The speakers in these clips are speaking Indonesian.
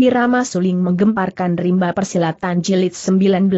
Irama suling menggemparkan rimba persilatan jilid 19.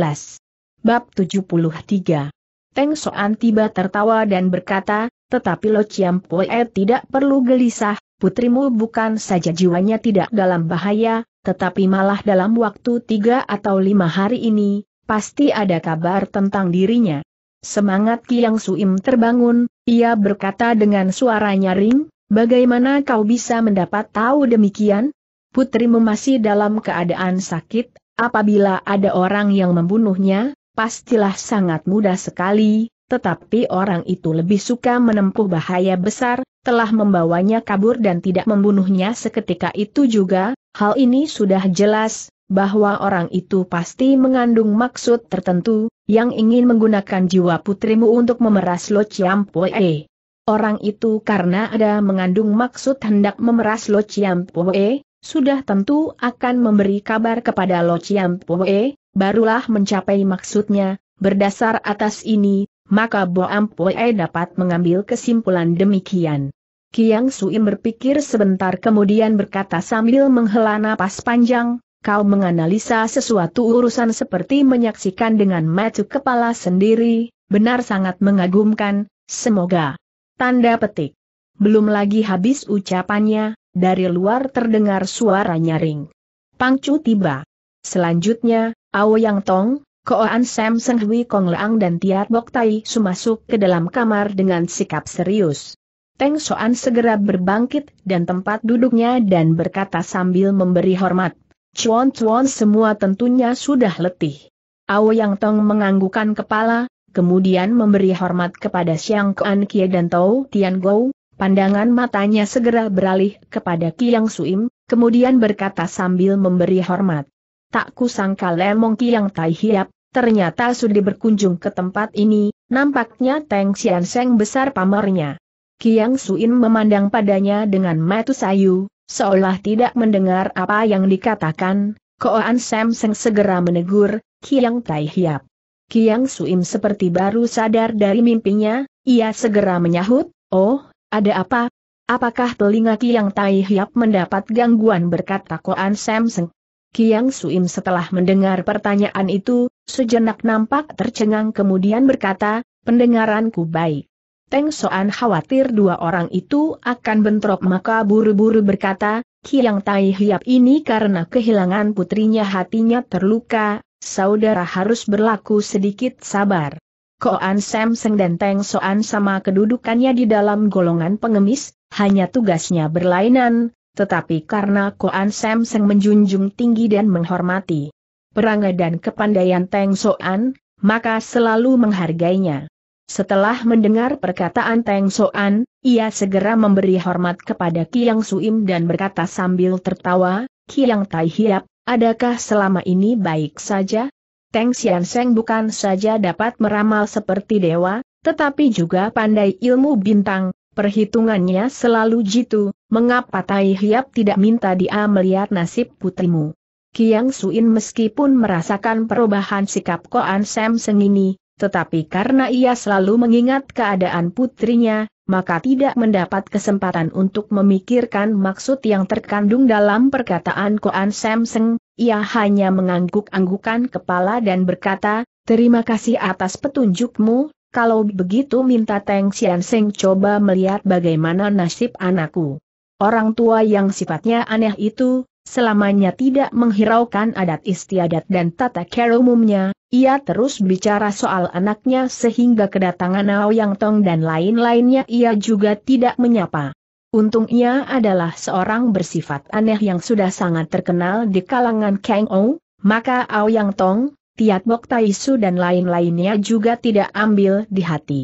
Bab 73 Teng Soan tiba tertawa dan berkata, tetapi Lo Chiam Poe tidak perlu gelisah, putrimu bukan saja jiwanya tidak dalam bahaya, tetapi malah dalam waktu tiga atau lima hari ini, pasti ada kabar tentang dirinya. Semangat Kiang Suim terbangun, ia berkata dengan suara nyaring, bagaimana kau bisa mendapat tahu demikian? putrimu masih dalam keadaan sakit, apabila ada orang yang membunuhnya, pastilah sangat mudah sekali, tetapi orang itu lebih suka menempuh bahaya besar, telah membawanya kabur dan tidak membunuhnya seketika itu juga, hal ini sudah jelas, bahwa orang itu pasti mengandung maksud tertentu, yang ingin menggunakan jiwa putrimu untuk memeras Lo ciampoe. Orang itu karena ada mengandung maksud hendak memeras Lo ciampoe, sudah tentu akan memberi kabar kepada Lo Chiam Poe, barulah mencapai maksudnya, berdasar atas ini, maka Boam Poe dapat mengambil kesimpulan demikian. Kiang Suim berpikir sebentar kemudian berkata sambil menghela napas panjang, kau menganalisa sesuatu urusan seperti menyaksikan dengan mata kepala sendiri, benar sangat mengagumkan, semoga. Tanda petik. Belum lagi habis ucapannya, dari luar terdengar suara nyaring. Pangcu tiba. Selanjutnya, Ao Yang Tong, Koan Sam Seng Hui Kong Leang dan Tiat Bok Tai Su masuk ke dalam kamar dengan sikap serius. Teng Soan segera berbangkit dan tempat duduknya dan berkata sambil memberi hormat. "Chuan Chuan semua tentunya sudah letih. Ao Yang Tong menganggukan kepala, kemudian memberi hormat kepada Xiang Kuan Kie dan Tao Tian Gou, Pandangan matanya segera beralih kepada Kiang Suim, kemudian berkata sambil memberi hormat. Tak kusangka Lemong Kiang Tai Hiap, ternyata sudah berkunjung ke tempat ini, nampaknya Teng Xian Seng besar pamernya. Kiang Suim memandang padanya dengan mata sayu, seolah tidak mendengar apa yang dikatakan, Koan Sam Seng segera menegur, Kiang Tai Hiap. Kiang Suim seperti baru sadar dari mimpinya, ia segera menyahut, oh, ada apa? Apakah telinga Kiang Tai Hiap mendapat gangguan berkat takoan Samsung? Kiang Suim setelah mendengar pertanyaan itu, sejenak nampak tercengang kemudian berkata, pendengaranku baik. Teng Soan khawatir dua orang itu akan bentrok maka buru-buru berkata, Kiang Tai Hiap ini karena kehilangan putrinya hatinya terluka, saudara harus berlaku sedikit sabar. Koan Sam Seng dan Teng Soan sama kedudukannya di dalam golongan pengemis, hanya tugasnya berlainan, tetapi karena Koan Sam Seng menjunjung tinggi dan menghormati perangai dan kepandaian Teng Soan, maka selalu menghargainya. Setelah mendengar perkataan Teng Soan, ia segera memberi hormat kepada Kiang Suim dan berkata sambil tertawa, Kiang Tai Hiap, adakah selama ini baik saja? Teng Xianseng bukan saja dapat meramal seperti dewa, tetapi juga pandai ilmu bintang, perhitungannya selalu jitu, mengapa Tai Hiap tidak minta dia melihat nasib putrimu. Kiang Suin meskipun merasakan perubahan sikap Koan Sam Seng ini, tetapi karena ia selalu mengingat keadaan putrinya, maka tidak mendapat kesempatan untuk memikirkan maksud yang terkandung dalam perkataan Koan Samseng, ia hanya mengangguk-anggukan kepala dan berkata, terima kasih atas petunjukmu, kalau begitu minta Teng Sian Seng coba melihat bagaimana nasib anakku. Orang tua yang sifatnya aneh itu, Selamanya tidak menghiraukan adat istiadat dan tata cara umumnya, ia terus bicara soal anaknya sehingga kedatangan Ao Yang Tong dan lain-lainnya ia juga tidak menyapa. Untung ia adalah seorang bersifat aneh yang sudah sangat terkenal di kalangan Kang Ou, maka Ao Yang Tong, Tiat Bok Su dan lain-lainnya juga tidak ambil di hati.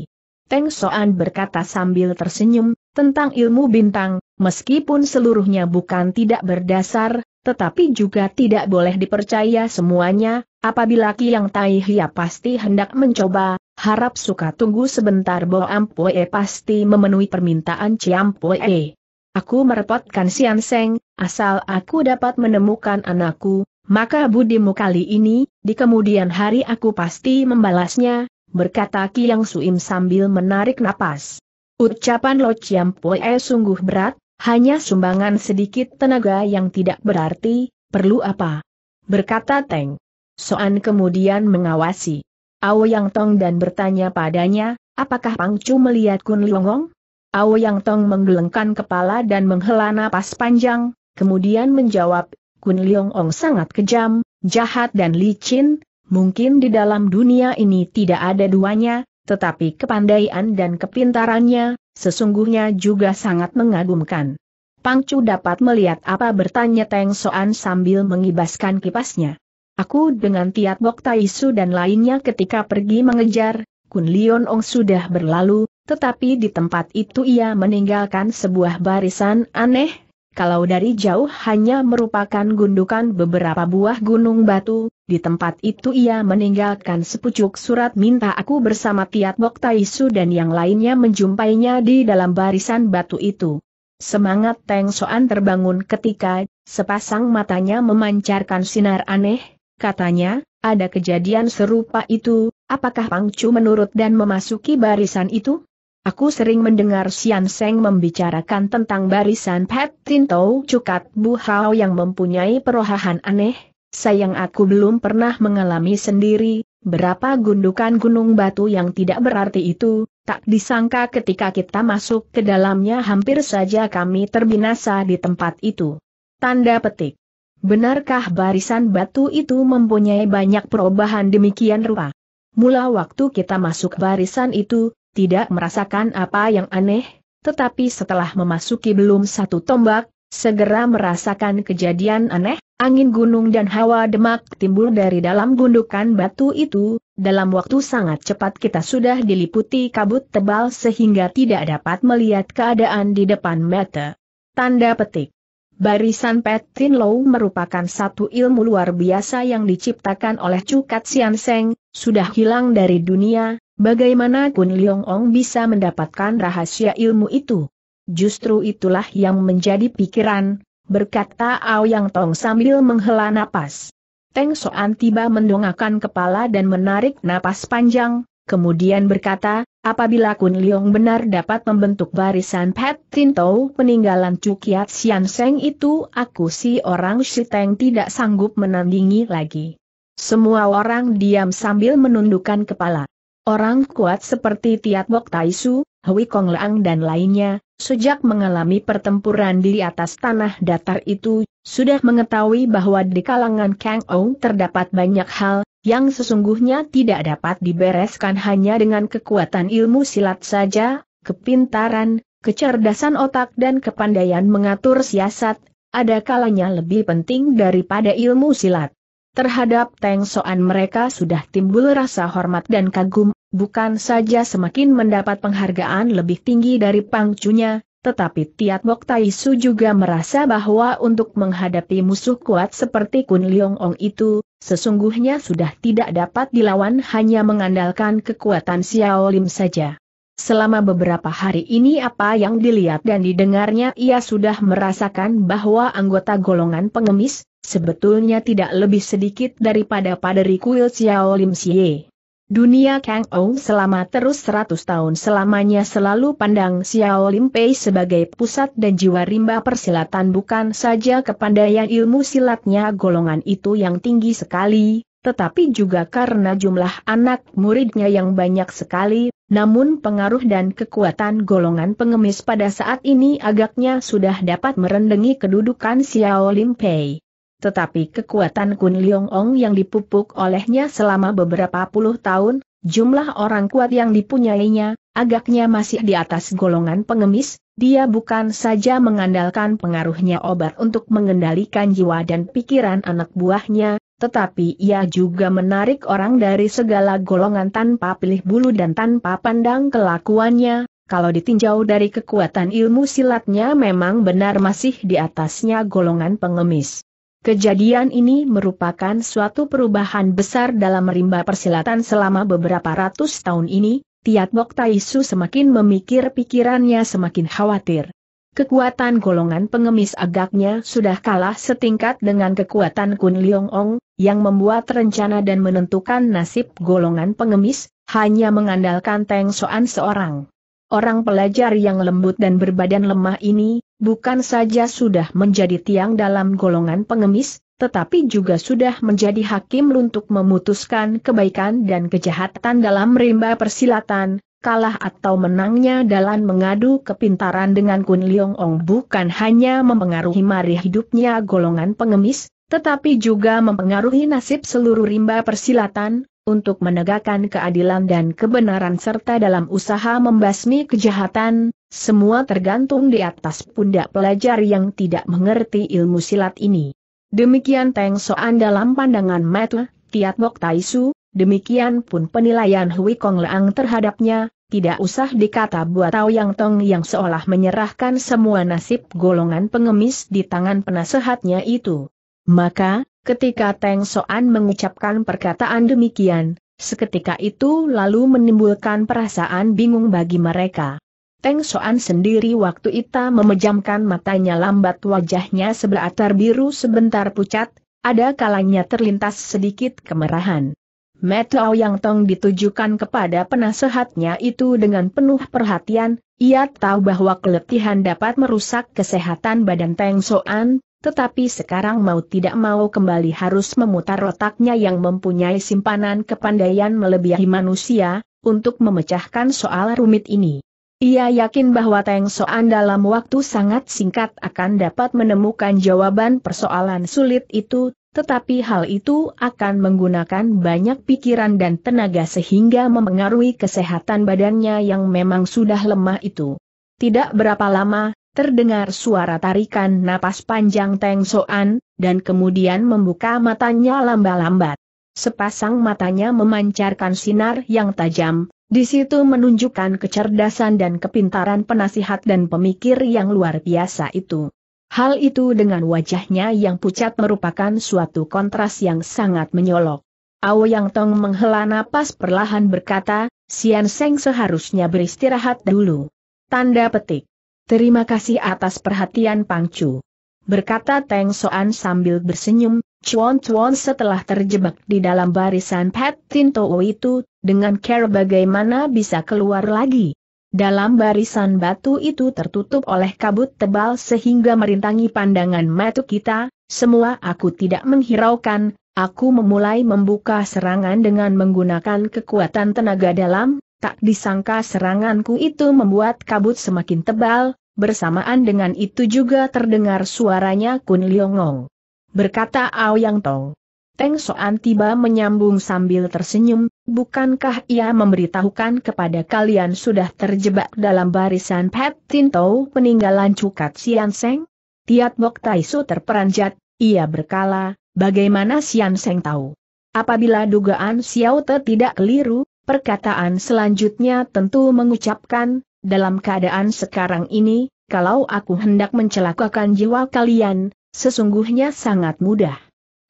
Teng Soan berkata sambil tersenyum, tentang ilmu bintang, meskipun seluruhnya bukan tidak berdasar, tetapi juga tidak boleh dipercaya semuanya, apabila Kiang Hia pasti hendak mencoba, harap suka tunggu sebentar Bo Ampoe pasti memenuhi permintaan Ciampoe. Aku merepotkan Sian Seng, asal aku dapat menemukan anakku, maka budimu kali ini, di kemudian hari aku pasti membalasnya, berkata Kiang Suim sambil menarik napas. Ucapan Lo Ciampoe sungguh berat, hanya sumbangan sedikit tenaga yang tidak berarti, perlu apa? Berkata Teng. Soan kemudian mengawasi. Ao Yang Tong dan bertanya padanya, apakah Pang Chu melihat Kun Liongong? Yang Tong menggelengkan kepala dan menghela napas panjang, kemudian menjawab, Kun Liongong sangat kejam, jahat dan licin, mungkin di dalam dunia ini tidak ada duanya, tetapi kepandaian dan kepintarannya, sesungguhnya juga sangat mengagumkan. Pangcu dapat melihat apa bertanya Teng Soan sambil mengibaskan kipasnya. Aku dengan Tiat Bok Taisu dan lainnya ketika pergi mengejar, Kun Lion Ong sudah berlalu, tetapi di tempat itu ia meninggalkan sebuah barisan aneh kalau dari jauh hanya merupakan gundukan beberapa buah gunung batu, di tempat itu ia meninggalkan sepucuk surat minta aku bersama Tiat Bok Taisu dan yang lainnya menjumpainya di dalam barisan batu itu. Semangat Teng Soan terbangun ketika, sepasang matanya memancarkan sinar aneh, katanya, ada kejadian serupa itu, apakah Pangcu menurut dan memasuki barisan itu? Aku sering mendengar Sian Seng membicarakan tentang barisan Pat Tinto Cukat Bu Hao yang mempunyai perohahan aneh. Sayang aku belum pernah mengalami sendiri, berapa gundukan gunung batu yang tidak berarti itu, tak disangka ketika kita masuk ke dalamnya hampir saja kami terbinasa di tempat itu. Tanda petik. Benarkah barisan batu itu mempunyai banyak perubahan demikian rupa? Mula waktu kita masuk barisan itu, tidak merasakan apa yang aneh, tetapi setelah memasuki belum satu tombak, segera merasakan kejadian aneh, angin gunung dan hawa demak timbul dari dalam gundukan batu itu, dalam waktu sangat cepat kita sudah diliputi kabut tebal sehingga tidak dapat melihat keadaan di depan mata. Tanda petik Barisan Petin Low merupakan satu ilmu luar biasa yang diciptakan oleh Cukat Sian Seng, sudah hilang dari dunia, Bagaimana Kun Leong Ong bisa mendapatkan rahasia ilmu itu? Justru itulah yang menjadi pikiran, berkata Aoyang Tong sambil menghela napas. Teng Soan tiba mendongakkan kepala dan menarik napas panjang, kemudian berkata, apabila Kun Leong benar dapat membentuk barisan Pat Tintou peninggalan Cukiat Sian Seng itu aku si orang si Teng tidak sanggup menandingi lagi. Semua orang diam sambil menundukkan kepala. Orang kuat seperti Tiat Bok Taisu, Hui Kong Leang dan lainnya, sejak mengalami pertempuran di atas tanah datar itu, sudah mengetahui bahwa di kalangan Kang Ong terdapat banyak hal, yang sesungguhnya tidak dapat dibereskan hanya dengan kekuatan ilmu silat saja, kepintaran, kecerdasan otak dan kepandaian mengatur siasat, ada kalanya lebih penting daripada ilmu silat. Terhadap Teng Soan mereka sudah timbul rasa hormat dan kagum, bukan saja semakin mendapat penghargaan lebih tinggi dari pangcunya, tetapi Tiat Bok Tai Su juga merasa bahwa untuk menghadapi musuh kuat seperti Kun Leong Ong itu, sesungguhnya sudah tidak dapat dilawan hanya mengandalkan kekuatan Xiao Lim saja. Selama beberapa hari ini apa yang dilihat dan didengarnya ia sudah merasakan bahwa anggota golongan pengemis, sebetulnya tidak lebih sedikit daripada paderi kuil Xiao Lim Xie. Dunia Kang Ou selama terus 100 tahun selamanya selalu pandang Xiao Lim Pei sebagai pusat dan jiwa rimba persilatan bukan saja kepandaian ilmu silatnya golongan itu yang tinggi sekali, tetapi juga karena jumlah anak muridnya yang banyak sekali, namun pengaruh dan kekuatan golongan pengemis pada saat ini agaknya sudah dapat merendengi kedudukan Xiao Lim Pei. Tetapi kekuatan Kun Leong Ong yang dipupuk olehnya selama beberapa puluh tahun, jumlah orang kuat yang dipunyainya, agaknya masih di atas golongan pengemis, dia bukan saja mengandalkan pengaruhnya obat untuk mengendalikan jiwa dan pikiran anak buahnya, tetapi ia juga menarik orang dari segala golongan tanpa pilih bulu dan tanpa pandang kelakuannya, kalau ditinjau dari kekuatan ilmu silatnya memang benar masih di atasnya golongan pengemis. Kejadian ini merupakan suatu perubahan besar dalam rimba persilatan selama beberapa ratus tahun ini, Tiat Bok Taisu semakin memikir pikirannya semakin khawatir. Kekuatan golongan pengemis agaknya sudah kalah setingkat dengan kekuatan Kun Liong Ong, yang membuat rencana dan menentukan nasib golongan pengemis, hanya mengandalkan Teng Soan seorang. Orang pelajar yang lembut dan berbadan lemah ini, bukan saja sudah menjadi tiang dalam golongan pengemis, tetapi juga sudah menjadi hakim untuk memutuskan kebaikan dan kejahatan dalam rimba persilatan, kalah atau menangnya dalam mengadu kepintaran dengan Kun Leong Ong bukan hanya mempengaruhi mari hidupnya golongan pengemis, tetapi juga mempengaruhi nasib seluruh rimba persilatan, untuk menegakkan keadilan dan kebenaran serta dalam usaha membasmi kejahatan, semua tergantung di atas pundak pelajar yang tidak mengerti ilmu silat ini. Demikian Teng Soan dalam pandangan Mata, Tiat Wok Tai Su, demikian pun penilaian Hui Kong Leang terhadapnya, tidak usah dikata buat Tao Yang Tong yang seolah menyerahkan semua nasib golongan pengemis di tangan penasehatnya itu. Maka, Ketika Teng Soan mengucapkan perkataan demikian, seketika itu lalu menimbulkan perasaan bingung bagi mereka. Teng Soan sendiri waktu itu memejamkan matanya lambat wajahnya sebelatar biru sebentar pucat, ada kalanya terlintas sedikit kemerahan. Meto Yang Tong ditujukan kepada penasehatnya itu dengan penuh perhatian, ia tahu bahwa keletihan dapat merusak kesehatan badan Teng Soan, tetapi sekarang mau tidak mau kembali harus memutar otaknya yang mempunyai simpanan kepandaian melebihi manusia, untuk memecahkan soal rumit ini. Ia yakin bahwa Teng Soan dalam waktu sangat singkat akan dapat menemukan jawaban persoalan sulit itu, tetapi hal itu akan menggunakan banyak pikiran dan tenaga sehingga memengaruhi kesehatan badannya yang memang sudah lemah itu. Tidak berapa lama, terdengar suara tarikan napas panjang Teng Soan, dan kemudian membuka matanya lamba-lambat. Sepasang matanya memancarkan sinar yang tajam, di situ menunjukkan kecerdasan dan kepintaran penasihat dan pemikir yang luar biasa itu. Hal itu dengan wajahnya yang pucat merupakan suatu kontras yang sangat menyolok. Ao Yang Tong menghela napas perlahan berkata, Sian Seng seharusnya beristirahat dulu. Tanda petik. Terima kasih atas perhatian Pangcu. Berkata Teng Soan sambil bersenyum, Chuan Chuan setelah terjebak di dalam barisan Pat Tinto itu, dengan care bagaimana bisa keluar lagi. Dalam barisan batu itu tertutup oleh kabut tebal sehingga merintangi pandangan mata kita, semua aku tidak menghiraukan, aku memulai membuka serangan dengan menggunakan kekuatan tenaga dalam, tak disangka seranganku itu membuat kabut semakin tebal, bersamaan dengan itu juga terdengar suaranya Kun Liongong. Berkata Aoyang Tong. Teng Soan tiba menyambung sambil tersenyum, bukankah ia memberitahukan kepada kalian sudah terjebak dalam barisan Pat Tinto peninggalan Cukat Sian Seng? Tiat Bok Taisu terperanjat, ia berkala, bagaimana Sian Seng tahu? Apabila dugaan Xiao Te tidak keliru, Perkataan selanjutnya tentu mengucapkan, dalam keadaan sekarang ini, kalau aku hendak mencelakakan jiwa kalian, sesungguhnya sangat mudah.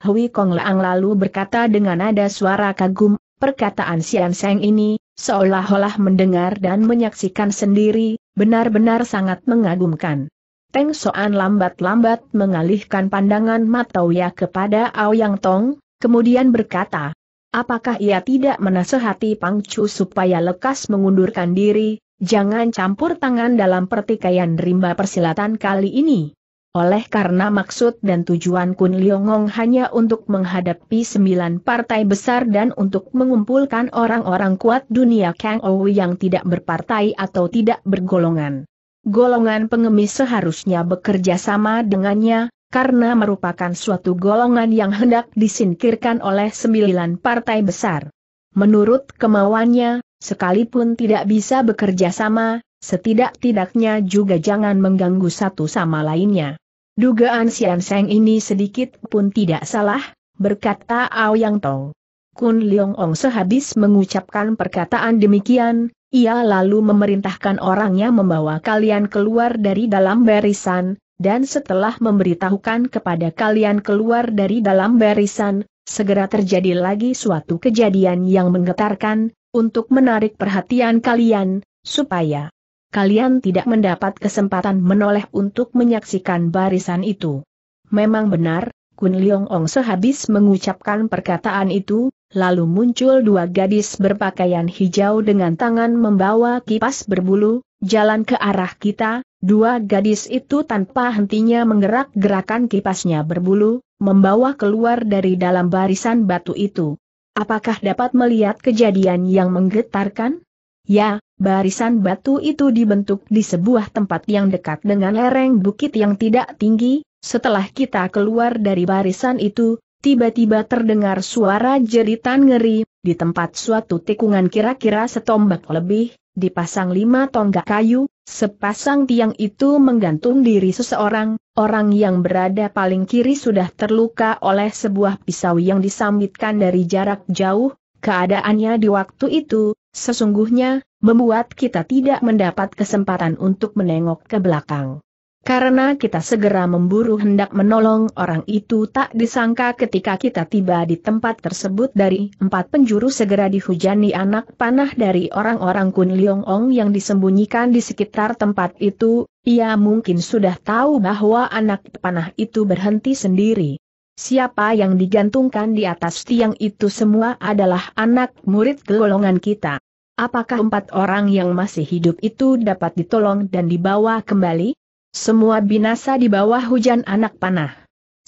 Hui Kong Laang lalu berkata dengan nada suara kagum, perkataan Sian Seng ini, seolah-olah mendengar dan menyaksikan sendiri, benar-benar sangat mengagumkan. Teng Soan lambat-lambat mengalihkan pandangan Matauya kepada Ao Yang Tong, kemudian berkata, Apakah ia tidak menasehati Pang Chu supaya lekas mengundurkan diri, jangan campur tangan dalam pertikaian rimba persilatan kali ini? Oleh karena maksud dan tujuan Kun Liongong hanya untuk menghadapi sembilan partai besar dan untuk mengumpulkan orang-orang kuat dunia Kang Ou yang tidak berpartai atau tidak bergolongan. Golongan pengemis seharusnya bekerja sama dengannya, karena merupakan suatu golongan yang hendak disingkirkan oleh sembilan partai besar. Menurut kemauannya, sekalipun tidak bisa bekerja sama, setidak-tidaknya juga jangan mengganggu satu sama lainnya. Dugaan Sian Seng ini sedikit pun tidak salah, berkata Ao Yang Tong. Kun Leong Ong sehabis mengucapkan perkataan demikian, ia lalu memerintahkan orangnya membawa kalian keluar dari dalam barisan, dan setelah memberitahukan kepada kalian keluar dari dalam barisan, segera terjadi lagi suatu kejadian yang menggetarkan, untuk menarik perhatian kalian, supaya kalian tidak mendapat kesempatan menoleh untuk menyaksikan barisan itu. Memang benar, Kun Leong Ong sehabis mengucapkan perkataan itu, lalu muncul dua gadis berpakaian hijau dengan tangan membawa kipas berbulu, jalan ke arah kita, Dua gadis itu tanpa hentinya menggerak-gerakan kipasnya berbulu, membawa keluar dari dalam barisan batu itu. Apakah dapat melihat kejadian yang menggetarkan? Ya, barisan batu itu dibentuk di sebuah tempat yang dekat dengan lereng bukit yang tidak tinggi, setelah kita keluar dari barisan itu, tiba-tiba terdengar suara jeritan ngeri, di tempat suatu tikungan kira-kira setombak lebih, dipasang lima tonggak kayu, sepasang tiang itu menggantung diri seseorang, orang yang berada paling kiri sudah terluka oleh sebuah pisau yang disambitkan dari jarak jauh, keadaannya di waktu itu, sesungguhnya, membuat kita tidak mendapat kesempatan untuk menengok ke belakang. Karena kita segera memburu hendak menolong orang itu tak disangka ketika kita tiba di tempat tersebut dari empat penjuru segera dihujani anak panah dari orang-orang Kun Leong Ong yang disembunyikan di sekitar tempat itu, ia mungkin sudah tahu bahwa anak panah itu berhenti sendiri. Siapa yang digantungkan di atas tiang itu semua adalah anak murid golongan kita. Apakah empat orang yang masih hidup itu dapat ditolong dan dibawa kembali? Semua binasa di bawah hujan anak panah.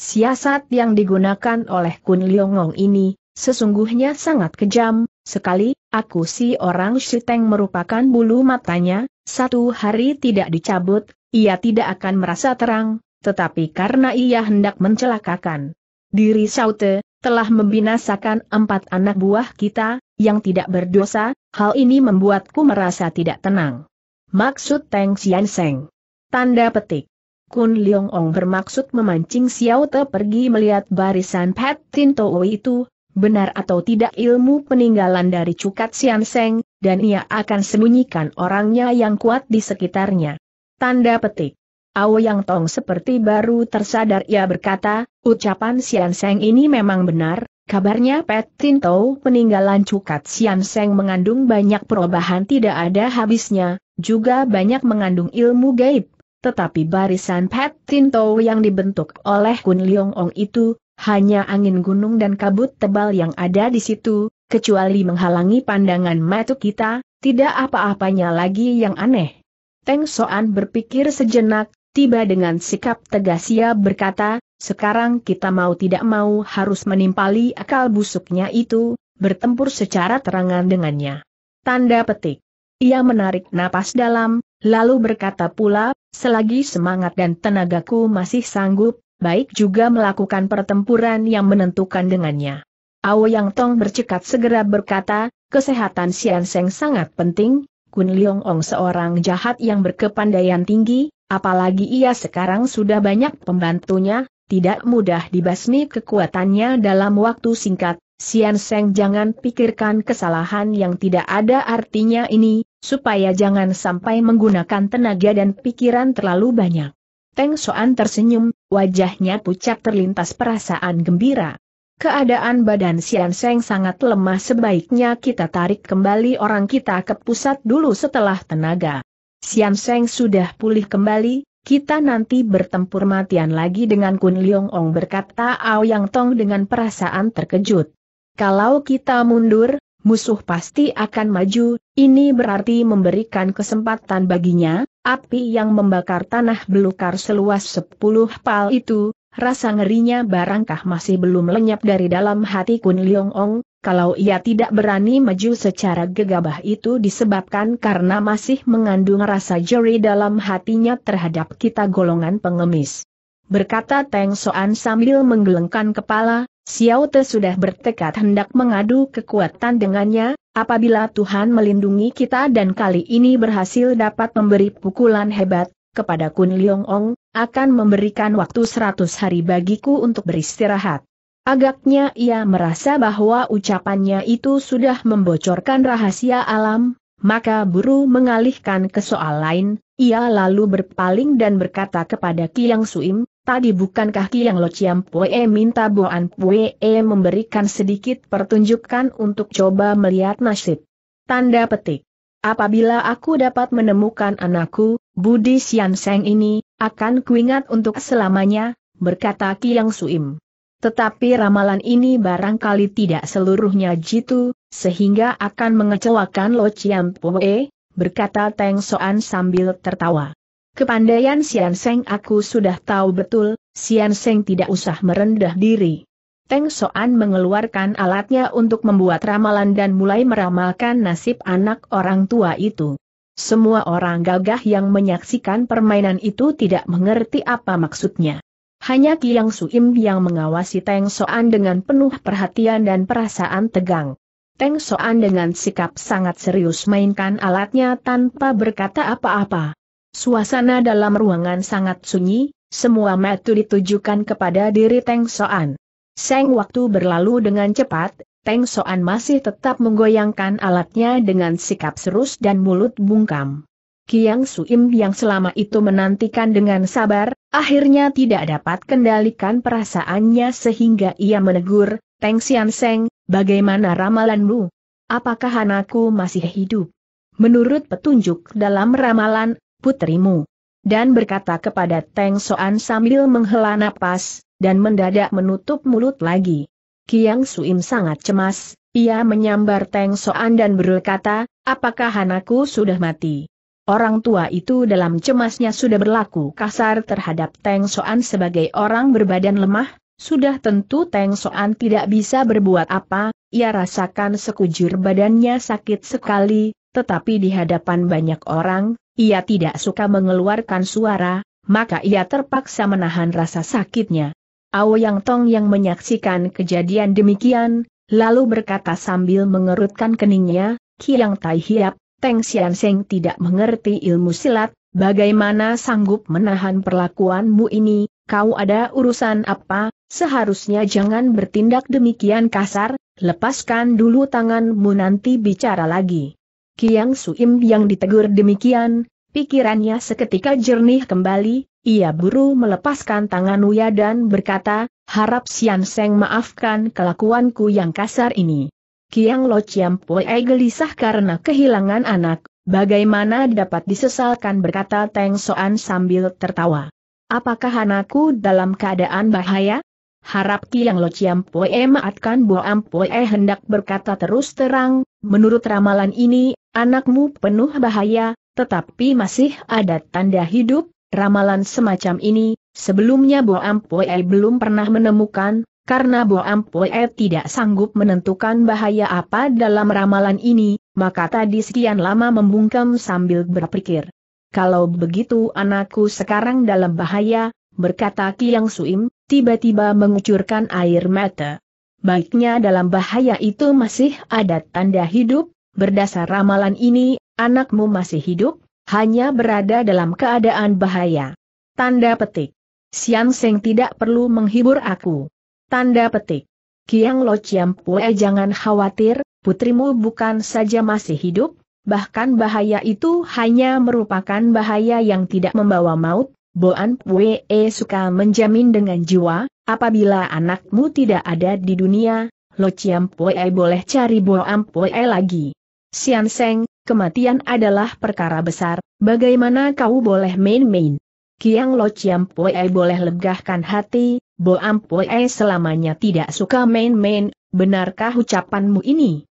Siasat yang digunakan oleh Kun Liongong ini, sesungguhnya sangat kejam, sekali, aku si orang Shiteng merupakan bulu matanya, satu hari tidak dicabut, ia tidak akan merasa terang, tetapi karena ia hendak mencelakakan diri Saute, telah membinasakan empat anak buah kita, yang tidak berdosa, hal ini membuatku merasa tidak tenang. Maksud Teng Xian Seng Tanda petik. Kun Leong Ong bermaksud memancing Xiao Te pergi melihat barisan Pat Tin Towi itu, benar atau tidak ilmu peninggalan dari Cukat Sian Seng, dan ia akan sembunyikan orangnya yang kuat di sekitarnya. Tanda petik. Ao Yang Tong seperti baru tersadar ia berkata, ucapan Sian Seng ini memang benar, kabarnya Pat Tin Tinto peninggalan Cukat Sian Seng mengandung banyak perubahan tidak ada habisnya, juga banyak mengandung ilmu gaib, tetapi barisan Pat Tinto yang dibentuk oleh Kun Leong Ong itu, hanya angin gunung dan kabut tebal yang ada di situ, kecuali menghalangi pandangan mata kita, tidak apa-apanya lagi yang aneh. Teng Soan berpikir sejenak, tiba dengan sikap tegas ia berkata, sekarang kita mau tidak mau harus menimpali akal busuknya itu, bertempur secara terangan dengannya. Tanda petik. Ia menarik napas dalam, lalu berkata pula, Selagi semangat dan tenagaku masih sanggup, baik juga melakukan pertempuran yang menentukan dengannya. Ao Yang Tong bercekat segera berkata, kesehatan Sian Seng sangat penting, Kun Leong Ong seorang jahat yang berkepandaian tinggi, apalagi ia sekarang sudah banyak pembantunya, tidak mudah dibasmi kekuatannya dalam waktu singkat, Sian Seng jangan pikirkan kesalahan yang tidak ada artinya ini, supaya jangan sampai menggunakan tenaga dan pikiran terlalu banyak. Teng Soan tersenyum, wajahnya pucat terlintas perasaan gembira. Keadaan badan Sian Seng sangat lemah sebaiknya kita tarik kembali orang kita ke pusat dulu setelah tenaga. Sian Seng sudah pulih kembali, kita nanti bertempur matian lagi dengan Kun Leong Ong berkata Ao Yang Tong dengan perasaan terkejut. Kalau kita mundur, musuh pasti akan maju, ini berarti memberikan kesempatan baginya, api yang membakar tanah belukar seluas sepuluh pal itu, rasa ngerinya barangkah masih belum lenyap dari dalam hati Kun Liong Ong, kalau ia tidak berani maju secara gegabah itu disebabkan karena masih mengandung rasa jeri dalam hatinya terhadap kita golongan pengemis berkata Teng Soan sambil menggelengkan kepala, Xiao Te sudah bertekad hendak mengadu kekuatan dengannya, apabila Tuhan melindungi kita dan kali ini berhasil dapat memberi pukulan hebat, kepada Kun Leong Ong, akan memberikan waktu seratus hari bagiku untuk beristirahat. Agaknya ia merasa bahwa ucapannya itu sudah membocorkan rahasia alam, maka buru mengalihkan ke soal lain, ia lalu berpaling dan berkata kepada Kiang Suim, Tadi bukankah yang Lo Chiam Pue minta Boan Pue memberikan sedikit pertunjukan untuk coba melihat nasib? Tanda petik. Apabila aku dapat menemukan anakku, Budi Sian Seng ini, akan kuingat untuk selamanya, berkata Kiang Suim. Tetapi ramalan ini barangkali tidak seluruhnya jitu, sehingga akan mengecewakan Lo Chiam Pue, berkata Teng Soan sambil tertawa. Kepandaian Sian Seng aku sudah tahu betul, Sian Seng tidak usah merendah diri. Teng Soan mengeluarkan alatnya untuk membuat ramalan dan mulai meramalkan nasib anak orang tua itu. Semua orang gagah yang menyaksikan permainan itu tidak mengerti apa maksudnya. Hanya Kiang Suim yang mengawasi Teng Soan dengan penuh perhatian dan perasaan tegang. Teng Soan dengan sikap sangat serius mainkan alatnya tanpa berkata apa-apa. Suasana dalam ruangan sangat sunyi, semua mata ditujukan kepada diri Teng Soan. Seng waktu berlalu dengan cepat, Teng Soan masih tetap menggoyangkan alatnya dengan sikap serus dan mulut bungkam. Kiang Suim yang selama itu menantikan dengan sabar, akhirnya tidak dapat kendalikan perasaannya sehingga ia menegur, Teng Sian Seng, bagaimana ramalanmu? Apakah anakku masih hidup? Menurut petunjuk dalam ramalan, putrimu. Dan berkata kepada Teng Soan sambil menghela napas, dan mendadak menutup mulut lagi. Kiang Suim sangat cemas, ia menyambar Teng Soan dan berkata, apakah anakku sudah mati? Orang tua itu dalam cemasnya sudah berlaku kasar terhadap Teng Soan sebagai orang berbadan lemah, sudah tentu Teng Soan tidak bisa berbuat apa, ia rasakan sekujur badannya sakit sekali, tetapi di hadapan banyak orang, ia tidak suka mengeluarkan suara, maka ia terpaksa menahan rasa sakitnya. Ao Yang Tong yang menyaksikan kejadian demikian, lalu berkata sambil mengerutkan keningnya, Kiang Tai Hiap, Teng Xian Seng tidak mengerti ilmu silat, bagaimana sanggup menahan perlakuanmu ini, kau ada urusan apa, seharusnya jangan bertindak demikian kasar, lepaskan dulu tanganmu nanti bicara lagi. Kiang Suim yang ditegur demikian, Pikirannya seketika jernih kembali, ia buru melepaskan tangan Uya dan berkata, harap Sian Seng maafkan kelakuanku yang kasar ini. Kiang Lo Chiam Pue gelisah karena kehilangan anak, bagaimana dapat disesalkan berkata Teng Soan sambil tertawa. Apakah anakku dalam keadaan bahaya? Harap Kiang Lo Chiam Pue maatkan Boam Pue hendak berkata terus terang, menurut ramalan ini, anakmu penuh bahaya, tetapi masih ada tanda hidup, ramalan semacam ini, sebelumnya Bo Ampue belum pernah menemukan, karena Bo Ampue tidak sanggup menentukan bahaya apa dalam ramalan ini, maka tadi sekian lama membungkam sambil berpikir. Kalau begitu anakku sekarang dalam bahaya, berkata Kiang Suim, tiba-tiba mengucurkan air mata. Baiknya dalam bahaya itu masih ada tanda hidup, Berdasar ramalan ini, anakmu masih hidup, hanya berada dalam keadaan bahaya. Tanda petik. Siang Seng tidak perlu menghibur aku. Tanda petik. Kiang Lo Chiam Pue jangan khawatir, putrimu bukan saja masih hidup, bahkan bahaya itu hanya merupakan bahaya yang tidak membawa maut, Boan Pue suka menjamin dengan jiwa, apabila anakmu tidak ada di dunia, Lo Chiam Pue boleh cari Boan Pue lagi. Sian Seng, kematian adalah perkara besar, bagaimana kau boleh main-main? Kiang Lo Chiam Pue boleh legahkan hati, Bo Am Pue selamanya tidak suka main-main, benarkah ucapanmu ini?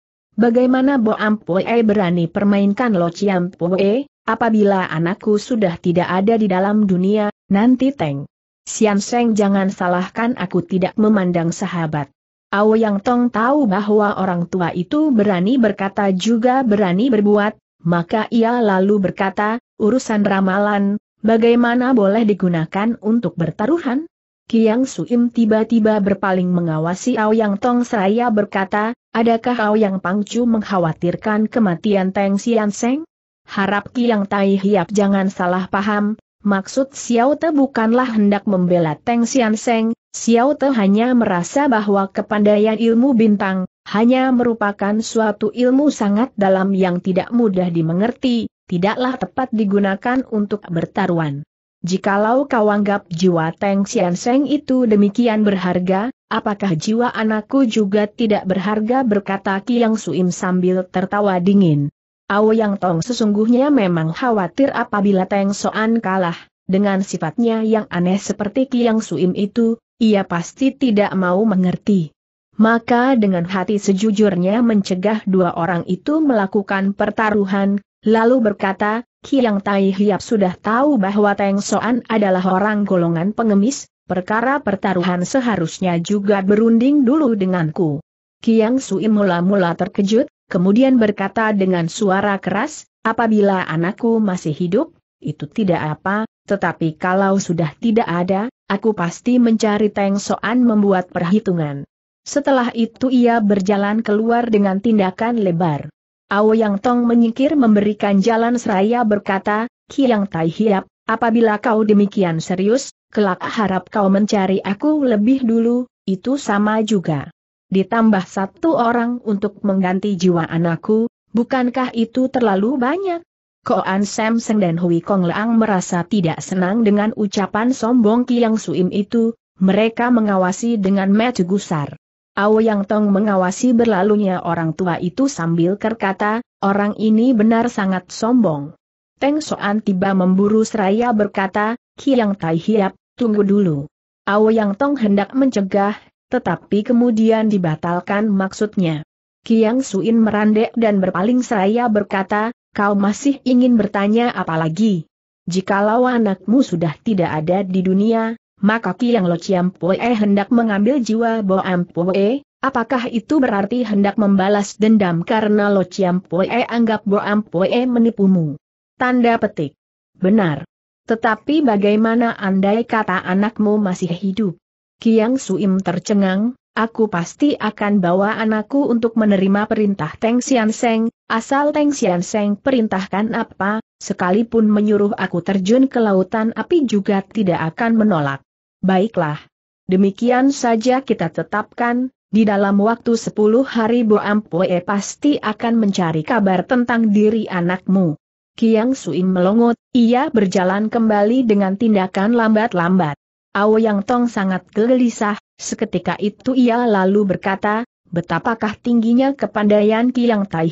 Bagaimana Bo Am Pue berani permainkan Lo Chiam Pue, apabila anakku sudah tidak ada di dalam dunia, nanti Teng. Sian Seng jangan salahkan aku tidak memandang sahabat. Ao Yang Tong tahu bahwa orang tua itu berani berkata juga berani berbuat, maka ia lalu berkata, urusan ramalan, bagaimana boleh digunakan untuk bertaruhan? Kiang Suim tiba-tiba berpaling mengawasi Ao Yang Tong seraya berkata, adakah Ao Yang Pangcu mengkhawatirkan kematian Teng Sian Seng? Harap Kiang Tai Hiap jangan salah paham, maksud Xiao Te bukanlah hendak membela Teng Sian Seng, Xiao Te hanya merasa bahwa kepandaian ilmu bintang, hanya merupakan suatu ilmu sangat dalam yang tidak mudah dimengerti, tidaklah tepat digunakan untuk bertaruan. Jikalau kau anggap jiwa Teng Xian Seng itu demikian berharga, apakah jiwa anakku juga tidak berharga berkata Kiang Suim sambil tertawa dingin. Ao Yang Tong sesungguhnya memang khawatir apabila Teng Soan kalah, dengan sifatnya yang aneh seperti Kiang Suim itu, ia pasti tidak mau mengerti. Maka dengan hati sejujurnya mencegah dua orang itu melakukan pertaruhan, lalu berkata, Kiang Tai Hiap sudah tahu bahwa Teng Soan adalah orang golongan pengemis, perkara pertaruhan seharusnya juga berunding dulu denganku. Kiang Sui mula-mula terkejut, kemudian berkata dengan suara keras, apabila anakku masih hidup, itu tidak apa, tetapi kalau sudah tidak ada, Aku pasti mencari Teng Soan membuat perhitungan. Setelah itu ia berjalan keluar dengan tindakan lebar. Ao Yang Tong menyingkir memberikan jalan seraya berkata, Kiang Tai Hiap, apabila kau demikian serius, kelak harap kau mencari aku lebih dulu, itu sama juga. Ditambah satu orang untuk mengganti jiwa anakku, bukankah itu terlalu banyak? Koan Samseng dan Hui Kong Leang merasa tidak senang dengan ucapan sombong Kiang Suim itu, mereka mengawasi dengan mata gusar. Ao Yang Tong mengawasi berlalunya orang tua itu sambil berkata, orang ini benar sangat sombong. Teng Soan tiba memburu seraya berkata, Kiang Tai Hiap, tunggu dulu. Ao Yang Tong hendak mencegah, tetapi kemudian dibatalkan maksudnya. Kiang Suin merandek dan berpaling seraya berkata, Kau masih ingin bertanya apa lagi? Jikalau anakmu sudah tidak ada di dunia, maka Kiang Lo Chiam Pue hendak mengambil jiwa Bo Am Pue, apakah itu berarti hendak membalas dendam karena Lo Chiam Pue anggap Bo Am Pue menipumu? Tanda petik. Benar. Tetapi bagaimana andai kata anakmu masih hidup? Kiang Suim tercengang, aku pasti akan bawa anakku untuk menerima perintah Teng Sian Seng, asal Teng Sian Seng perintahkan apa, sekalipun menyuruh aku terjun ke lautan api juga tidak akan menolak. Baiklah. Demikian saja kita tetapkan, di dalam waktu 10 hari Bo Ampue pasti akan mencari kabar tentang diri anakmu. Kiang Suim melongot, ia berjalan kembali dengan tindakan lambat-lambat. Ao Yang Tong sangat gelisah, Seketika itu ia lalu berkata, betapakah tingginya kepandaian Kiang Tai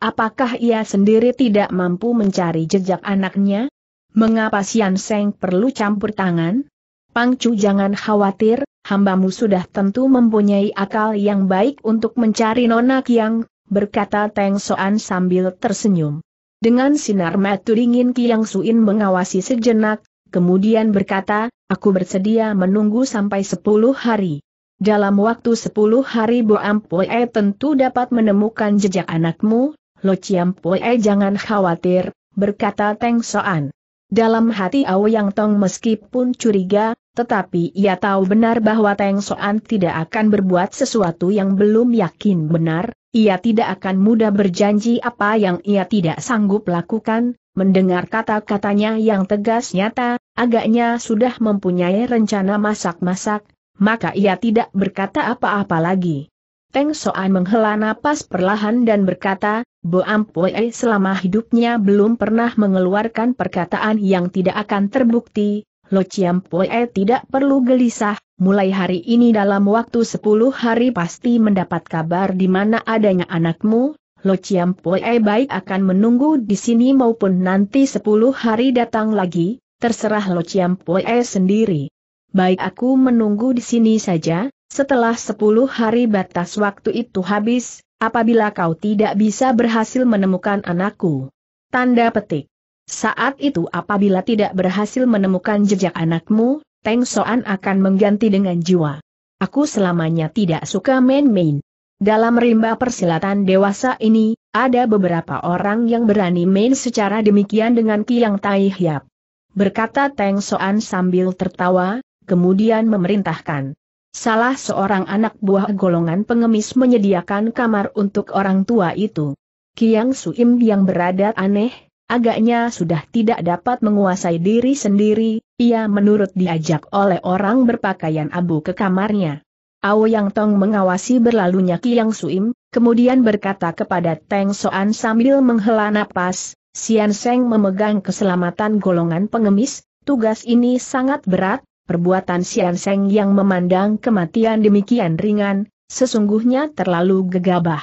apakah ia sendiri tidak mampu mencari jejak anaknya? Mengapa Sian Seng perlu campur tangan? Pang Pangcu jangan khawatir, hambamu sudah tentu mempunyai akal yang baik untuk mencari Nona Kiang, berkata Teng Soan sambil tersenyum. Dengan sinar mata dingin Kiang Suin mengawasi sejenak, kemudian berkata, aku bersedia menunggu sampai sepuluh hari. Dalam waktu sepuluh hari Bo Ampue tentu dapat menemukan jejak anakmu, Lo Chiampue jangan khawatir, berkata Teng Soan. Dalam hati Yang Tong meskipun curiga, tetapi ia tahu benar bahwa Teng Soan tidak akan berbuat sesuatu yang belum yakin benar, ia tidak akan mudah berjanji apa yang ia tidak sanggup lakukan, Mendengar kata-katanya yang tegas nyata, agaknya sudah mempunyai rencana masak-masak, maka ia tidak berkata apa-apa lagi. Teng Soan menghela napas perlahan dan berkata, Bo Ampue selama hidupnya belum pernah mengeluarkan perkataan yang tidak akan terbukti, Lo Chiam Pue tidak perlu gelisah, mulai hari ini dalam waktu 10 hari pasti mendapat kabar di mana adanya anakmu, Lo Chiam Pue baik akan menunggu di sini maupun nanti sepuluh hari datang lagi, terserah Lo Chiam Pue sendiri. Baik aku menunggu di sini saja, setelah sepuluh hari batas waktu itu habis, apabila kau tidak bisa berhasil menemukan anakku. Tanda petik. Saat itu apabila tidak berhasil menemukan jejak anakmu, Teng Soan akan mengganti dengan jiwa. Aku selamanya tidak suka main-main. Dalam rimba persilatan dewasa ini, ada beberapa orang yang berani main secara demikian dengan Kiang Tai Hiap. Berkata Teng Soan sambil tertawa, kemudian memerintahkan. Salah seorang anak buah golongan pengemis menyediakan kamar untuk orang tua itu. Kiang Suim yang berada aneh, agaknya sudah tidak dapat menguasai diri sendiri, ia menurut diajak oleh orang berpakaian abu ke kamarnya. Yang Tong mengawasi berlalunya Kiang Suim, kemudian berkata kepada Teng Soan sambil menghela napas, Sian Seng memegang keselamatan golongan pengemis, tugas ini sangat berat, perbuatan Sian Seng yang memandang kematian demikian ringan, sesungguhnya terlalu gegabah.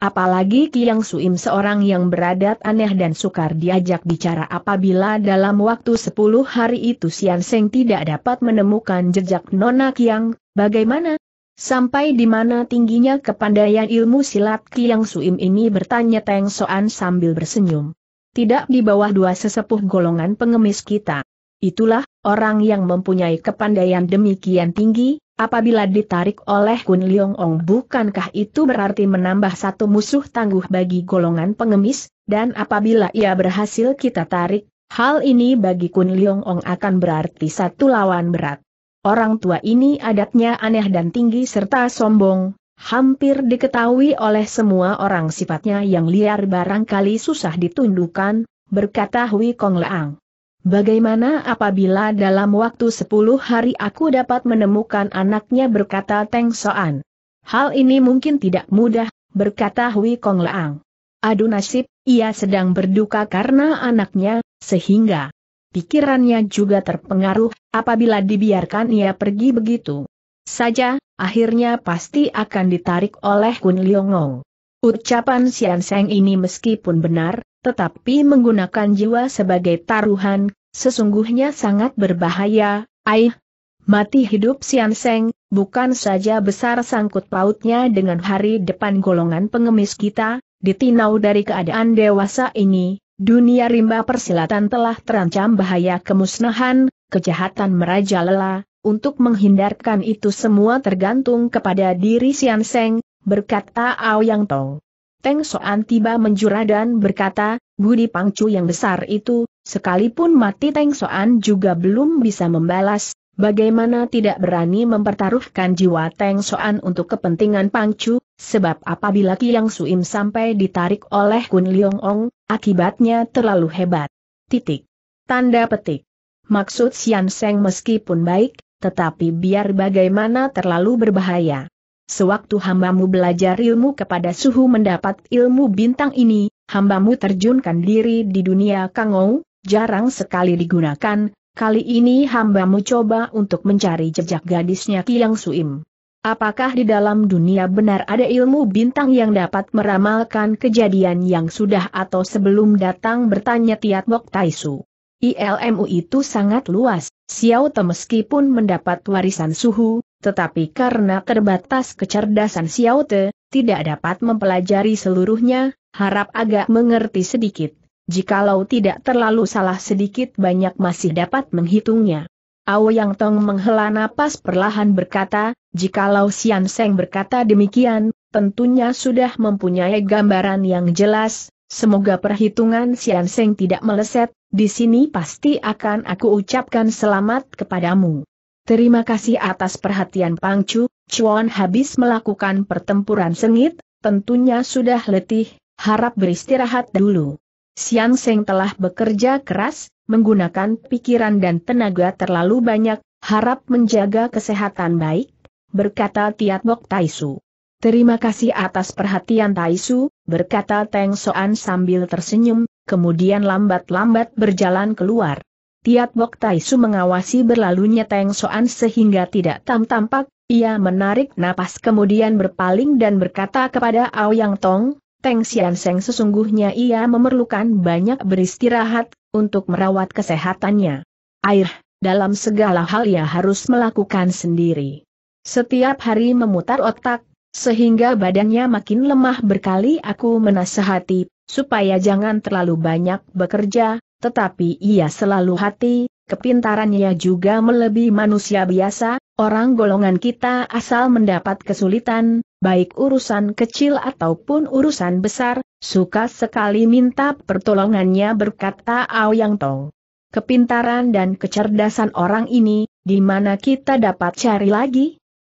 Apalagi Kiang Suim seorang yang beradat aneh dan sukar diajak bicara apabila dalam waktu 10 hari itu Sian Seng tidak dapat menemukan jejak Nona Kiang, bagaimana, Sampai di mana tingginya kepandaian ilmu silat Kiang Suim ini bertanya Teng Soan sambil bersenyum. Tidak di bawah dua sesepuh golongan pengemis kita. Itulah, orang yang mempunyai kepandaian demikian tinggi, apabila ditarik oleh Kun Leong Ong bukankah itu berarti menambah satu musuh tangguh bagi golongan pengemis, dan apabila ia berhasil kita tarik, hal ini bagi Kun Leong Ong akan berarti satu lawan berat. Orang tua ini adatnya aneh dan tinggi serta sombong, hampir diketahui oleh semua orang sifatnya yang liar barangkali susah ditundukkan, berkata Hui Kong Leang. Bagaimana apabila dalam waktu 10 hari aku dapat menemukan anaknya berkata Teng Soan. Hal ini mungkin tidak mudah, berkata Hui Kong Leang. Adu nasib, ia sedang berduka karena anaknya, sehingga pikirannya juga terpengaruh, apabila dibiarkan ia pergi begitu saja, akhirnya pasti akan ditarik oleh Kun Liongong. Ucapan Sian Seng ini meskipun benar, tetapi menggunakan jiwa sebagai taruhan, sesungguhnya sangat berbahaya, aih. Mati hidup Sian Seng, bukan saja besar sangkut pautnya dengan hari depan golongan pengemis kita, ditinau dari keadaan dewasa ini, Dunia rimba persilatan telah terancam bahaya kemusnahan, kejahatan merajalela, untuk menghindarkan itu semua tergantung kepada diri Sian Seng, berkata Yang Tong. Teng Soan tiba menjura dan berkata, Budi Pangcu yang besar itu, sekalipun mati Teng Soan juga belum bisa membalas, Bagaimana tidak berani mempertaruhkan jiwa Teng Soan untuk kepentingan Pangcu, sebab apabila Kiang Suim sampai ditarik oleh Kun Leong Ong, akibatnya terlalu hebat. Titik. Tanda petik. Maksud Sian Seng meskipun baik, tetapi biar bagaimana terlalu berbahaya. Sewaktu hambamu belajar ilmu kepada suhu mendapat ilmu bintang ini, hambamu terjunkan diri di dunia kangou, jarang sekali digunakan, Kali ini hambamu coba untuk mencari jejak gadisnya Kiang Suim. Apakah di dalam dunia benar ada ilmu bintang yang dapat meramalkan kejadian yang sudah atau sebelum datang bertanya Tiat Bok Taisu? ILMU itu sangat luas, Xiao Te meskipun mendapat warisan suhu, tetapi karena terbatas kecerdasan Xiao Te, tidak dapat mempelajari seluruhnya, harap agak mengerti sedikit. Jikalau tidak terlalu salah sedikit banyak masih dapat menghitungnya. Yang Tong menghela napas perlahan berkata, jikalau Sian Seng berkata demikian, tentunya sudah mempunyai gambaran yang jelas, semoga perhitungan Sian Seng tidak meleset, di sini pasti akan aku ucapkan selamat kepadamu. Terima kasih atas perhatian Pangcu, Chuan habis melakukan pertempuran sengit, tentunya sudah letih, harap beristirahat dulu. Siang Seng telah bekerja keras, menggunakan pikiran dan tenaga terlalu banyak, harap menjaga kesehatan baik, berkata Tiat Bok Taisu. Terima kasih atas perhatian Taisu, berkata Teng Soan sambil tersenyum, kemudian lambat-lambat berjalan keluar. Tiat Bok Taisu mengawasi berlalunya Teng Soan sehingga tidak tam tampak, ia menarik napas kemudian berpaling dan berkata kepada Ao Yang Tong, Teng Sian Seng sesungguhnya ia memerlukan banyak beristirahat, untuk merawat kesehatannya. Air, dalam segala hal ia harus melakukan sendiri. Setiap hari memutar otak, sehingga badannya makin lemah berkali aku menasehati, supaya jangan terlalu banyak bekerja, tetapi ia selalu hati, kepintarannya juga melebihi manusia biasa, orang golongan kita asal mendapat kesulitan, baik urusan kecil ataupun urusan besar, suka sekali minta pertolongannya berkata Yang Tong. Kepintaran dan kecerdasan orang ini, di mana kita dapat cari lagi?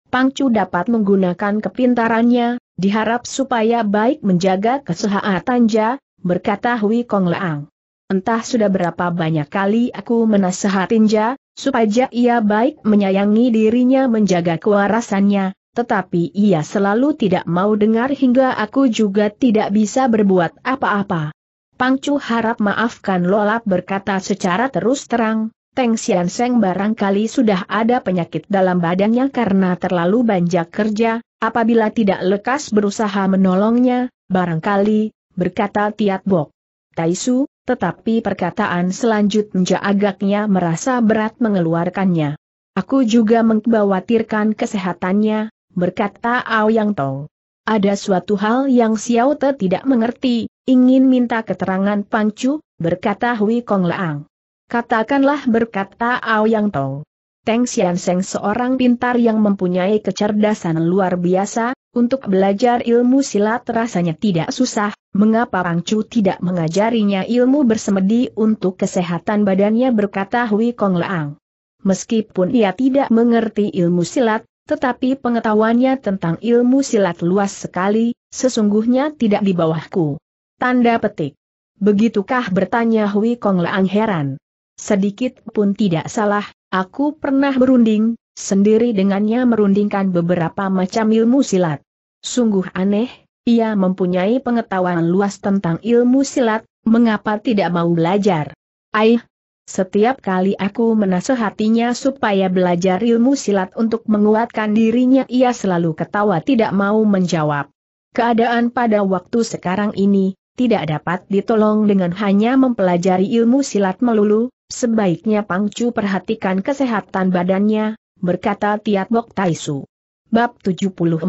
Pangcu dapat menggunakan kepintarannya, diharap supaya baik menjaga kesehatan Ja, berkata Hui Kong Leang. Entah sudah berapa banyak kali aku menasehatin Ja, supaya ia baik menyayangi dirinya menjaga kewarasannya, tetapi ia selalu tidak mau dengar hingga aku juga tidak bisa berbuat apa-apa. Pangcu harap maafkan Lolap berkata secara terus terang, Teng Sian Seng barangkali sudah ada penyakit dalam badannya karena terlalu banyak kerja, apabila tidak lekas berusaha menolongnya, barangkali, berkata Tiat Bok. Taisu, tetapi perkataan selanjutnya agaknya merasa berat mengeluarkannya. Aku juga mengkhawatirkan kesehatannya, berkata ao yang Tong. Ada suatu hal yang Xiao Te tidak mengerti, ingin minta keterangan Pancu, berkata Hui Kong Laang. Katakanlah berkata ao yang Tong. Teng Xian Seng seorang pintar yang mempunyai kecerdasan luar biasa, untuk belajar ilmu silat rasanya tidak susah, mengapa Pancu tidak mengajarinya ilmu bersemedi untuk kesehatan badannya berkata Hui Kong Laang. Meskipun ia tidak mengerti ilmu silat, tetapi pengetahuannya tentang ilmu silat luas sekali, sesungguhnya tidak di bawahku. Tanda petik. Begitukah bertanya Hui Kong Laang heran. Sedikit pun tidak salah, aku pernah berunding, sendiri dengannya merundingkan beberapa macam ilmu silat. Sungguh aneh, ia mempunyai pengetahuan luas tentang ilmu silat, mengapa tidak mau belajar? Aih, setiap kali aku menasehatinya supaya belajar ilmu silat untuk menguatkan dirinya ia selalu ketawa tidak mau menjawab. Keadaan pada waktu sekarang ini, tidak dapat ditolong dengan hanya mempelajari ilmu silat melulu, sebaiknya Pangcu perhatikan kesehatan badannya, berkata Tiat Bok Taisu. Bab 74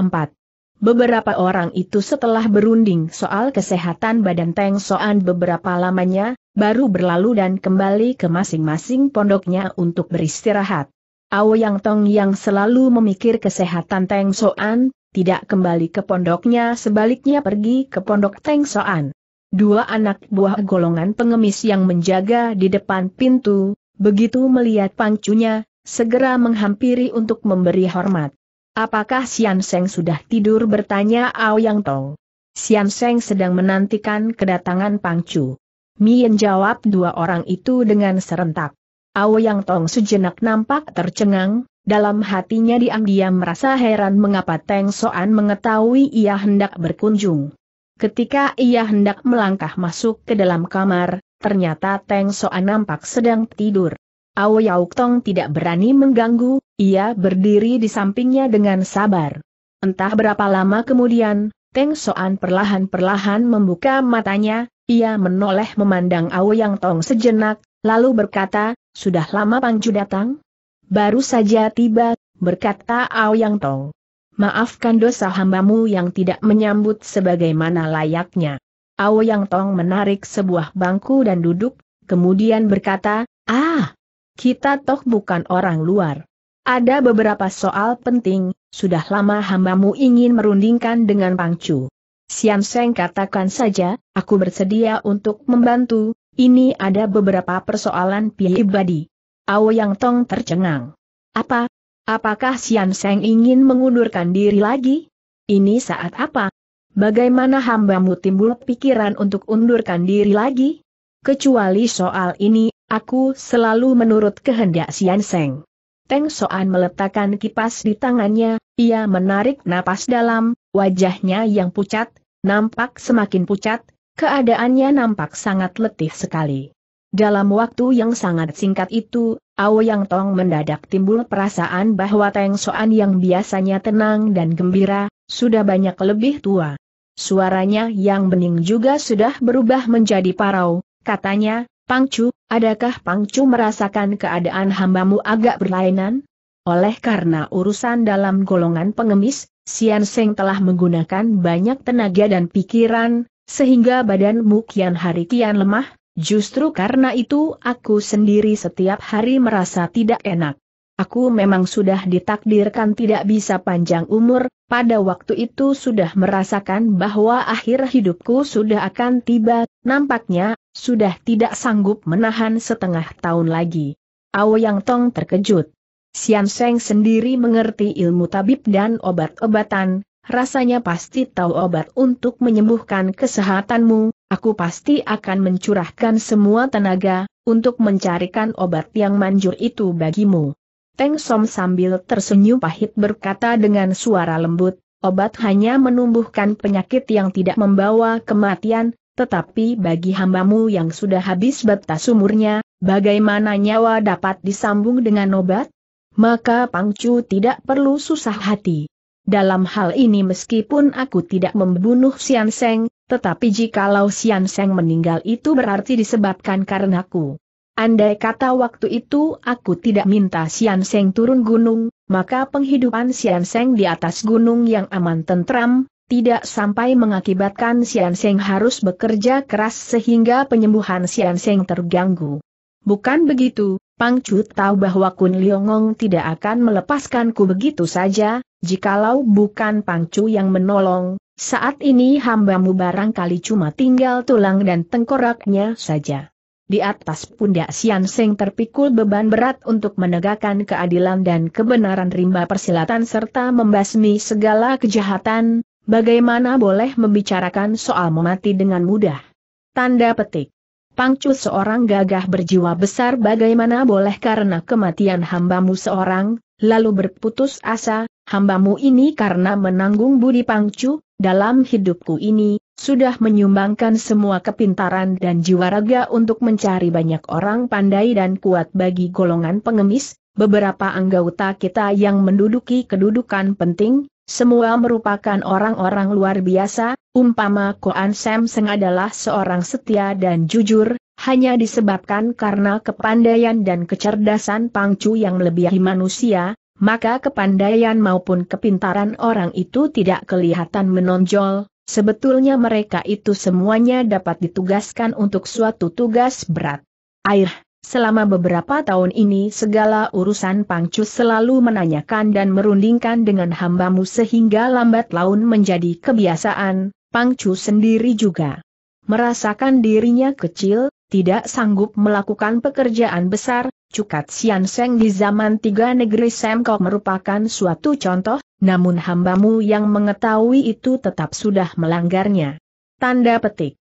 Beberapa orang itu setelah berunding soal kesehatan badan Teng Soan beberapa lamanya, baru berlalu dan kembali ke masing-masing pondoknya untuk beristirahat. Ao Yang Tong yang selalu memikir kesehatan Teng Soan, tidak kembali ke pondoknya sebaliknya pergi ke pondok Teng Soan. Dua anak buah golongan pengemis yang menjaga di depan pintu, begitu melihat pangcunya, segera menghampiri untuk memberi hormat. Apakah Sian Seng sudah tidur bertanya Ao Yang Tong. Sian Seng sedang menantikan kedatangan Pangcu. Mien jawab dua orang itu dengan serentak. Yang Tong sejenak nampak tercengang, dalam hatinya diam-diam merasa heran mengapa Teng Soan mengetahui ia hendak berkunjung. Ketika ia hendak melangkah masuk ke dalam kamar, ternyata Teng Soan nampak sedang tidur. Aoyang Tong tidak berani mengganggu, ia berdiri di sampingnya dengan sabar. Entah berapa lama kemudian, Teng Soan perlahan-perlahan membuka matanya, ia menoleh memandang Aoyang Tong sejenak, lalu berkata, sudah lama Pangju datang? Baru saja tiba, berkata Aoyang Tong. Maafkan dosa hambamu yang tidak menyambut sebagaimana layaknya. Aoyang Tong menarik sebuah bangku dan duduk, kemudian berkata, ah, kita toh bukan orang luar. Ada beberapa soal penting, sudah lama hambamu ingin merundingkan dengan Pangcu. Sian Seng katakan saja, aku bersedia untuk membantu, ini ada beberapa persoalan pribadi. Ao Yang Tong tercengang. Apa? Apakah Sian Seng ingin mengundurkan diri lagi? Ini saat apa? Bagaimana hambamu timbul pikiran untuk undurkan diri lagi? Kecuali soal ini, aku selalu menurut kehendak Sian Seng. Teng Soan meletakkan kipas di tangannya, ia menarik napas dalam, wajahnya yang pucat, nampak semakin pucat, keadaannya nampak sangat letih sekali. Dalam waktu yang sangat singkat itu, Ao Yang Tong mendadak timbul perasaan bahwa Teng Soan yang biasanya tenang dan gembira, sudah banyak lebih tua. Suaranya yang bening juga sudah berubah menjadi parau, katanya, Pangcu, adakah Pangcu merasakan keadaan hambamu agak berlainan? Oleh karena urusan dalam golongan pengemis, Sian Seng telah menggunakan banyak tenaga dan pikiran, sehingga badanmu kian hari kian lemah, justru karena itu aku sendiri setiap hari merasa tidak enak. Aku memang sudah ditakdirkan tidak bisa panjang umur, pada waktu itu sudah merasakan bahwa akhir hidupku sudah akan tiba, nampaknya, sudah tidak sanggup menahan setengah tahun lagi. Ao Yang Tong terkejut. Sian Seng sendiri mengerti ilmu tabib dan obat-obatan, rasanya pasti tahu obat untuk menyembuhkan kesehatanmu, aku pasti akan mencurahkan semua tenaga, untuk mencarikan obat yang manjur itu bagimu. Teng Som sambil tersenyum pahit berkata dengan suara lembut, obat hanya menumbuhkan penyakit yang tidak membawa kematian, tetapi bagi hambamu yang sudah habis batas umurnya, bagaimana nyawa dapat disambung dengan obat? maka Pangcu tidak perlu susah hati. Dalam hal ini meskipun aku tidak membunuh Sian Seng, tetapi jikalau Sian Seng meninggal itu berarti disebabkan karena aku. Andai kata waktu itu aku tidak minta Sian Seng turun gunung, maka penghidupan Sian Seng di atas gunung yang aman tentram, tidak sampai mengakibatkan Sian Seng harus bekerja keras sehingga penyembuhan Sian Seng terganggu. Bukan begitu, Chu tahu bahwa Kun Liongong tidak akan melepaskanku begitu saja, jikalau bukan Pangcu yang menolong, saat ini hambamu barangkali cuma tinggal tulang dan tengkoraknya saja. Di atas pundak Sian Seng terpikul beban berat untuk menegakkan keadilan dan kebenaran rimba persilatan serta membasmi segala kejahatan, bagaimana boleh membicarakan soal memati dengan mudah. Tanda petik. Pangcu seorang gagah berjiwa besar bagaimana boleh karena kematian hambamu seorang, lalu berputus asa, hambamu ini karena menanggung budi Pangcu, dalam hidupku ini, sudah menyumbangkan semua kepintaran dan jiwa raga untuk mencari banyak orang pandai dan kuat bagi golongan pengemis, beberapa anggota kita yang menduduki kedudukan penting, semua merupakan orang-orang luar biasa, umpama Koan Sam Seng adalah seorang setia dan jujur, hanya disebabkan karena kepandaian dan kecerdasan Pangcu yang melebihi manusia, maka kepandaian maupun kepintaran orang itu tidak kelihatan menonjol, sebetulnya mereka itu semuanya dapat ditugaskan untuk suatu tugas berat. Air, Selama beberapa tahun ini segala urusan Pangcu selalu menanyakan dan merundingkan dengan hambamu sehingga lambat laun menjadi kebiasaan, Pangcu sendiri juga. Merasakan dirinya kecil, tidak sanggup melakukan pekerjaan besar, Cukat Sian Seng di zaman tiga negeri Semkok merupakan suatu contoh, namun hambamu yang mengetahui itu tetap sudah melanggarnya. Tanda petik.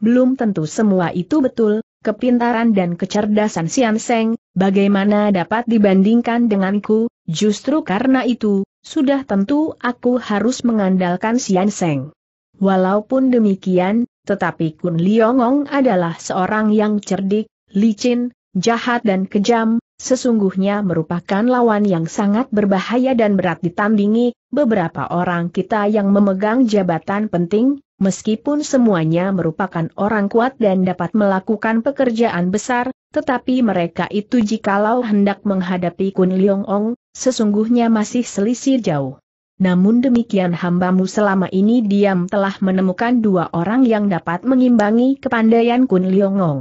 Belum tentu semua itu betul, Kepintaran dan kecerdasan Sian Seng, bagaimana dapat dibandingkan denganku, justru karena itu, sudah tentu aku harus mengandalkan Sian Seng. Walaupun demikian, tetapi Kun Liongong adalah seorang yang cerdik, licin, jahat dan kejam, sesungguhnya merupakan lawan yang sangat berbahaya dan berat ditandingi, beberapa orang kita yang memegang jabatan penting, Meskipun semuanya merupakan orang kuat dan dapat melakukan pekerjaan besar, tetapi mereka itu jikalau hendak menghadapi Kun Leong Ong, sesungguhnya masih selisih jauh. Namun demikian hambamu selama ini diam telah menemukan dua orang yang dapat mengimbangi kepandaian Kun Leong Ong.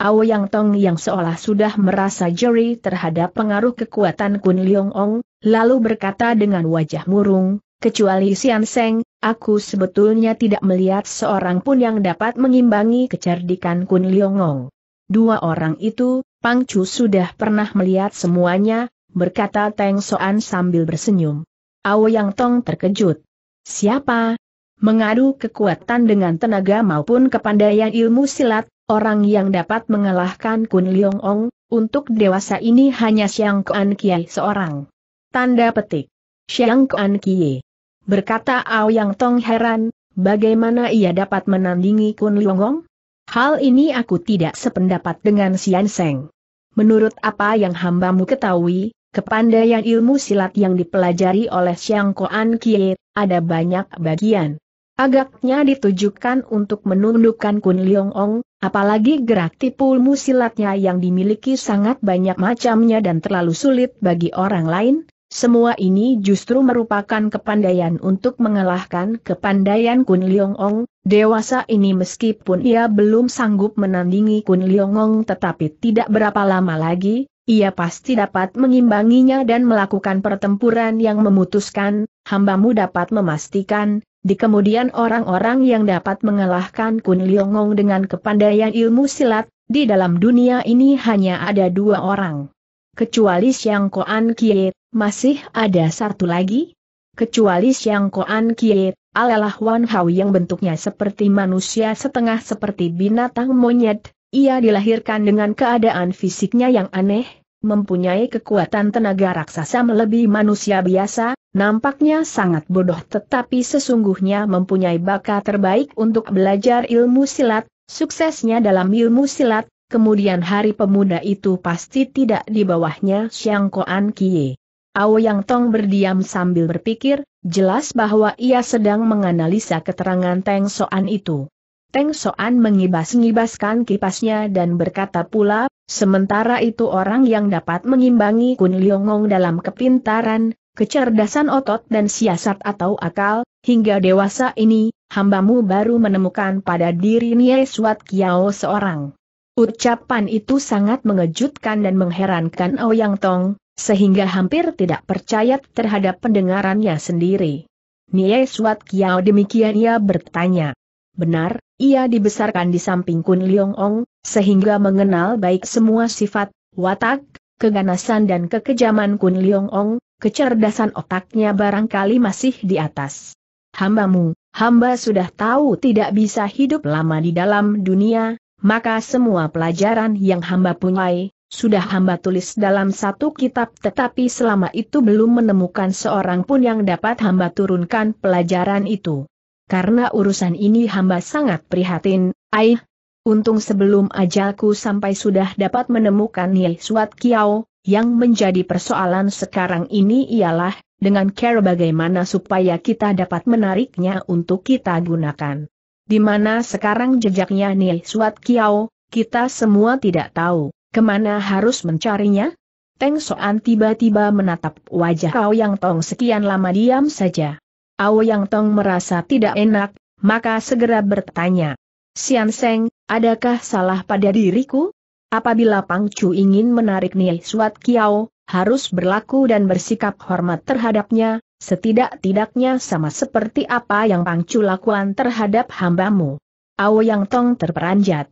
Ao Yang Tong yang seolah sudah merasa jeri terhadap pengaruh kekuatan Kun Leong Ong, lalu berkata dengan wajah murung, kecuali Sian Seng, Aku sebetulnya tidak melihat seorang pun yang dapat mengimbangi kecerdikan Kun Liongong. Dua orang itu, Pang Chu sudah pernah melihat semuanya, berkata Teng Soan sambil bersenyum. Ao Yang Tong terkejut. Siapa? Mengadu kekuatan dengan tenaga maupun kepandaian ilmu silat, orang yang dapat mengalahkan Kun Liongong, untuk dewasa ini hanya Siang Kuan Kiai seorang. Tanda petik. Siang Kuan Kiai. Berkata Ao Yang Tong heran, bagaimana ia dapat menandingi Kun Liongong? Hal ini aku tidak sependapat dengan Sian Seng. Menurut apa yang hambamu ketahui, kepandaian ilmu silat yang dipelajari oleh Siang Koan Kie, ada banyak bagian. Agaknya ditujukan untuk menundukkan Kun Liongong, apalagi gerak tipu ilmu silatnya yang dimiliki sangat banyak macamnya dan terlalu sulit bagi orang lain, semua ini justru merupakan kepandaian untuk mengalahkan kepandaian Kun Leong Ong, dewasa ini meskipun ia belum sanggup menandingi Kun Leong Ong tetapi tidak berapa lama lagi, ia pasti dapat mengimbanginya dan melakukan pertempuran yang memutuskan, hambamu dapat memastikan, di kemudian orang-orang yang dapat mengalahkan Kun Leong Ong dengan kepandaian ilmu silat, di dalam dunia ini hanya ada dua orang. Kecuali siang Koan Kie, masih ada satu lagi? Kecuali Siang Koan Kie, alalah Wan Hao yang bentuknya seperti manusia setengah seperti binatang monyet, ia dilahirkan dengan keadaan fisiknya yang aneh, mempunyai kekuatan tenaga raksasa melebihi manusia biasa, nampaknya sangat bodoh tetapi sesungguhnya mempunyai bakat terbaik untuk belajar ilmu silat, suksesnya dalam ilmu silat, kemudian hari pemuda itu pasti tidak di bawahnya Siang Koan Kie. Ao Yang Tong berdiam sambil berpikir, jelas bahwa ia sedang menganalisa keterangan Teng Soan itu. Teng Soan mengibas-ngibaskan kipasnya dan berkata pula, sementara itu orang yang dapat mengimbangi Kun Liongong dalam kepintaran, kecerdasan otot dan siasat atau akal, hingga dewasa ini, hambamu baru menemukan pada diri Nye Suat Kiao seorang. Ucapan itu sangat mengejutkan dan mengherankan Ao Yang Tong, sehingga hampir tidak percaya terhadap pendengarannya sendiri. Nie Suat Kiao demikian ia bertanya. Benar, ia dibesarkan di samping Kun Liong Ong, sehingga mengenal baik semua sifat, watak, keganasan dan kekejaman Kun Liong Ong, kecerdasan otaknya barangkali masih di atas. Hambamu, hamba sudah tahu tidak bisa hidup lama di dalam dunia, maka semua pelajaran yang hamba punyai, sudah hamba tulis dalam satu kitab tetapi selama itu belum menemukan seorang pun yang dapat hamba turunkan pelajaran itu. Karena urusan ini hamba sangat prihatin, aih, untung sebelum ajalku sampai sudah dapat menemukan Yai Suat Kiao, yang menjadi persoalan sekarang ini ialah, dengan care bagaimana supaya kita dapat menariknya untuk kita gunakan. Di mana sekarang jejaknya Nil Suat Kiao, kita semua tidak tahu. Kemana harus mencarinya? Teng Soan tiba-tiba menatap wajah Ao Yang Tong sekian lama diam saja. Ao Yang Tong merasa tidak enak, maka segera bertanya. Sian Seng, adakah salah pada diriku? Apabila Pang Chu ingin menarik Nil suat Kiao, harus berlaku dan bersikap hormat terhadapnya, setidak-tidaknya sama seperti apa yang Pang Chu lakukan terhadap hambamu. Ao Yang Tong terperanjat.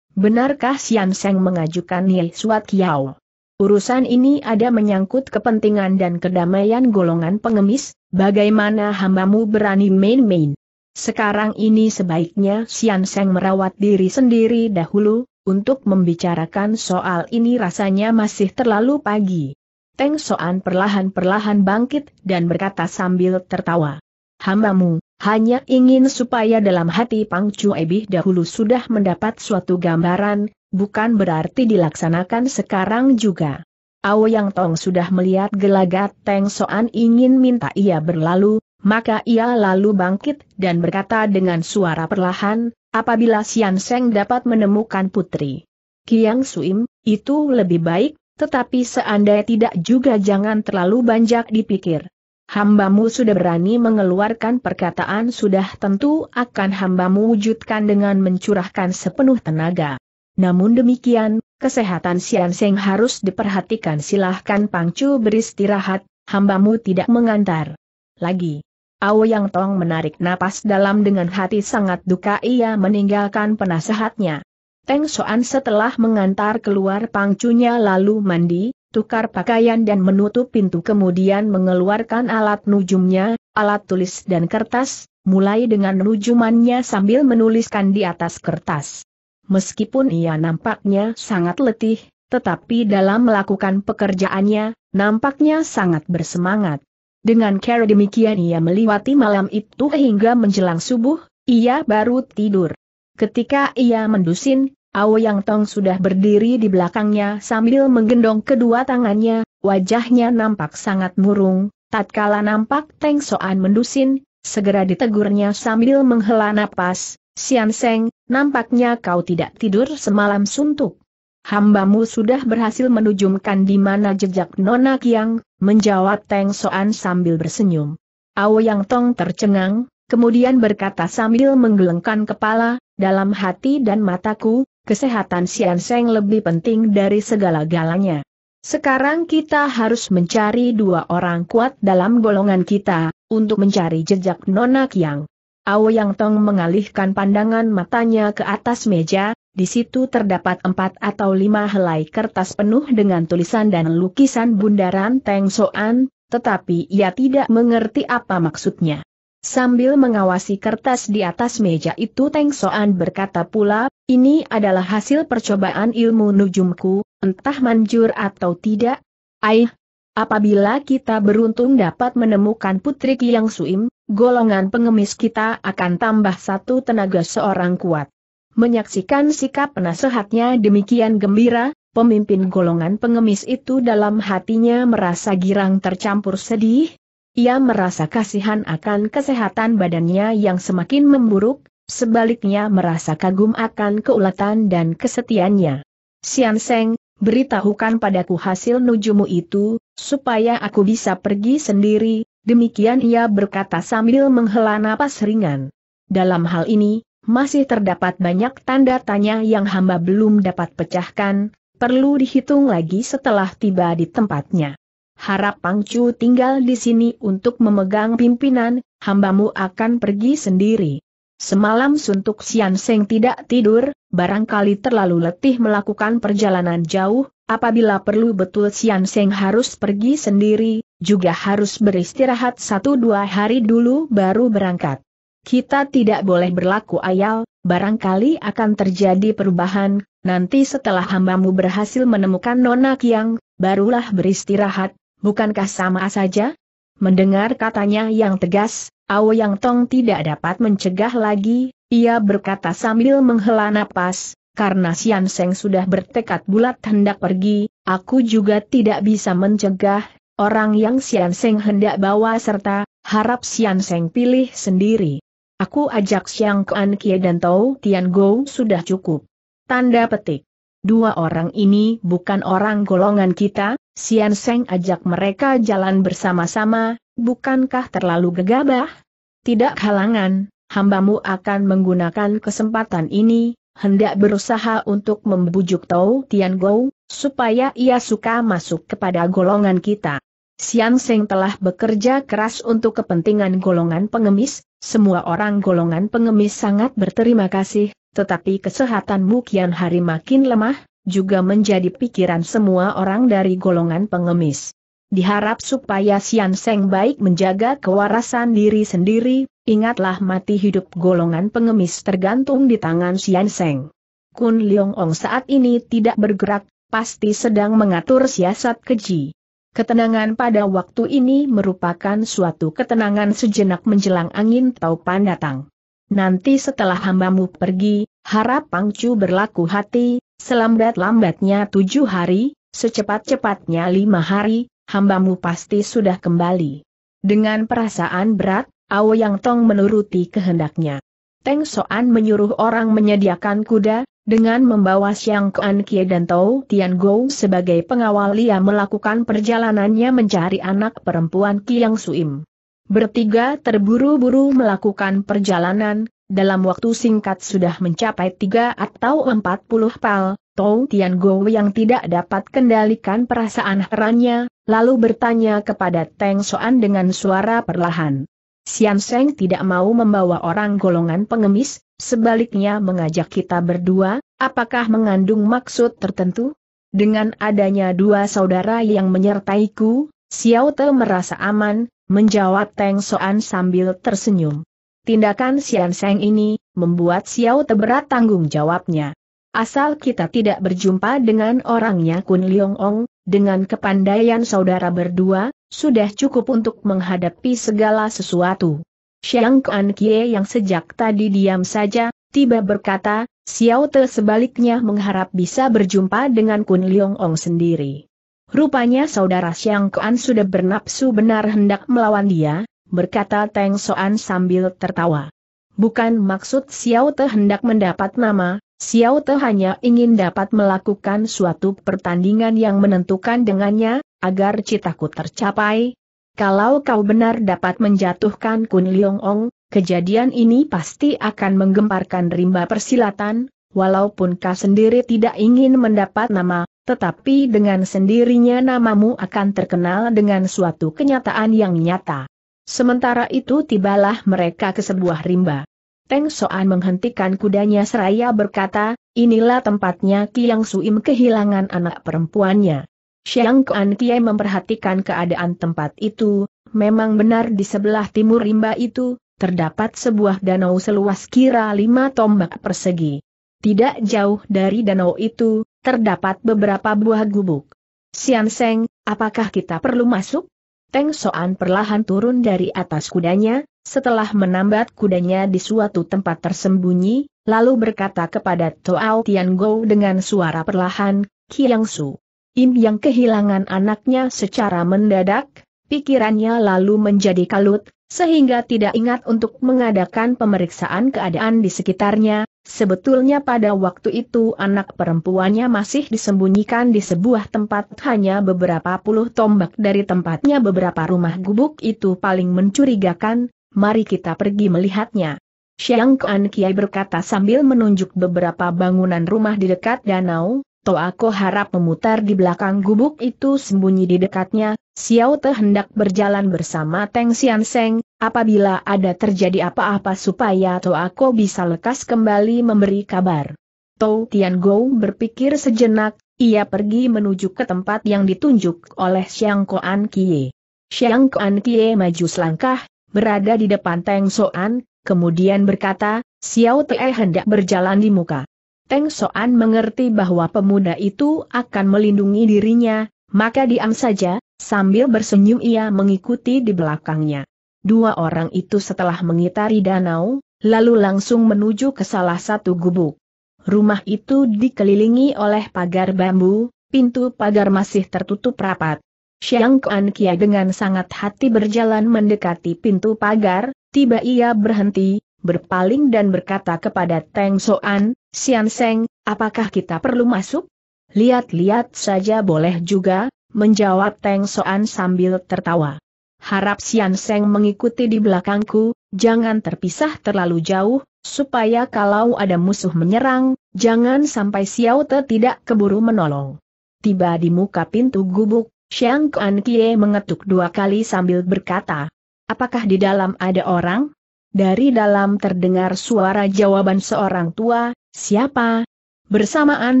Benarkah Sian Seng mengajukan Nye Suat Kiao? Urusan ini ada menyangkut kepentingan dan kedamaian golongan pengemis, bagaimana hambamu berani main-main? Sekarang ini sebaiknya Sian Seng merawat diri sendiri dahulu, untuk membicarakan soal ini rasanya masih terlalu pagi. Teng Soan perlahan-perlahan bangkit dan berkata sambil tertawa. Hambamu, hanya ingin supaya dalam hati Pang Ebi dahulu sudah mendapat suatu gambaran, bukan berarti dilaksanakan sekarang juga. Ao Yang Tong sudah melihat gelagat Teng Soan ingin minta ia berlalu, maka ia lalu bangkit dan berkata dengan suara perlahan, apabila Sian Seng dapat menemukan putri. Kiang Suim, itu lebih baik, tetapi seandainya tidak juga jangan terlalu banyak dipikir. Hambamu sudah berani mengeluarkan perkataan sudah tentu akan hambamu wujudkan dengan mencurahkan sepenuh tenaga. Namun demikian, kesehatan Sian Seng harus diperhatikan silahkan Pangcu beristirahat, hambamu tidak mengantar. Lagi. Ao Yang Tong menarik napas dalam dengan hati sangat duka ia meninggalkan penasehatnya. Teng Soan setelah mengantar keluar pangcunya lalu mandi, tukar pakaian dan menutup pintu kemudian mengeluarkan alat nujumnya, alat tulis dan kertas, mulai dengan nujumannya sambil menuliskan di atas kertas. Meskipun ia nampaknya sangat letih, tetapi dalam melakukan pekerjaannya, nampaknya sangat bersemangat. Dengan cara demikian ia meliwati malam itu hingga menjelang subuh, ia baru tidur. Ketika ia mendusin, yang Tong sudah berdiri di belakangnya sambil menggendong kedua tangannya, wajahnya nampak sangat murung, tatkala nampak Teng Soan mendusin, segera ditegurnya sambil menghela napas, Sian Seng, nampaknya kau tidak tidur semalam suntuk. Hambamu sudah berhasil menujumkan di mana jejak Nona Kiang, menjawab Teng Soan sambil bersenyum. Yang Tong tercengang, kemudian berkata sambil menggelengkan kepala, dalam hati dan mataku, kesehatan Sian Seng lebih penting dari segala-galanya. Sekarang kita harus mencari dua orang kuat dalam golongan kita, untuk mencari jejak Nona Kiang. Ao Yang Tong mengalihkan pandangan matanya ke atas meja, di situ terdapat empat atau lima helai kertas penuh dengan tulisan dan lukisan bundaran Teng Soan, tetapi ia tidak mengerti apa maksudnya. Sambil mengawasi kertas di atas meja itu Teng Soan berkata pula, ini adalah hasil percobaan ilmu nujumku, entah manjur atau tidak. Aih, apabila kita beruntung dapat menemukan Putri Kiang Suim, golongan pengemis kita akan tambah satu tenaga seorang kuat. Menyaksikan sikap penasehatnya demikian gembira, pemimpin golongan pengemis itu dalam hatinya merasa girang tercampur sedih, ia merasa kasihan akan kesehatan badannya yang semakin memburuk, sebaliknya merasa kagum akan keulatan dan kesetiaannya. Sian Seng, beritahukan padaku hasil nujumu itu, supaya aku bisa pergi sendiri, demikian ia berkata sambil menghela napas ringan. Dalam hal ini, masih terdapat banyak tanda tanya yang hamba belum dapat pecahkan, perlu dihitung lagi setelah tiba di tempatnya harap Pangcu tinggal di sini untuk memegang pimpinan, hambamu akan pergi sendiri. Semalam suntuk Sian Seng tidak tidur, barangkali terlalu letih melakukan perjalanan jauh, apabila perlu betul Sian Seng harus pergi sendiri, juga harus beristirahat satu dua hari dulu baru berangkat. Kita tidak boleh berlaku ayal, barangkali akan terjadi perubahan, nanti setelah hambamu berhasil menemukan Nona Kiang, barulah beristirahat, bukankah sama saja? Mendengar katanya yang tegas, Ao Yang Tong tidak dapat mencegah lagi, ia berkata sambil menghela napas, karena Sian Seng sudah bertekad bulat hendak pergi, aku juga tidak bisa mencegah, orang yang Sian Seng hendak bawa serta, harap Sian Seng pilih sendiri. Aku ajak Siang Kuan Kie dan Tau Tian Go sudah cukup. Tanda petik. Dua orang ini bukan orang golongan kita, Sian Seng ajak mereka jalan bersama-sama, bukankah terlalu gegabah? Tidak halangan, hambamu akan menggunakan kesempatan ini, hendak berusaha untuk membujuk Tau Tian Gou, supaya ia suka masuk kepada golongan kita. Siang Seng telah bekerja keras untuk kepentingan golongan pengemis, semua orang golongan pengemis sangat berterima kasih, tetapi kesehatanmu kian hari makin lemah, juga menjadi pikiran semua orang dari golongan pengemis. Diharap supaya Sian Seng baik menjaga kewarasan diri sendiri, ingatlah mati hidup golongan pengemis tergantung di tangan Sian Seng. Kun Leong Ong saat ini tidak bergerak, pasti sedang mengatur siasat keji. Ketenangan pada waktu ini merupakan suatu ketenangan sejenak menjelang angin taupan datang. Nanti setelah hambamu pergi, harap Pangcu berlaku hati, selambat-lambatnya tujuh hari, secepat-cepatnya lima hari, hambamu pasti sudah kembali. Dengan perasaan berat, Yang Tong menuruti kehendaknya. Teng Soan menyuruh orang menyediakan kuda, dengan membawa Siang Kuan Kie dan Tau Tian Gou sebagai pengawal ia melakukan perjalanannya mencari anak perempuan Kiang Suim. Bertiga terburu-buru melakukan perjalanan, dalam waktu singkat sudah mencapai tiga atau empat puluh pal, Tou Tian Go yang tidak dapat kendalikan perasaan herannya, lalu bertanya kepada Teng Soan dengan suara perlahan. Sian Seng tidak mau membawa orang golongan pengemis, sebaliknya mengajak kita berdua, apakah mengandung maksud tertentu? Dengan adanya dua saudara yang menyertaiku, Xiao Te merasa aman, menjawab Teng Soan sambil tersenyum. Tindakan Sian Seng ini, membuat Xiao teberat tanggung jawabnya. Asal kita tidak berjumpa dengan orangnya Kun Leong Ong, dengan kepandaian saudara berdua, sudah cukup untuk menghadapi segala sesuatu. Xiang Kuan Kie yang sejak tadi diam saja, tiba berkata, Xiao Te sebaliknya mengharap bisa berjumpa dengan Kun Leong Ong sendiri. Rupanya saudara Siang Kuan sudah bernapsu benar hendak melawan dia, berkata Teng Soan sambil tertawa. Bukan maksud Xiao Te hendak mendapat nama, Xiao Te hanya ingin dapat melakukan suatu pertandingan yang menentukan dengannya, agar citaku tercapai. Kalau kau benar dapat menjatuhkan Kun Leong Ong, kejadian ini pasti akan menggemparkan rimba persilatan, walaupun kau sendiri tidak ingin mendapat nama, tetapi dengan sendirinya namamu akan terkenal dengan suatu kenyataan yang nyata. Sementara itu tibalah mereka ke sebuah rimba. Teng Soan menghentikan kudanya seraya berkata, inilah tempatnya Kiang Suim kehilangan anak perempuannya. Siang Kuan Kiai memperhatikan keadaan tempat itu, memang benar di sebelah timur rimba itu, terdapat sebuah danau seluas kira lima tombak persegi. Tidak jauh dari danau itu, terdapat beberapa buah gubuk. Sian Seng, apakah kita perlu masuk? Teng Soan perlahan turun dari atas kudanya, setelah menambat kudanya di suatu tempat tersembunyi, lalu berkata kepada Toao Gou dengan suara perlahan, Kiang Su. Im yang kehilangan anaknya secara mendadak, pikirannya lalu menjadi kalut, sehingga tidak ingat untuk mengadakan pemeriksaan keadaan di sekitarnya, Sebetulnya pada waktu itu anak perempuannya masih disembunyikan di sebuah tempat hanya beberapa puluh tombak dari tempatnya beberapa rumah gubuk itu paling mencurigakan, mari kita pergi melihatnya. Xiang Kuan Kiai berkata sambil menunjuk beberapa bangunan rumah di dekat danau, Toa Ko harap memutar di belakang gubuk itu sembunyi di dekatnya, Xiao Te hendak berjalan bersama Teng Sian Seng, apabila ada terjadi apa-apa supaya Ako bisa lekas kembali memberi kabar. Tou Tian Go berpikir sejenak, ia pergi menuju ke tempat yang ditunjuk oleh Xiang Koan Kie. Xiang Koan Kie maju selangkah, berada di depan Teng Soan, kemudian berkata, Xiao Te hendak berjalan di muka. Teng Soan mengerti bahwa pemuda itu akan melindungi dirinya, maka diam saja, Sambil bersenyum ia mengikuti di belakangnya. Dua orang itu setelah mengitari danau, lalu langsung menuju ke salah satu gubuk. Rumah itu dikelilingi oleh pagar bambu, pintu pagar masih tertutup rapat. Xiang Kuan Kia dengan sangat hati berjalan mendekati pintu pagar, tiba ia berhenti, berpaling dan berkata kepada Teng Soan, Xian Seng, apakah kita perlu masuk? Lihat-lihat saja boleh juga, menjawab Teng Soan sambil tertawa. Harap Sian Seng mengikuti di belakangku, jangan terpisah terlalu jauh, supaya kalau ada musuh menyerang, jangan sampai Xiao Te tidak keburu menolong. Tiba di muka pintu gubuk, Xiang Kuan Kie mengetuk dua kali sambil berkata, Apakah di dalam ada orang? Dari dalam terdengar suara jawaban seorang tua, siapa? Bersamaan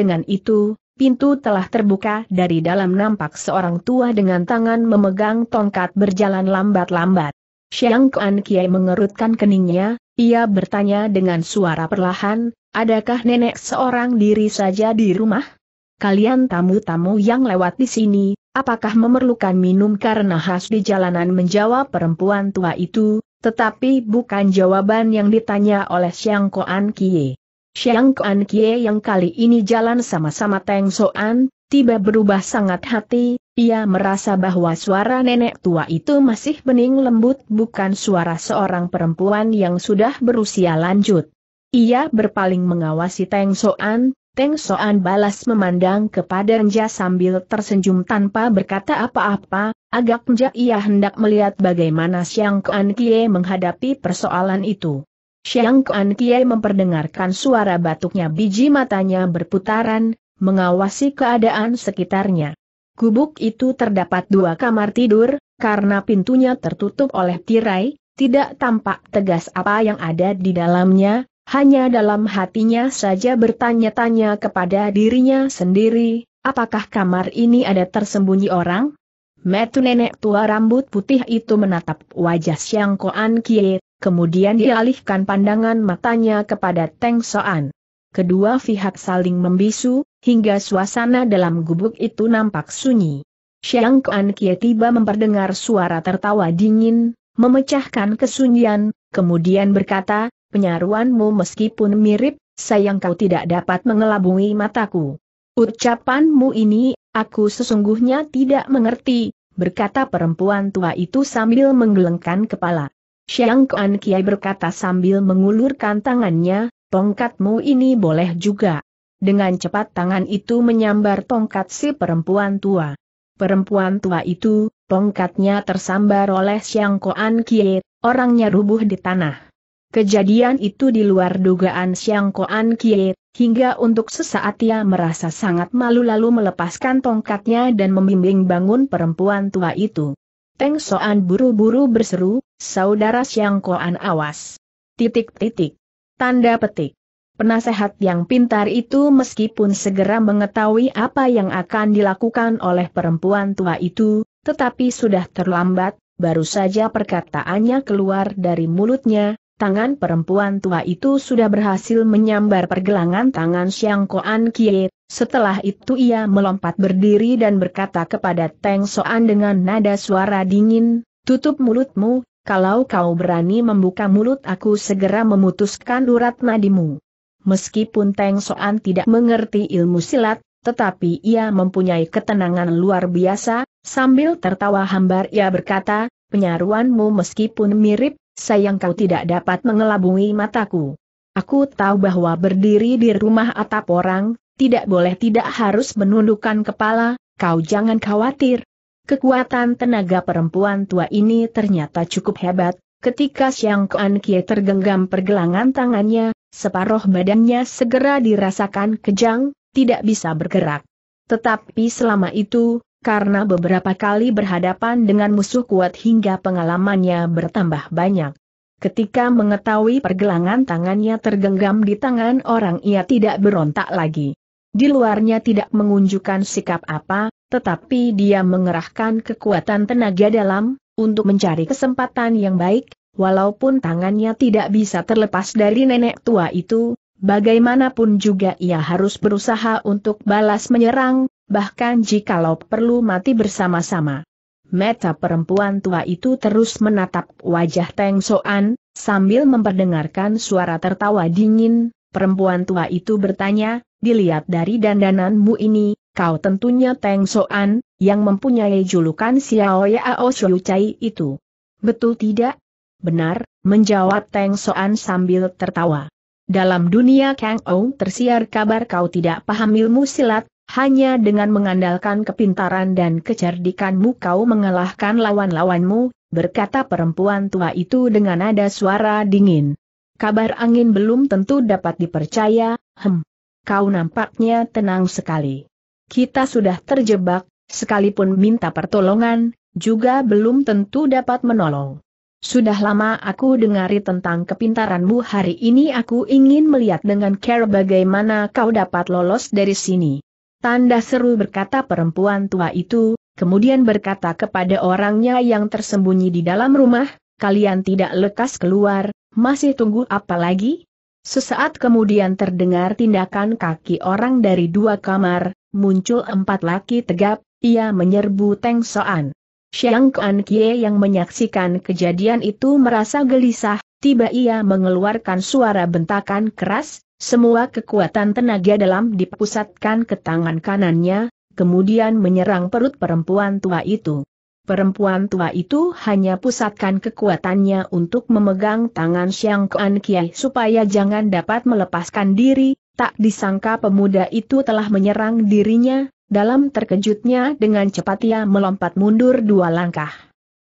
dengan itu, pintu telah terbuka dari dalam nampak seorang tua dengan tangan memegang tongkat berjalan lambat-lambat. Xiang Kuan Kiai mengerutkan keningnya, ia bertanya dengan suara perlahan, adakah nenek seorang diri saja di rumah? Kalian tamu-tamu yang lewat di sini, apakah memerlukan minum karena khas di jalanan menjawab perempuan tua itu, tetapi bukan jawaban yang ditanya oleh Xiang Kuan Kiai. Xiang Kuan Kie yang kali ini jalan sama-sama Teng Soan, tiba berubah sangat hati, ia merasa bahwa suara nenek tua itu masih bening lembut bukan suara seorang perempuan yang sudah berusia lanjut. Ia berpaling mengawasi Teng Soan, Teng Soan balas memandang kepada Nja sambil tersenyum tanpa berkata apa-apa, agak Nja ia hendak melihat bagaimana Xiang Kuan Kie menghadapi persoalan itu. Xiang Kuan Kie memperdengarkan suara batuknya biji matanya berputaran, mengawasi keadaan sekitarnya. Kubuk itu terdapat dua kamar tidur, karena pintunya tertutup oleh tirai, tidak tampak tegas apa yang ada di dalamnya, hanya dalam hatinya saja bertanya-tanya kepada dirinya sendiri, apakah kamar ini ada tersembunyi orang? Metu nenek tua rambut putih itu menatap wajah Xiang Kuan Kie, kemudian dialihkan pandangan matanya kepada Teng Soan. Kedua pihak saling membisu, hingga suasana dalam gubuk itu nampak sunyi. Xiang Kuan Kie tiba memperdengar suara tertawa dingin, memecahkan kesunyian, kemudian berkata, penyaruanmu meskipun mirip, sayang kau tidak dapat mengelabui mataku. Ucapanmu ini, aku sesungguhnya tidak mengerti, berkata perempuan tua itu sambil menggelengkan kepala. Xiang Kuan Kiai berkata sambil mengulurkan tangannya, tongkatmu ini boleh juga. Dengan cepat tangan itu menyambar tongkat si perempuan tua. Perempuan tua itu, tongkatnya tersambar oleh Xiang Kuan Kiai, orangnya rubuh di tanah. Kejadian itu di luar dugaan Xiang Kuan Kiai, hingga untuk sesaat ia merasa sangat malu lalu melepaskan tongkatnya dan membimbing bangun perempuan tua itu. Teng Soan buru-buru berseru, Saudara Siang Koan awas. Titik-titik. Tanda petik. Penasehat yang pintar itu meskipun segera mengetahui apa yang akan dilakukan oleh perempuan tua itu, tetapi sudah terlambat, baru saja perkataannya keluar dari mulutnya, tangan perempuan tua itu sudah berhasil menyambar pergelangan tangan Siang Koan Kie, setelah itu ia melompat berdiri dan berkata kepada Teng Soan dengan nada suara dingin, tutup mulutmu, kalau kau berani membuka mulut aku segera memutuskan urat nadimu. Meskipun Teng Soan tidak mengerti ilmu silat, tetapi ia mempunyai ketenangan luar biasa, sambil tertawa hambar ia berkata, penyaruanmu meskipun mirip, sayang kau tidak dapat mengelabui mataku. Aku tahu bahwa berdiri di rumah atap orang, tidak boleh tidak harus menundukkan kepala, kau jangan khawatir, Kekuatan tenaga perempuan tua ini ternyata cukup hebat, ketika siang Kuan Kie tergenggam pergelangan tangannya, separuh badannya segera dirasakan kejang, tidak bisa bergerak. Tetapi selama itu, karena beberapa kali berhadapan dengan musuh kuat hingga pengalamannya bertambah banyak. Ketika mengetahui pergelangan tangannya tergenggam di tangan orang ia tidak berontak lagi. Di luarnya tidak mengunjukkan sikap apa, tetapi dia mengerahkan kekuatan tenaga dalam, untuk mencari kesempatan yang baik, walaupun tangannya tidak bisa terlepas dari nenek tua itu, bagaimanapun juga ia harus berusaha untuk balas menyerang, bahkan jikalau perlu mati bersama-sama. Meta perempuan tua itu terus menatap wajah Teng Soan, sambil memperdengarkan suara tertawa dingin, perempuan tua itu bertanya, dilihat dari dandananmu ini, kau tentunya Teng Soan, yang mempunyai julukan Xiao Yao Shou Cai itu. Betul tidak? Benar, menjawab Teng Soan sambil tertawa. Dalam dunia Kang Ou tersiar kabar kau tidak paham ilmu silat, hanya dengan mengandalkan kepintaran dan kecerdikanmu kau mengalahkan lawan-lawanmu, berkata perempuan tua itu dengan nada suara dingin. Kabar angin belum tentu dapat dipercaya, hem. Kau nampaknya tenang sekali kita sudah terjebak, sekalipun minta pertolongan, juga belum tentu dapat menolong. Sudah lama aku dengari tentang kepintaranmu hari ini aku ingin melihat dengan care bagaimana kau dapat lolos dari sini. Tanda seru berkata perempuan tua itu, kemudian berkata kepada orangnya yang tersembunyi di dalam rumah, kalian tidak lekas keluar, masih tunggu apa lagi? Sesaat kemudian terdengar tindakan kaki orang dari dua kamar, muncul empat laki tegap, ia menyerbu Teng Soan. Xiang Kuan Kie yang menyaksikan kejadian itu merasa gelisah, tiba ia mengeluarkan suara bentakan keras, semua kekuatan tenaga dalam dipusatkan ke tangan kanannya, kemudian menyerang perut perempuan tua itu. Perempuan tua itu hanya pusatkan kekuatannya untuk memegang tangan Xiang Kuan Kie supaya jangan dapat melepaskan diri, Tak disangka pemuda itu telah menyerang dirinya, dalam terkejutnya dengan cepat ia melompat mundur dua langkah.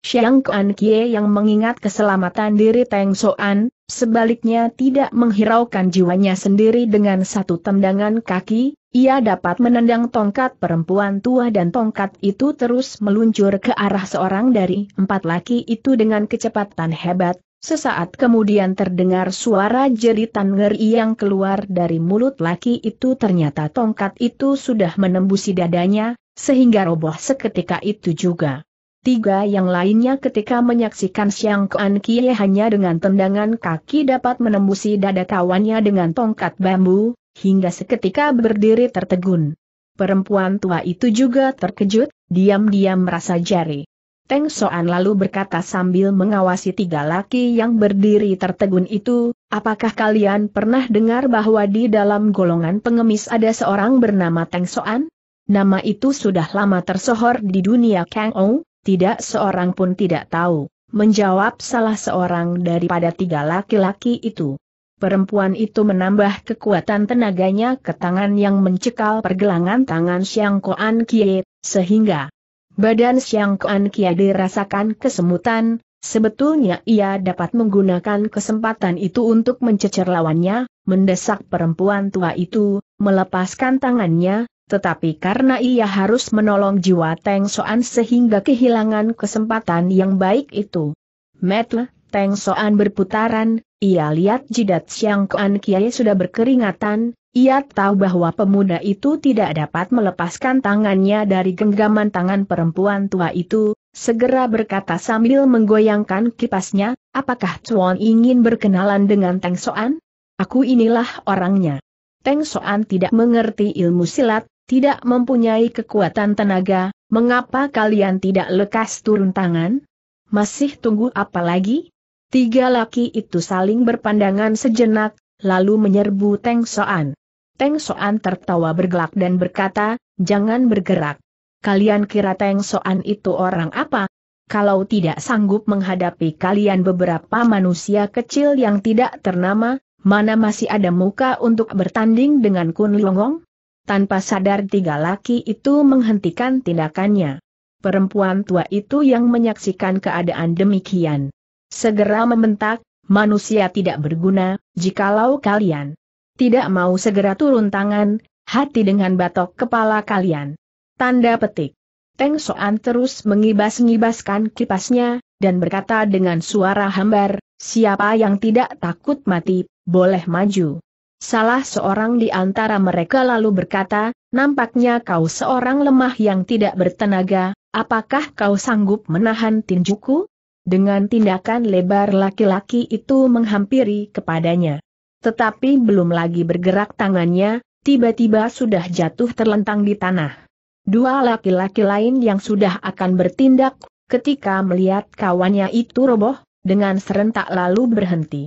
Xiang Kuan Kie yang mengingat keselamatan diri Teng Soan, sebaliknya tidak menghiraukan jiwanya sendiri dengan satu tendangan kaki, ia dapat menendang tongkat perempuan tua dan tongkat itu terus meluncur ke arah seorang dari empat laki itu dengan kecepatan hebat, Sesaat kemudian terdengar suara jeritan ngeri yang keluar dari mulut laki itu ternyata tongkat itu sudah menembusi dadanya, sehingga roboh seketika itu juga. Tiga yang lainnya ketika menyaksikan Siang Kuan Kie hanya dengan tendangan kaki dapat menembusi dada kawannya dengan tongkat bambu, hingga seketika berdiri tertegun. Perempuan tua itu juga terkejut, diam-diam merasa jari Teng Soan lalu berkata sambil mengawasi tiga laki yang berdiri tertegun itu, apakah kalian pernah dengar bahwa di dalam golongan pengemis ada seorang bernama Teng Soan? Nama itu sudah lama tersohor di dunia Kang Ong, tidak seorang pun tidak tahu, menjawab salah seorang daripada tiga laki-laki itu. Perempuan itu menambah kekuatan tenaganya ke tangan yang mencekal pergelangan tangan Xiang Koan Kie, sehingga Badan Siang Kuan Kia dirasakan kesemutan, sebetulnya ia dapat menggunakan kesempatan itu untuk mencecer lawannya, mendesak perempuan tua itu, melepaskan tangannya, tetapi karena ia harus menolong jiwa Teng Soan sehingga kehilangan kesempatan yang baik itu. Metle, Teng Soan berputaran, ia lihat jidat Siang Kuan Kiai sudah berkeringatan, ia tahu bahwa pemuda itu tidak dapat melepaskan tangannya dari genggaman tangan perempuan tua itu, segera berkata sambil menggoyangkan kipasnya, apakah Chuan ingin berkenalan dengan Teng Soan? Aku inilah orangnya. Teng Soan tidak mengerti ilmu silat, tidak mempunyai kekuatan tenaga, mengapa kalian tidak lekas turun tangan? Masih tunggu apa lagi? Tiga laki itu saling berpandangan sejenak, lalu menyerbu Teng Soan. Teng Soan tertawa bergelak dan berkata, jangan bergerak. Kalian kira Teng Soan itu orang apa? Kalau tidak sanggup menghadapi kalian beberapa manusia kecil yang tidak ternama, mana masih ada muka untuk bertanding dengan Kun Liongong? Tanpa sadar tiga laki itu menghentikan tindakannya. Perempuan tua itu yang menyaksikan keadaan demikian. Segera membentak, manusia tidak berguna, jikalau kalian tidak mau segera turun tangan, hati dengan batok kepala kalian. Tanda petik. Teng Soan terus mengibas-ngibaskan kipasnya, dan berkata dengan suara hambar, siapa yang tidak takut mati, boleh maju. Salah seorang di antara mereka lalu berkata, nampaknya kau seorang lemah yang tidak bertenaga, apakah kau sanggup menahan tinjuku? Dengan tindakan lebar laki-laki itu menghampiri kepadanya tetapi belum lagi bergerak tangannya, tiba-tiba sudah jatuh terlentang di tanah. Dua laki-laki lain yang sudah akan bertindak, ketika melihat kawannya itu roboh, dengan serentak lalu berhenti.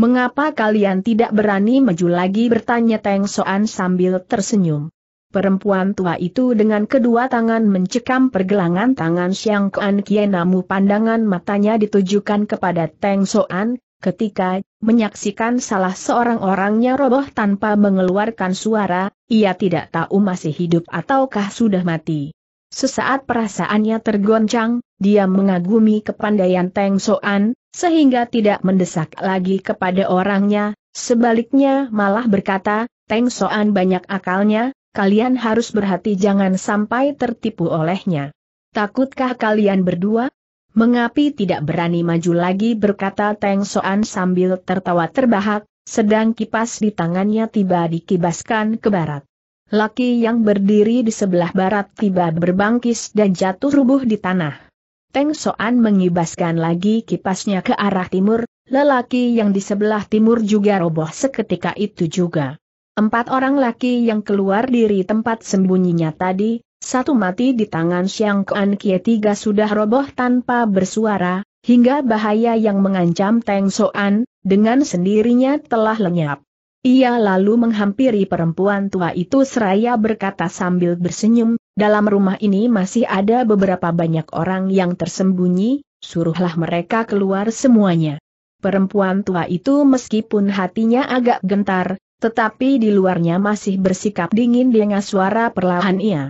Mengapa kalian tidak berani maju lagi bertanya Teng Soan sambil tersenyum. Perempuan tua itu dengan kedua tangan mencekam pergelangan tangan Siang Kuan Kienamu pandangan matanya ditujukan kepada Teng Soan, Ketika menyaksikan salah seorang orangnya roboh tanpa mengeluarkan suara, ia tidak tahu masih hidup ataukah sudah mati. Sesaat perasaannya tergoncang, dia mengagumi kepandaian Teng Soan, sehingga tidak mendesak lagi kepada orangnya, sebaliknya malah berkata, Teng Soan banyak akalnya, kalian harus berhati jangan sampai tertipu olehnya. Takutkah kalian berdua? Mengapi tidak berani maju lagi berkata Teng Soan sambil tertawa terbahak, sedang kipas di tangannya tiba dikibaskan ke barat. Laki yang berdiri di sebelah barat tiba berbangkis dan jatuh rubuh di tanah. Teng Soan mengibaskan lagi kipasnya ke arah timur, lelaki yang di sebelah timur juga roboh seketika itu juga. Empat orang laki yang keluar dari tempat sembunyinya tadi, satu mati di tangan Xiang Kuan Kie tiga sudah roboh tanpa bersuara, hingga bahaya yang mengancam Teng Soan, dengan sendirinya telah lenyap. Ia lalu menghampiri perempuan tua itu seraya berkata sambil bersenyum, dalam rumah ini masih ada beberapa banyak orang yang tersembunyi, suruhlah mereka keluar semuanya. Perempuan tua itu meskipun hatinya agak gentar, tetapi di luarnya masih bersikap dingin dengan suara perlahan ia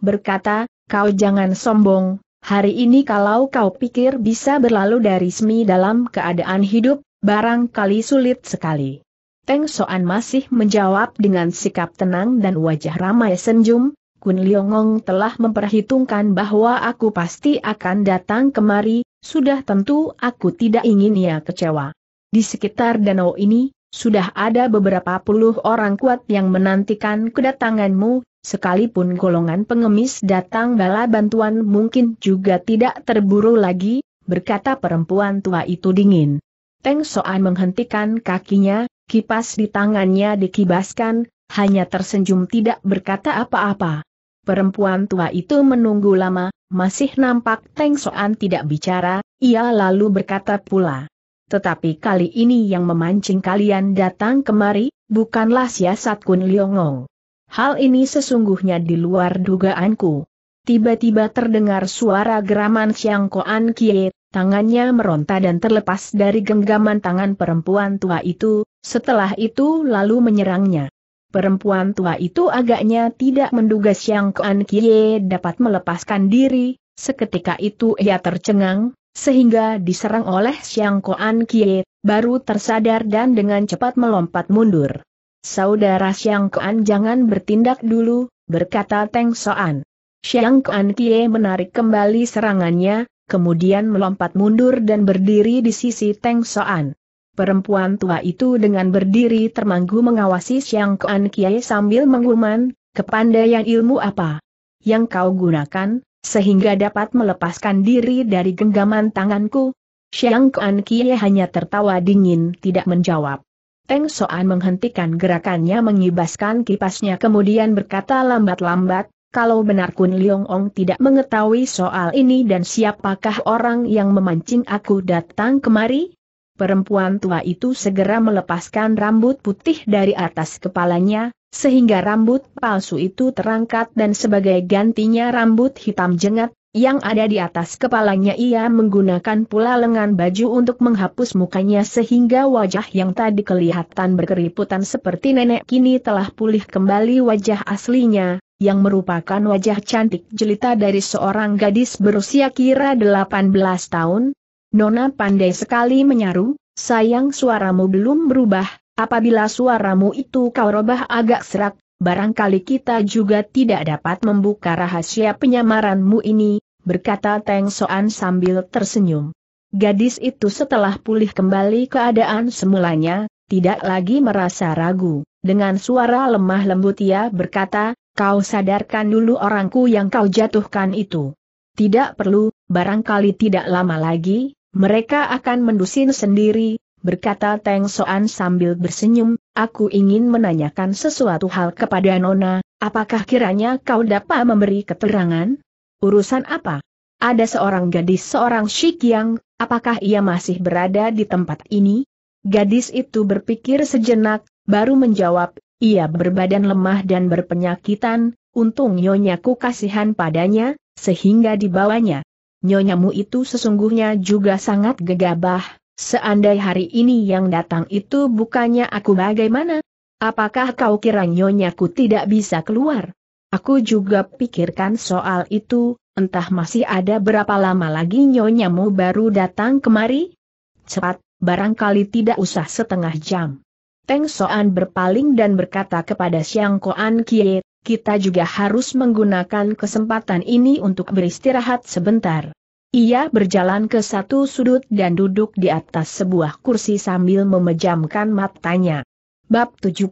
berkata, kau jangan sombong, hari ini kalau kau pikir bisa berlalu dari semi dalam keadaan hidup, barangkali sulit sekali. Teng Soan masih menjawab dengan sikap tenang dan wajah ramai senyum. Kun Liongong telah memperhitungkan bahwa aku pasti akan datang kemari, sudah tentu aku tidak ingin ia kecewa. Di sekitar danau ini, sudah ada beberapa puluh orang kuat yang menantikan kedatanganmu, sekalipun golongan pengemis datang bala bantuan mungkin juga tidak terburu lagi, berkata perempuan tua itu dingin. Teng Soan menghentikan kakinya, kipas di tangannya dikibaskan, hanya tersenyum tidak berkata apa-apa. Perempuan tua itu menunggu lama, masih nampak Teng Soan tidak bicara, ia lalu berkata pula. Tetapi kali ini yang memancing kalian datang kemari, bukanlah siasat Kun Liongong. Hal ini sesungguhnya di luar dugaanku. Tiba-tiba terdengar suara geraman Xiang Koan Kie, tangannya meronta dan terlepas dari genggaman tangan perempuan tua itu, setelah itu lalu menyerangnya. Perempuan tua itu agaknya tidak menduga Xiang Koan Kie dapat melepaskan diri, seketika itu ia tercengang, sehingga diserang oleh Xiang Koan Kie, baru tersadar dan dengan cepat melompat mundur. Saudara Xiang Kuan jangan bertindak dulu, berkata Teng Soan. Xiang Kuan Kie menarik kembali serangannya, kemudian melompat mundur dan berdiri di sisi Teng Soan. Perempuan tua itu dengan berdiri termanggu mengawasi Xiang Kuan Kie sambil mengguman, kepandaian ilmu apa yang kau gunakan, sehingga dapat melepaskan diri dari genggaman tanganku? Xiang Kuan Kie hanya tertawa dingin tidak menjawab. Teng Soan menghentikan gerakannya mengibaskan kipasnya kemudian berkata lambat-lambat, kalau benar Kun Leong Ong tidak mengetahui soal ini dan siapakah orang yang memancing aku datang kemari? Perempuan tua itu segera melepaskan rambut putih dari atas kepalanya, sehingga rambut palsu itu terangkat dan sebagai gantinya rambut hitam jengat, yang ada di atas kepalanya ia menggunakan pula lengan baju untuk menghapus mukanya sehingga wajah yang tadi kelihatan berkeriputan seperti nenek kini telah pulih kembali wajah aslinya, yang merupakan wajah cantik jelita dari seorang gadis berusia kira 18 tahun. Nona pandai sekali menyaru, sayang suaramu belum berubah, apabila suaramu itu kau robah agak serak, barangkali kita juga tidak dapat membuka rahasia penyamaranmu ini, berkata Teng Soan sambil tersenyum. Gadis itu setelah pulih kembali keadaan semulanya, tidak lagi merasa ragu. Dengan suara lemah lembut ia berkata, kau sadarkan dulu orangku yang kau jatuhkan itu. Tidak perlu, barangkali tidak lama lagi, mereka akan mendusin sendiri, berkata Teng Soan sambil bersenyum, aku ingin menanyakan sesuatu hal kepada Nona, apakah kiranya kau dapat memberi keterangan? Urusan apa? Ada seorang gadis seorang Shik yang, apakah ia masih berada di tempat ini? Gadis itu berpikir sejenak, baru menjawab, ia berbadan lemah dan berpenyakitan, untung nyonyaku kasihan padanya, sehingga dibawanya. Nyonyamu itu sesungguhnya juga sangat gegabah, Seandai hari ini yang datang itu bukannya aku bagaimana? Apakah kau kira nyonyaku tidak bisa keluar? Aku juga pikirkan soal itu, entah masih ada berapa lama lagi nyonyamu baru datang kemari? Cepat, barangkali tidak usah setengah jam. Teng Soan berpaling dan berkata kepada Siang Koan Kie, kita juga harus menggunakan kesempatan ini untuk beristirahat sebentar. Ia berjalan ke satu sudut dan duduk di atas sebuah kursi sambil memejamkan matanya. Bab 75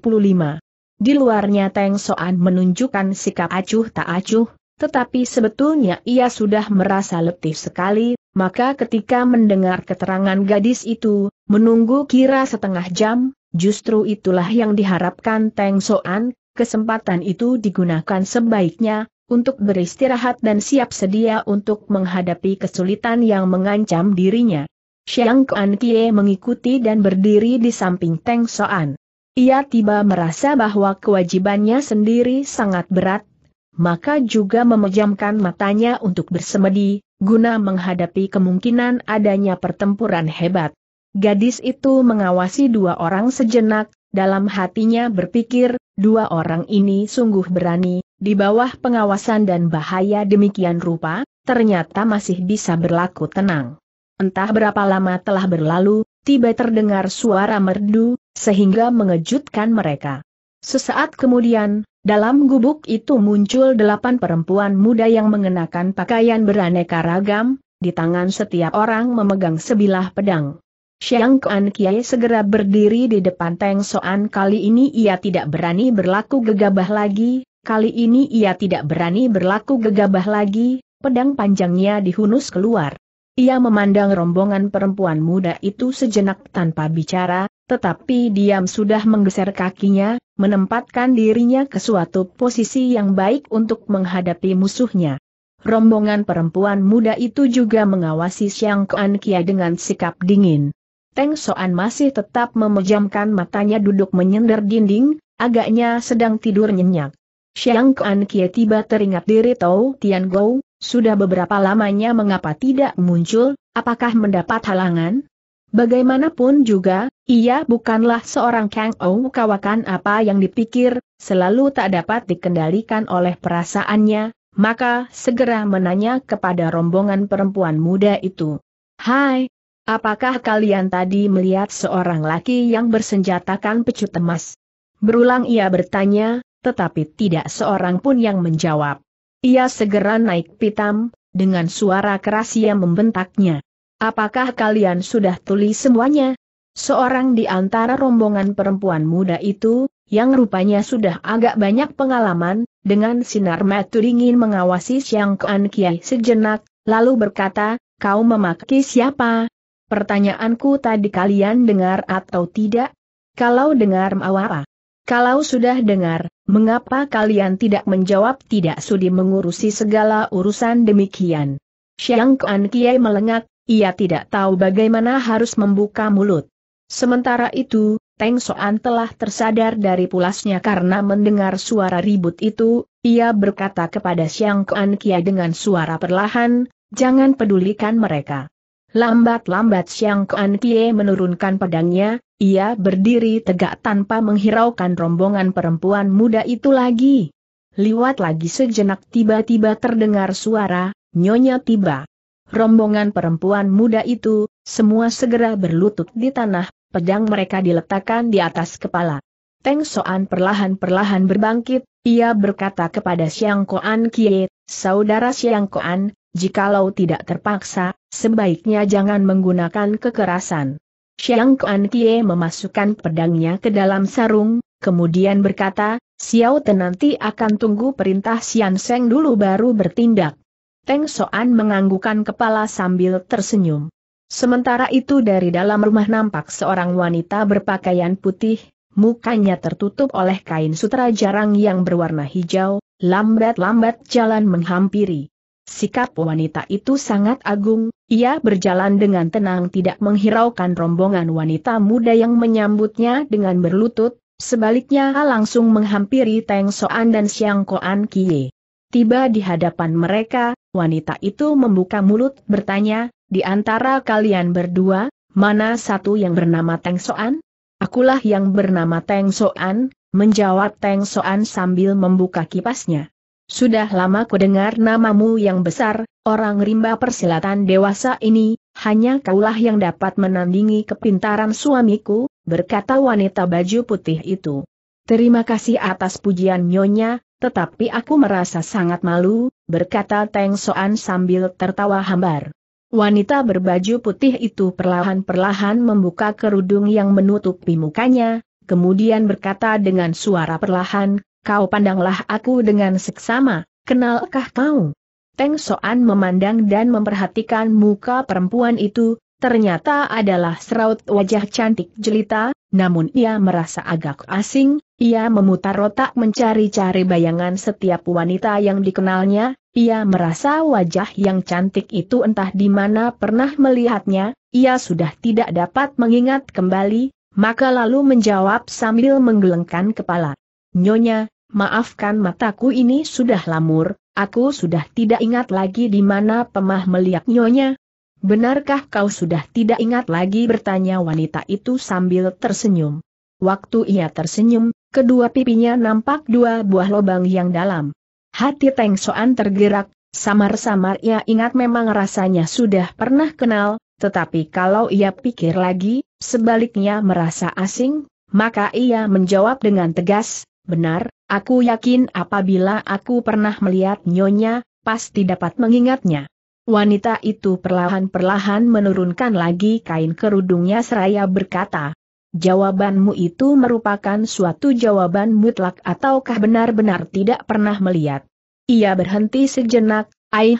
Di luarnya Teng Soan menunjukkan sikap acuh tak acuh, tetapi sebetulnya ia sudah merasa letih sekali, maka ketika mendengar keterangan gadis itu, menunggu kira setengah jam, justru itulah yang diharapkan Teng Soan, kesempatan itu digunakan sebaiknya, untuk beristirahat dan siap sedia untuk menghadapi kesulitan yang mengancam dirinya. Xiang Kuan Kie mengikuti dan berdiri di samping Teng Soan. Ia tiba merasa bahwa kewajibannya sendiri sangat berat, maka juga memejamkan matanya untuk bersemedi, guna menghadapi kemungkinan adanya pertempuran hebat. Gadis itu mengawasi dua orang sejenak, dalam hatinya berpikir, dua orang ini sungguh berani, di bawah pengawasan dan bahaya demikian rupa, ternyata masih bisa berlaku tenang. Entah berapa lama telah berlalu, tiba terdengar suara merdu, sehingga mengejutkan mereka. Sesaat kemudian, dalam gubuk itu muncul delapan perempuan muda yang mengenakan pakaian beraneka ragam, di tangan setiap orang memegang sebilah pedang. Xiang Kuan Kiai segera berdiri di depan Teng Soan kali ini ia tidak berani berlaku gegabah lagi, Kali ini ia tidak berani berlaku gegabah lagi, pedang panjangnya dihunus keluar. Ia memandang rombongan perempuan muda itu sejenak tanpa bicara, tetapi diam sudah menggeser kakinya, menempatkan dirinya ke suatu posisi yang baik untuk menghadapi musuhnya. Rombongan perempuan muda itu juga mengawasi Xiang Kuan Kia dengan sikap dingin. Teng Soan masih tetap memejamkan matanya duduk menyender dinding, agaknya sedang tidur nyenyak. Xiang Kuan Kie tiba teringat diri Tau Tian Gou, sudah beberapa lamanya mengapa tidak muncul, apakah mendapat halangan? Bagaimanapun juga, ia bukanlah seorang Kang Ou kawakan apa yang dipikir, selalu tak dapat dikendalikan oleh perasaannya, maka segera menanya kepada rombongan perempuan muda itu. Hai, apakah kalian tadi melihat seorang laki yang bersenjatakan pecut emas? Berulang ia bertanya, tetapi tidak seorang pun yang menjawab. Ia segera naik pitam, dengan suara keras ia membentaknya. Apakah kalian sudah tulis semuanya? Seorang di antara rombongan perempuan muda itu, yang rupanya sudah agak banyak pengalaman, dengan sinar mata dingin mengawasi Siang Kuan Kiai sejenak, lalu berkata, kau memaki siapa? Pertanyaanku tadi kalian dengar atau tidak? Kalau dengar apa? Kalau sudah dengar, Mengapa kalian tidak menjawab tidak sudi mengurusi segala urusan demikian? Siang Kuan Kiai melengat, ia tidak tahu bagaimana harus membuka mulut. Sementara itu, Teng Soan telah tersadar dari pulasnya karena mendengar suara ribut itu, ia berkata kepada Siang Kuan Kiai dengan suara perlahan, jangan pedulikan mereka. Lambat-lambat Siang Kuan Kie menurunkan pedangnya, ia berdiri tegak tanpa menghiraukan rombongan perempuan muda itu lagi. Liwat lagi sejenak tiba-tiba terdengar suara, nyonya tiba. Rombongan perempuan muda itu, semua segera berlutut di tanah, pedang mereka diletakkan di atas kepala. Teng Soan perlahan-perlahan berbangkit, ia berkata kepada Siang Koan Kie, Saudara Siang Koan, jikalau tidak terpaksa, sebaiknya jangan menggunakan kekerasan. Xiang Kuan Kie memasukkan pedangnya ke dalam sarung, kemudian berkata, Xiao Ten nanti akan tunggu perintah Xian Seng dulu baru bertindak. Teng Soan menganggukan kepala sambil tersenyum. Sementara itu dari dalam rumah nampak seorang wanita berpakaian putih, mukanya tertutup oleh kain sutra jarang yang berwarna hijau, lambat-lambat jalan menghampiri. Sikap wanita itu sangat agung, ia berjalan dengan tenang tidak menghiraukan rombongan wanita muda yang menyambutnya dengan berlutut, sebaliknya langsung menghampiri Teng Soan dan Siang Koan Kie. Tiba di hadapan mereka, wanita itu membuka mulut bertanya, di antara kalian berdua, mana satu yang bernama Teng Soan? Akulah yang bernama Teng Soan, menjawab Teng Soan sambil membuka kipasnya. Sudah lama dengar namamu yang besar, orang rimba persilatan dewasa ini, hanya kaulah yang dapat menandingi kepintaran suamiku, berkata wanita baju putih itu. Terima kasih atas pujian nyonya, tetapi aku merasa sangat malu, berkata Teng Soan sambil tertawa hambar. Wanita berbaju putih itu perlahan-perlahan membuka kerudung yang menutupi mukanya, kemudian berkata dengan suara perlahan, Kau pandanglah aku dengan seksama, kenalkah kau? Teng Soan memandang dan memperhatikan muka perempuan itu, ternyata adalah seraut wajah cantik jelita, namun ia merasa agak asing, ia memutar otak mencari-cari bayangan setiap wanita yang dikenalnya, ia merasa wajah yang cantik itu entah di mana pernah melihatnya, ia sudah tidak dapat mengingat kembali, maka lalu menjawab sambil menggelengkan kepala. Nyonya, Maafkan mataku ini sudah lamur, aku sudah tidak ingat lagi di mana pemah melihat nyonya. Benarkah kau sudah tidak ingat lagi bertanya wanita itu sambil tersenyum. Waktu ia tersenyum, kedua pipinya nampak dua buah lubang yang dalam. Hati Teng Soan tergerak, samar-samar ia ingat memang rasanya sudah pernah kenal, tetapi kalau ia pikir lagi, sebaliknya merasa asing, maka ia menjawab dengan tegas, benar, Aku yakin apabila aku pernah melihat nyonya, pasti dapat mengingatnya. Wanita itu perlahan-perlahan menurunkan lagi kain kerudungnya seraya berkata, Jawabanmu itu merupakan suatu jawaban mutlak ataukah benar-benar tidak pernah melihat? Ia berhenti sejenak, Aih,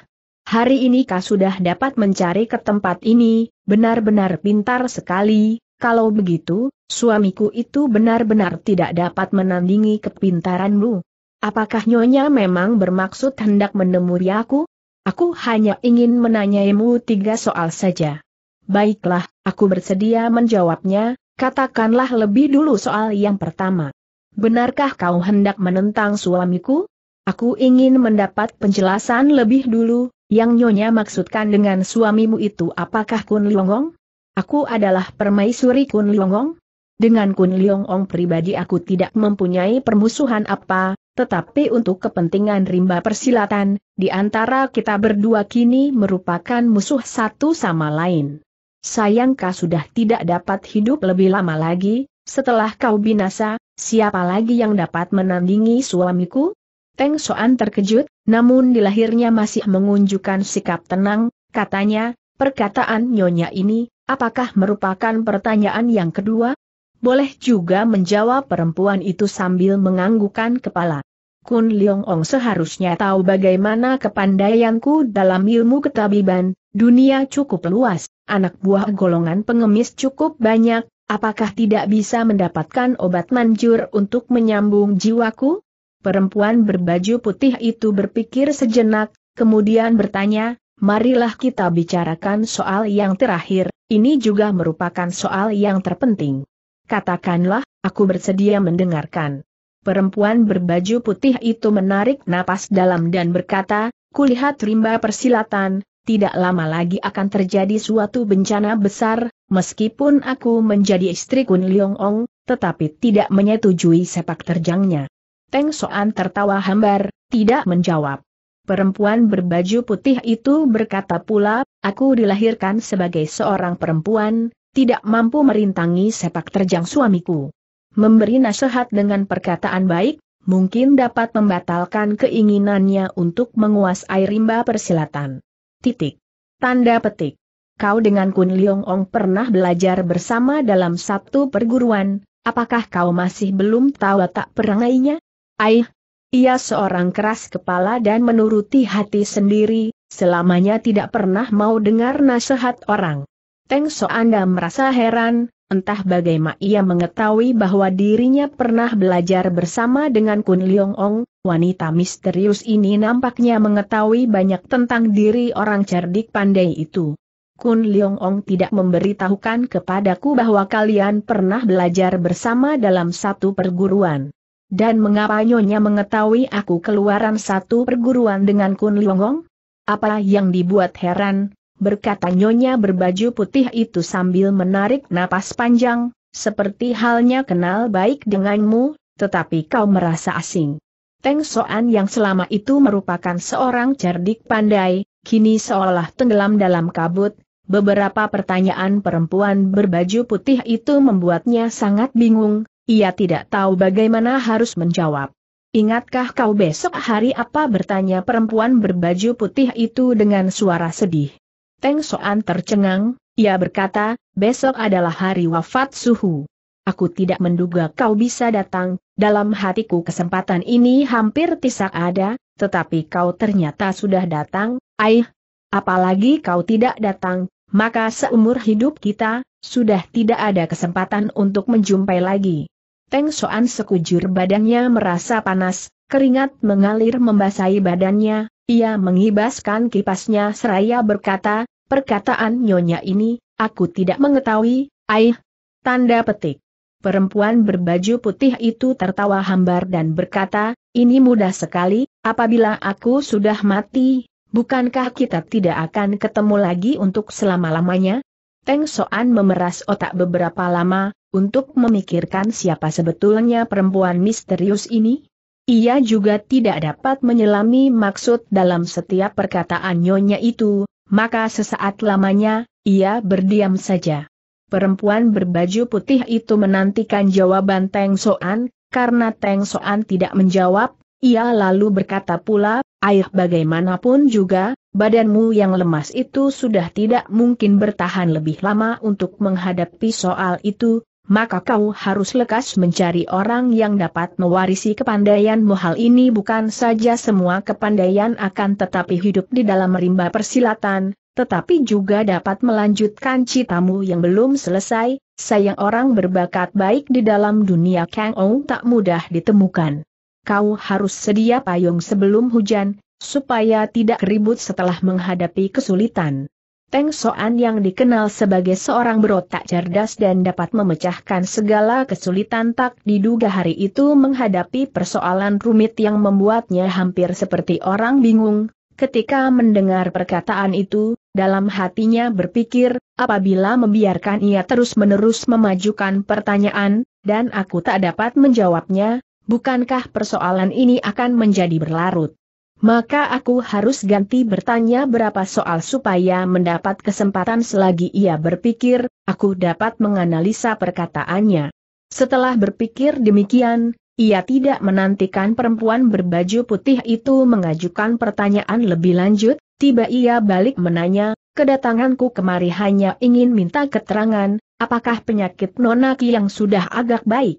hari ini kau sudah dapat mencari ke tempat ini, benar-benar pintar sekali, kalau begitu, Suamiku itu benar-benar tidak dapat menandingi kepintaranmu. Apakah Nyonya memang bermaksud hendak menemui aku? Aku hanya ingin menanyaimu tiga soal saja. Baiklah, aku bersedia menjawabnya, katakanlah lebih dulu soal yang pertama. Benarkah kau hendak menentang suamiku? Aku ingin mendapat penjelasan lebih dulu, yang Nyonya maksudkan dengan suamimu itu apakah Kun Liongong? Aku adalah permaisuri Kun Liongong? Dengan Kun Leong Ong pribadi aku tidak mempunyai permusuhan apa, tetapi untuk kepentingan rimba persilatan, di antara kita berdua kini merupakan musuh satu sama lain. Sayangkah sudah tidak dapat hidup lebih lama lagi, setelah kau binasa, siapa lagi yang dapat menandingi suamiku? Teng Soan terkejut, namun di lahirnya masih mengunjukkan sikap tenang, katanya, perkataan nyonya ini, apakah merupakan pertanyaan yang kedua? Boleh juga menjawab perempuan itu sambil menganggukan kepala. Kun Leong Ong seharusnya tahu bagaimana kepandaianku dalam ilmu ketabiban, dunia cukup luas, anak buah golongan pengemis cukup banyak, apakah tidak bisa mendapatkan obat manjur untuk menyambung jiwaku? Perempuan berbaju putih itu berpikir sejenak, kemudian bertanya, marilah kita bicarakan soal yang terakhir, ini juga merupakan soal yang terpenting. Katakanlah, aku bersedia mendengarkan. Perempuan berbaju putih itu menarik napas dalam dan berkata, kulihat rimba persilatan, tidak lama lagi akan terjadi suatu bencana besar, meskipun aku menjadi istri Kun Leong Ong, tetapi tidak menyetujui sepak terjangnya. Teng Soan tertawa hambar, tidak menjawab. Perempuan berbaju putih itu berkata pula, aku dilahirkan sebagai seorang perempuan, tidak mampu merintangi sepak terjang suamiku. Memberi nasihat dengan perkataan baik, mungkin dapat membatalkan keinginannya untuk menguasai rimba persilatan. Titik. Tanda petik. Kau dengan Kun Leong Ong pernah belajar bersama dalam satu perguruan, apakah kau masih belum tahu tak perangainya? Aih, ia seorang keras kepala dan menuruti hati sendiri, selamanya tidak pernah mau dengar nasihat orang. Teng anda merasa heran, entah bagaimana ia mengetahui bahwa dirinya pernah belajar bersama dengan Kun Leong Ong, wanita misterius ini nampaknya mengetahui banyak tentang diri orang cerdik pandai itu. Kun Leong Ong tidak memberitahukan kepadaku bahwa kalian pernah belajar bersama dalam satu perguruan. Dan mengapa Nyonya mengetahui aku keluaran satu perguruan dengan Kun Leong Ong? Apa yang dibuat heran, berkata nyonya berbaju putih itu sambil menarik napas panjang, seperti halnya kenal baik denganmu, tetapi kau merasa asing. Teng Soan yang selama itu merupakan seorang cerdik pandai, kini seolah tenggelam dalam kabut, beberapa pertanyaan perempuan berbaju putih itu membuatnya sangat bingung, ia tidak tahu bagaimana harus menjawab. Ingatkah kau besok hari apa bertanya perempuan berbaju putih itu dengan suara sedih? Teng Soan tercengang, ia berkata, besok adalah hari wafat suhu. Aku tidak menduga kau bisa datang, dalam hatiku kesempatan ini hampir tidak ada, tetapi kau ternyata sudah datang, aih. Apalagi kau tidak datang, maka seumur hidup kita, sudah tidak ada kesempatan untuk menjumpai lagi. Teng Soan sekujur badannya merasa panas, keringat mengalir membasahi badannya, ia mengibaskan kipasnya seraya berkata, perkataan nyonya ini, aku tidak mengetahui, aih. Tanda petik. Perempuan berbaju putih itu tertawa hambar dan berkata, ini mudah sekali, apabila aku sudah mati, bukankah kita tidak akan ketemu lagi untuk selama-lamanya? Teng Soan memeras otak beberapa lama, untuk memikirkan siapa sebetulnya perempuan misterius ini? Ia juga tidak dapat menyelami maksud dalam setiap perkataan nyonya itu, maka sesaat lamanya, ia berdiam saja. Perempuan berbaju putih itu menantikan jawaban Teng Soan, karena Teng Soan tidak menjawab, ia lalu berkata pula, Ayah bagaimanapun juga, badanmu yang lemas itu sudah tidak mungkin bertahan lebih lama untuk menghadapi soal itu, maka kau harus lekas mencari orang yang dapat mewarisi kepandaianmu. Hal ini bukan saja semua kepandaian akan tetapi hidup di dalam rimba persilatan, tetapi juga dapat melanjutkan citamu yang belum selesai, sayang orang berbakat baik di dalam dunia Kang Ou tak mudah ditemukan. Kau harus sedia payung sebelum hujan, supaya tidak ribut setelah menghadapi kesulitan. Teng Soan yang dikenal sebagai seorang berotak cerdas dan dapat memecahkan segala kesulitan tak diduga hari itu menghadapi persoalan rumit yang membuatnya hampir seperti orang bingung. Ketika mendengar perkataan itu, dalam hatinya berpikir, apabila membiarkan ia terus-menerus memajukan pertanyaan, dan aku tak dapat menjawabnya, bukankah persoalan ini akan menjadi berlarut? maka aku harus ganti bertanya berapa soal supaya mendapat kesempatan selagi ia berpikir, aku dapat menganalisa perkataannya. Setelah berpikir demikian, ia tidak menantikan perempuan berbaju putih itu mengajukan pertanyaan lebih lanjut, tiba ia balik menanya, kedatanganku kemari hanya ingin minta keterangan, apakah penyakit nonaki yang sudah agak baik?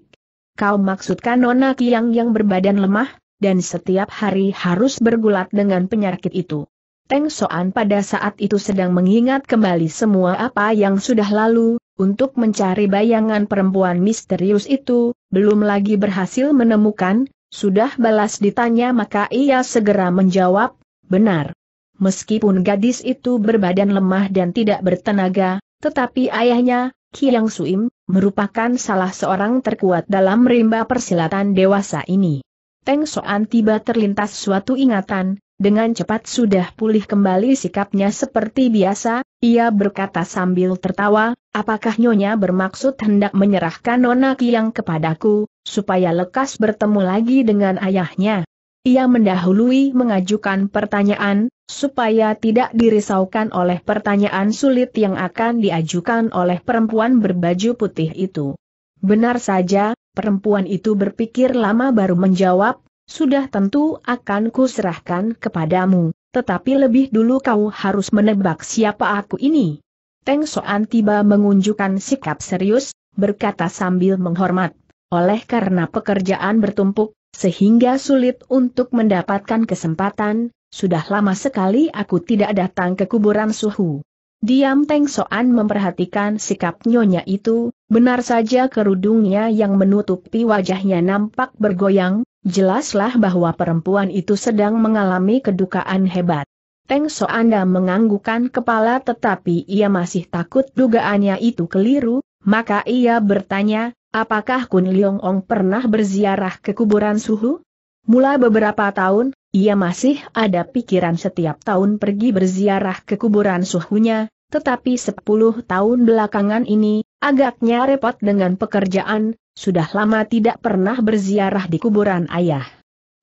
Kau maksudkan nonaki yang yang berbadan lemah? dan setiap hari harus bergulat dengan penyakit itu. Teng Soan pada saat itu sedang mengingat kembali semua apa yang sudah lalu, untuk mencari bayangan perempuan misterius itu, belum lagi berhasil menemukan, sudah balas ditanya maka ia segera menjawab, benar. Meskipun gadis itu berbadan lemah dan tidak bertenaga, tetapi ayahnya, Kiang Suim, merupakan salah seorang terkuat dalam rimba persilatan dewasa ini. Teng Soan tiba terlintas suatu ingatan, dengan cepat sudah pulih kembali sikapnya seperti biasa, ia berkata sambil tertawa, apakah Nyonya bermaksud hendak menyerahkan Nona Kiang kepadaku, supaya lekas bertemu lagi dengan ayahnya? Ia mendahului mengajukan pertanyaan, supaya tidak dirisaukan oleh pertanyaan sulit yang akan diajukan oleh perempuan berbaju putih itu. Benar saja, Perempuan itu berpikir lama baru menjawab, sudah tentu akan kuserahkan kepadamu, tetapi lebih dulu kau harus menebak siapa aku ini. Teng Soan tiba mengunjukkan sikap serius, berkata sambil menghormat, oleh karena pekerjaan bertumpuk, sehingga sulit untuk mendapatkan kesempatan, sudah lama sekali aku tidak datang ke kuburan suhu. Diam Teng Soan memperhatikan sikap nyonya itu, benar saja kerudungnya yang menutupi wajahnya nampak bergoyang, jelaslah bahwa perempuan itu sedang mengalami kedukaan hebat. Teng Soanda menganggukkan kepala tetapi ia masih takut dugaannya itu keliru, maka ia bertanya, apakah Kun Leong Ong pernah berziarah ke kuburan suhu? Mula beberapa tahun, ia masih ada pikiran setiap tahun pergi berziarah ke kuburan suhunya, tetapi sepuluh tahun belakangan ini, agaknya repot dengan pekerjaan, sudah lama tidak pernah berziarah di kuburan ayah.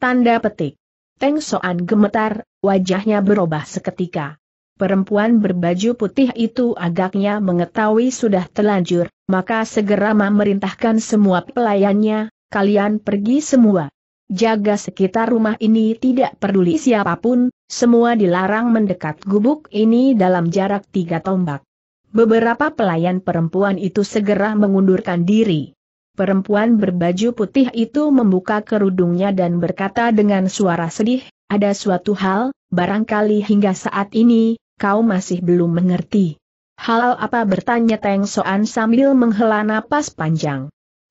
Tanda petik. Teng Soan gemetar, wajahnya berubah seketika. Perempuan berbaju putih itu agaknya mengetahui sudah telanjur, maka segera memerintahkan semua pelayannya, kalian pergi semua. Jaga sekitar rumah ini tidak peduli siapapun, semua dilarang mendekat gubuk ini dalam jarak tiga tombak. Beberapa pelayan perempuan itu segera mengundurkan diri. Perempuan berbaju putih itu membuka kerudungnya dan berkata dengan suara sedih, ada suatu hal, barangkali hingga saat ini, kau masih belum mengerti. Hal apa bertanya Teng Soan sambil menghela napas panjang.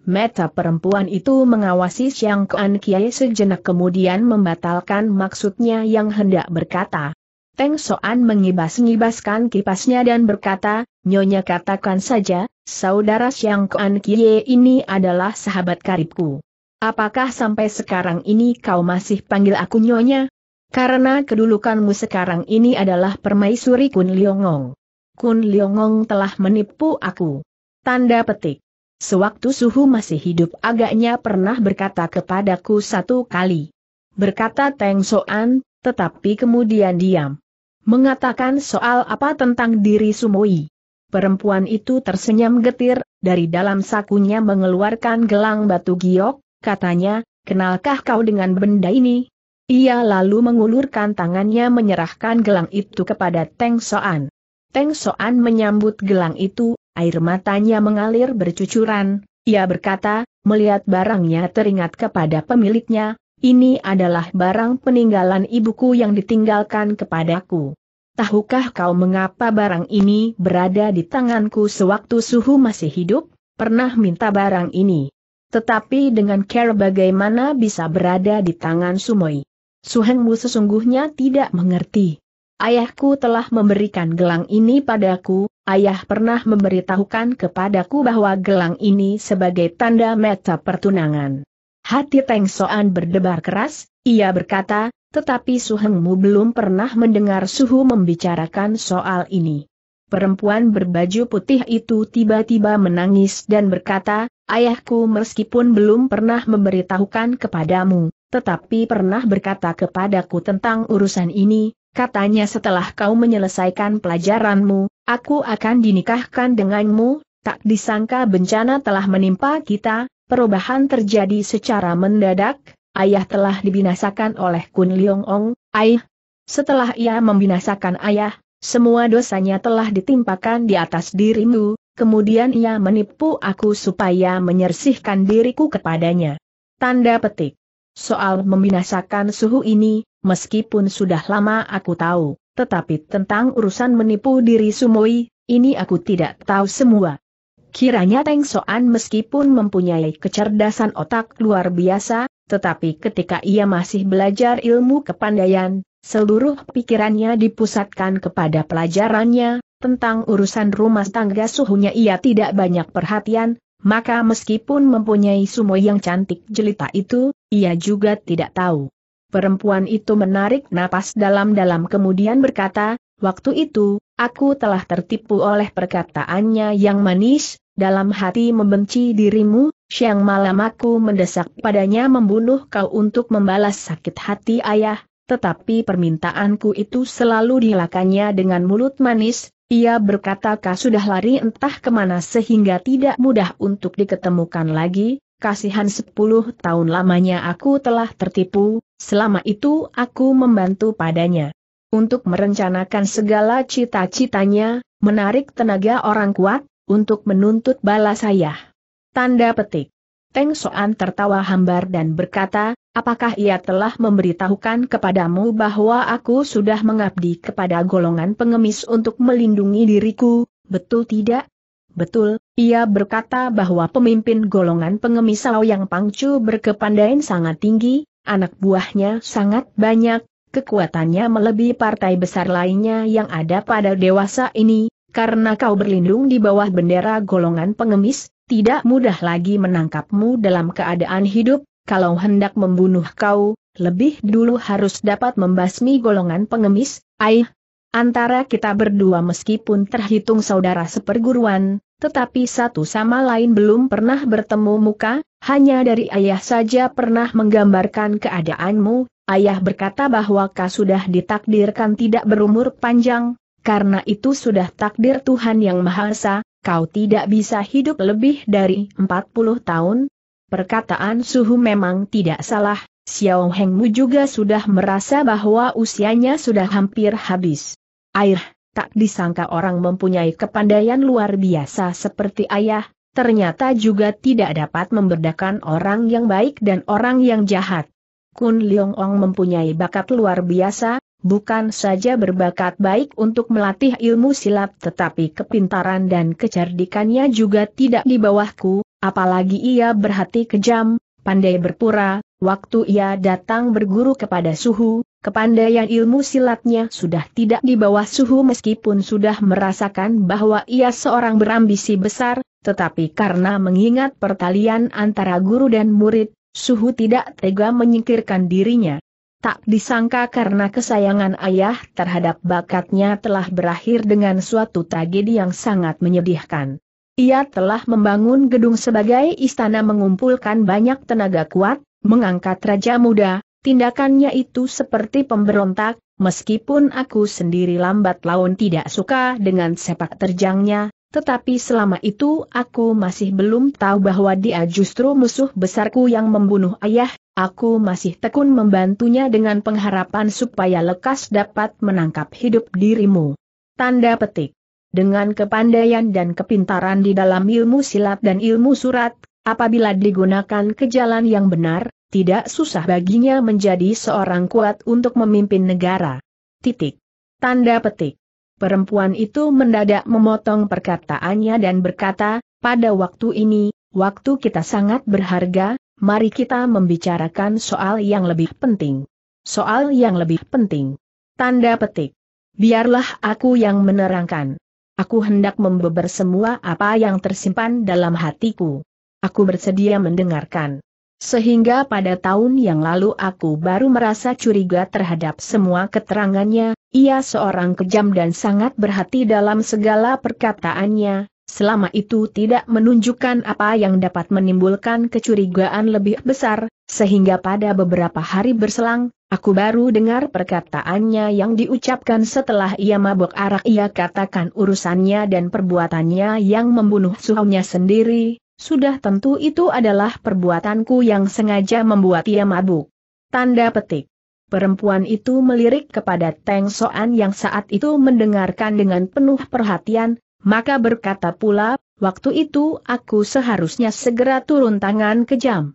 Meta perempuan itu mengawasi Siang Kuan Kiai sejenak kemudian membatalkan maksudnya yang hendak berkata. Teng Soan mengibas-ngibaskan kipasnya dan berkata, Nyonya katakan saja, saudara Siang Kuan Kiai ini adalah sahabat karibku. Apakah sampai sekarang ini kau masih panggil aku Nyonya? Karena kedulukanmu sekarang ini adalah permaisuri Kun Liongong. Kun Liongong telah menipu aku. Tanda petik. Sewaktu suhu masih hidup agaknya pernah berkata kepadaku satu kali. Berkata Teng Soan, tetapi kemudian diam. Mengatakan soal apa tentang diri Sumoi. Perempuan itu tersenyum getir, dari dalam sakunya mengeluarkan gelang batu giok, katanya, kenalkah kau dengan benda ini? Ia lalu mengulurkan tangannya menyerahkan gelang itu kepada Teng Soan. Teng Soan menyambut gelang itu, air matanya mengalir bercucuran, ia berkata, melihat barangnya teringat kepada pemiliknya, ini adalah barang peninggalan ibuku yang ditinggalkan kepadaku. Tahukah kau mengapa barang ini berada di tanganku sewaktu suhu masih hidup, pernah minta barang ini. Tetapi dengan care bagaimana bisa berada di tangan Sumoi. Suhengmu sesungguhnya tidak mengerti. Ayahku telah memberikan gelang ini padaku, ayah pernah memberitahukan kepadaku bahwa gelang ini sebagai tanda meta pertunangan. Hati Teng Soan berdebar keras, ia berkata, tetapi Suhengmu belum pernah mendengar Suhu membicarakan soal ini. Perempuan berbaju putih itu tiba-tiba menangis dan berkata, Ayahku meskipun belum pernah memberitahukan kepadamu, tetapi pernah berkata kepadaku tentang urusan ini, katanya setelah kau menyelesaikan pelajaranmu, Aku akan dinikahkan denganmu, tak disangka bencana telah menimpa kita, perubahan terjadi secara mendadak, ayah telah dibinasakan oleh Kun Leong Ong, ayah. Setelah ia membinasakan ayah, semua dosanya telah ditimpakan di atas dirimu, kemudian ia menipu aku supaya menyersihkan diriku kepadanya. Tanda petik. Soal membinasakan suhu ini, meskipun sudah lama aku tahu. Tetapi tentang urusan menipu diri Sumoi, ini aku tidak tahu semua. Kiranya Teng Soan meskipun mempunyai kecerdasan otak luar biasa, tetapi ketika ia masih belajar ilmu kepandaian, seluruh pikirannya dipusatkan kepada pelajarannya, tentang urusan rumah tangga suhunya ia tidak banyak perhatian, maka meskipun mempunyai sumo yang cantik jelita itu, ia juga tidak tahu. Perempuan itu menarik napas dalam-dalam kemudian berkata, Waktu itu, aku telah tertipu oleh perkataannya yang manis, dalam hati membenci dirimu, siang malam aku mendesak padanya membunuh kau untuk membalas sakit hati ayah, tetapi permintaanku itu selalu dilakannya dengan mulut manis, ia berkata kau sudah lari entah kemana sehingga tidak mudah untuk diketemukan lagi, kasihan sepuluh tahun lamanya aku telah tertipu, Selama itu aku membantu padanya. Untuk merencanakan segala cita-citanya, menarik tenaga orang kuat, untuk menuntut balas saya. Tanda petik. Teng Soan tertawa hambar dan berkata, apakah ia telah memberitahukan kepadamu bahwa aku sudah mengabdi kepada golongan pengemis untuk melindungi diriku, betul tidak? Betul, ia berkata bahwa pemimpin golongan pengemis Sao Yang Pangcu berkepandaian sangat tinggi, anak buahnya sangat banyak, kekuatannya melebihi partai besar lainnya yang ada pada dewasa ini, karena kau berlindung di bawah bendera golongan pengemis, tidak mudah lagi menangkapmu dalam keadaan hidup, kalau hendak membunuh kau, lebih dulu harus dapat membasmi golongan pengemis, ayah. Antara kita berdua meskipun terhitung saudara seperguruan, tetapi satu sama lain belum pernah bertemu muka, hanya dari ayah saja pernah menggambarkan keadaanmu, ayah berkata bahwa kau sudah ditakdirkan tidak berumur panjang, karena itu sudah takdir Tuhan Yang Maha Esa, kau tidak bisa hidup lebih dari 40 tahun. Perkataan Suhu memang tidak salah, Xiao Hengmu juga sudah merasa bahwa usianya sudah hampir habis. Air, tak disangka orang mempunyai kepandaian luar biasa seperti ayah, ternyata juga tidak dapat membedakan orang yang baik dan orang yang jahat. Kun Leong Ong mempunyai bakat luar biasa, bukan saja berbakat baik untuk melatih ilmu silat tetapi kepintaran dan kecerdikannya juga tidak di bawahku, apalagi ia berhati kejam, pandai berpura, waktu ia datang berguru kepada suhu, Kepandaian ilmu silatnya sudah tidak di bawah suhu meskipun sudah merasakan bahwa ia seorang berambisi besar, tetapi karena mengingat pertalian antara guru dan murid, suhu tidak tega menyingkirkan dirinya. Tak disangka karena kesayangan ayah terhadap bakatnya telah berakhir dengan suatu tragedi yang sangat menyedihkan. Ia telah membangun gedung sebagai istana mengumpulkan banyak tenaga kuat, mengangkat raja muda, tindakannya itu seperti pemberontak, meskipun aku sendiri lambat laun tidak suka dengan sepak terjangnya, tetapi selama itu aku masih belum tahu bahwa dia justru musuh besarku yang membunuh ayah, aku masih tekun membantunya dengan pengharapan supaya lekas dapat menangkap hidup dirimu. Tanda petik. Dengan kepandaian dan kepintaran di dalam ilmu silat dan ilmu surat, apabila digunakan ke jalan yang benar, tidak susah baginya menjadi seorang kuat untuk memimpin negara. Titik. Tanda petik. Perempuan itu mendadak memotong perkataannya dan berkata, pada waktu ini, waktu kita sangat berharga, mari kita membicarakan soal yang lebih penting. Soal yang lebih penting. Tanda petik. Biarlah aku yang menerangkan. Aku hendak membeber semua apa yang tersimpan dalam hatiku. Aku bersedia mendengarkan. Sehingga pada tahun yang lalu aku baru merasa curiga terhadap semua keterangannya, ia seorang kejam dan sangat berhati dalam segala perkataannya, selama itu tidak menunjukkan apa yang dapat menimbulkan kecurigaan lebih besar, sehingga pada beberapa hari berselang, aku baru dengar perkataannya yang diucapkan setelah ia mabuk arak ia katakan urusannya dan perbuatannya yang membunuh suhunya sendiri, sudah tentu itu adalah perbuatanku yang sengaja membuat ia mabuk. Tanda petik. Perempuan itu melirik kepada Teng Soan yang saat itu mendengarkan dengan penuh perhatian, maka berkata pula, waktu itu aku seharusnya segera turun tangan kejam.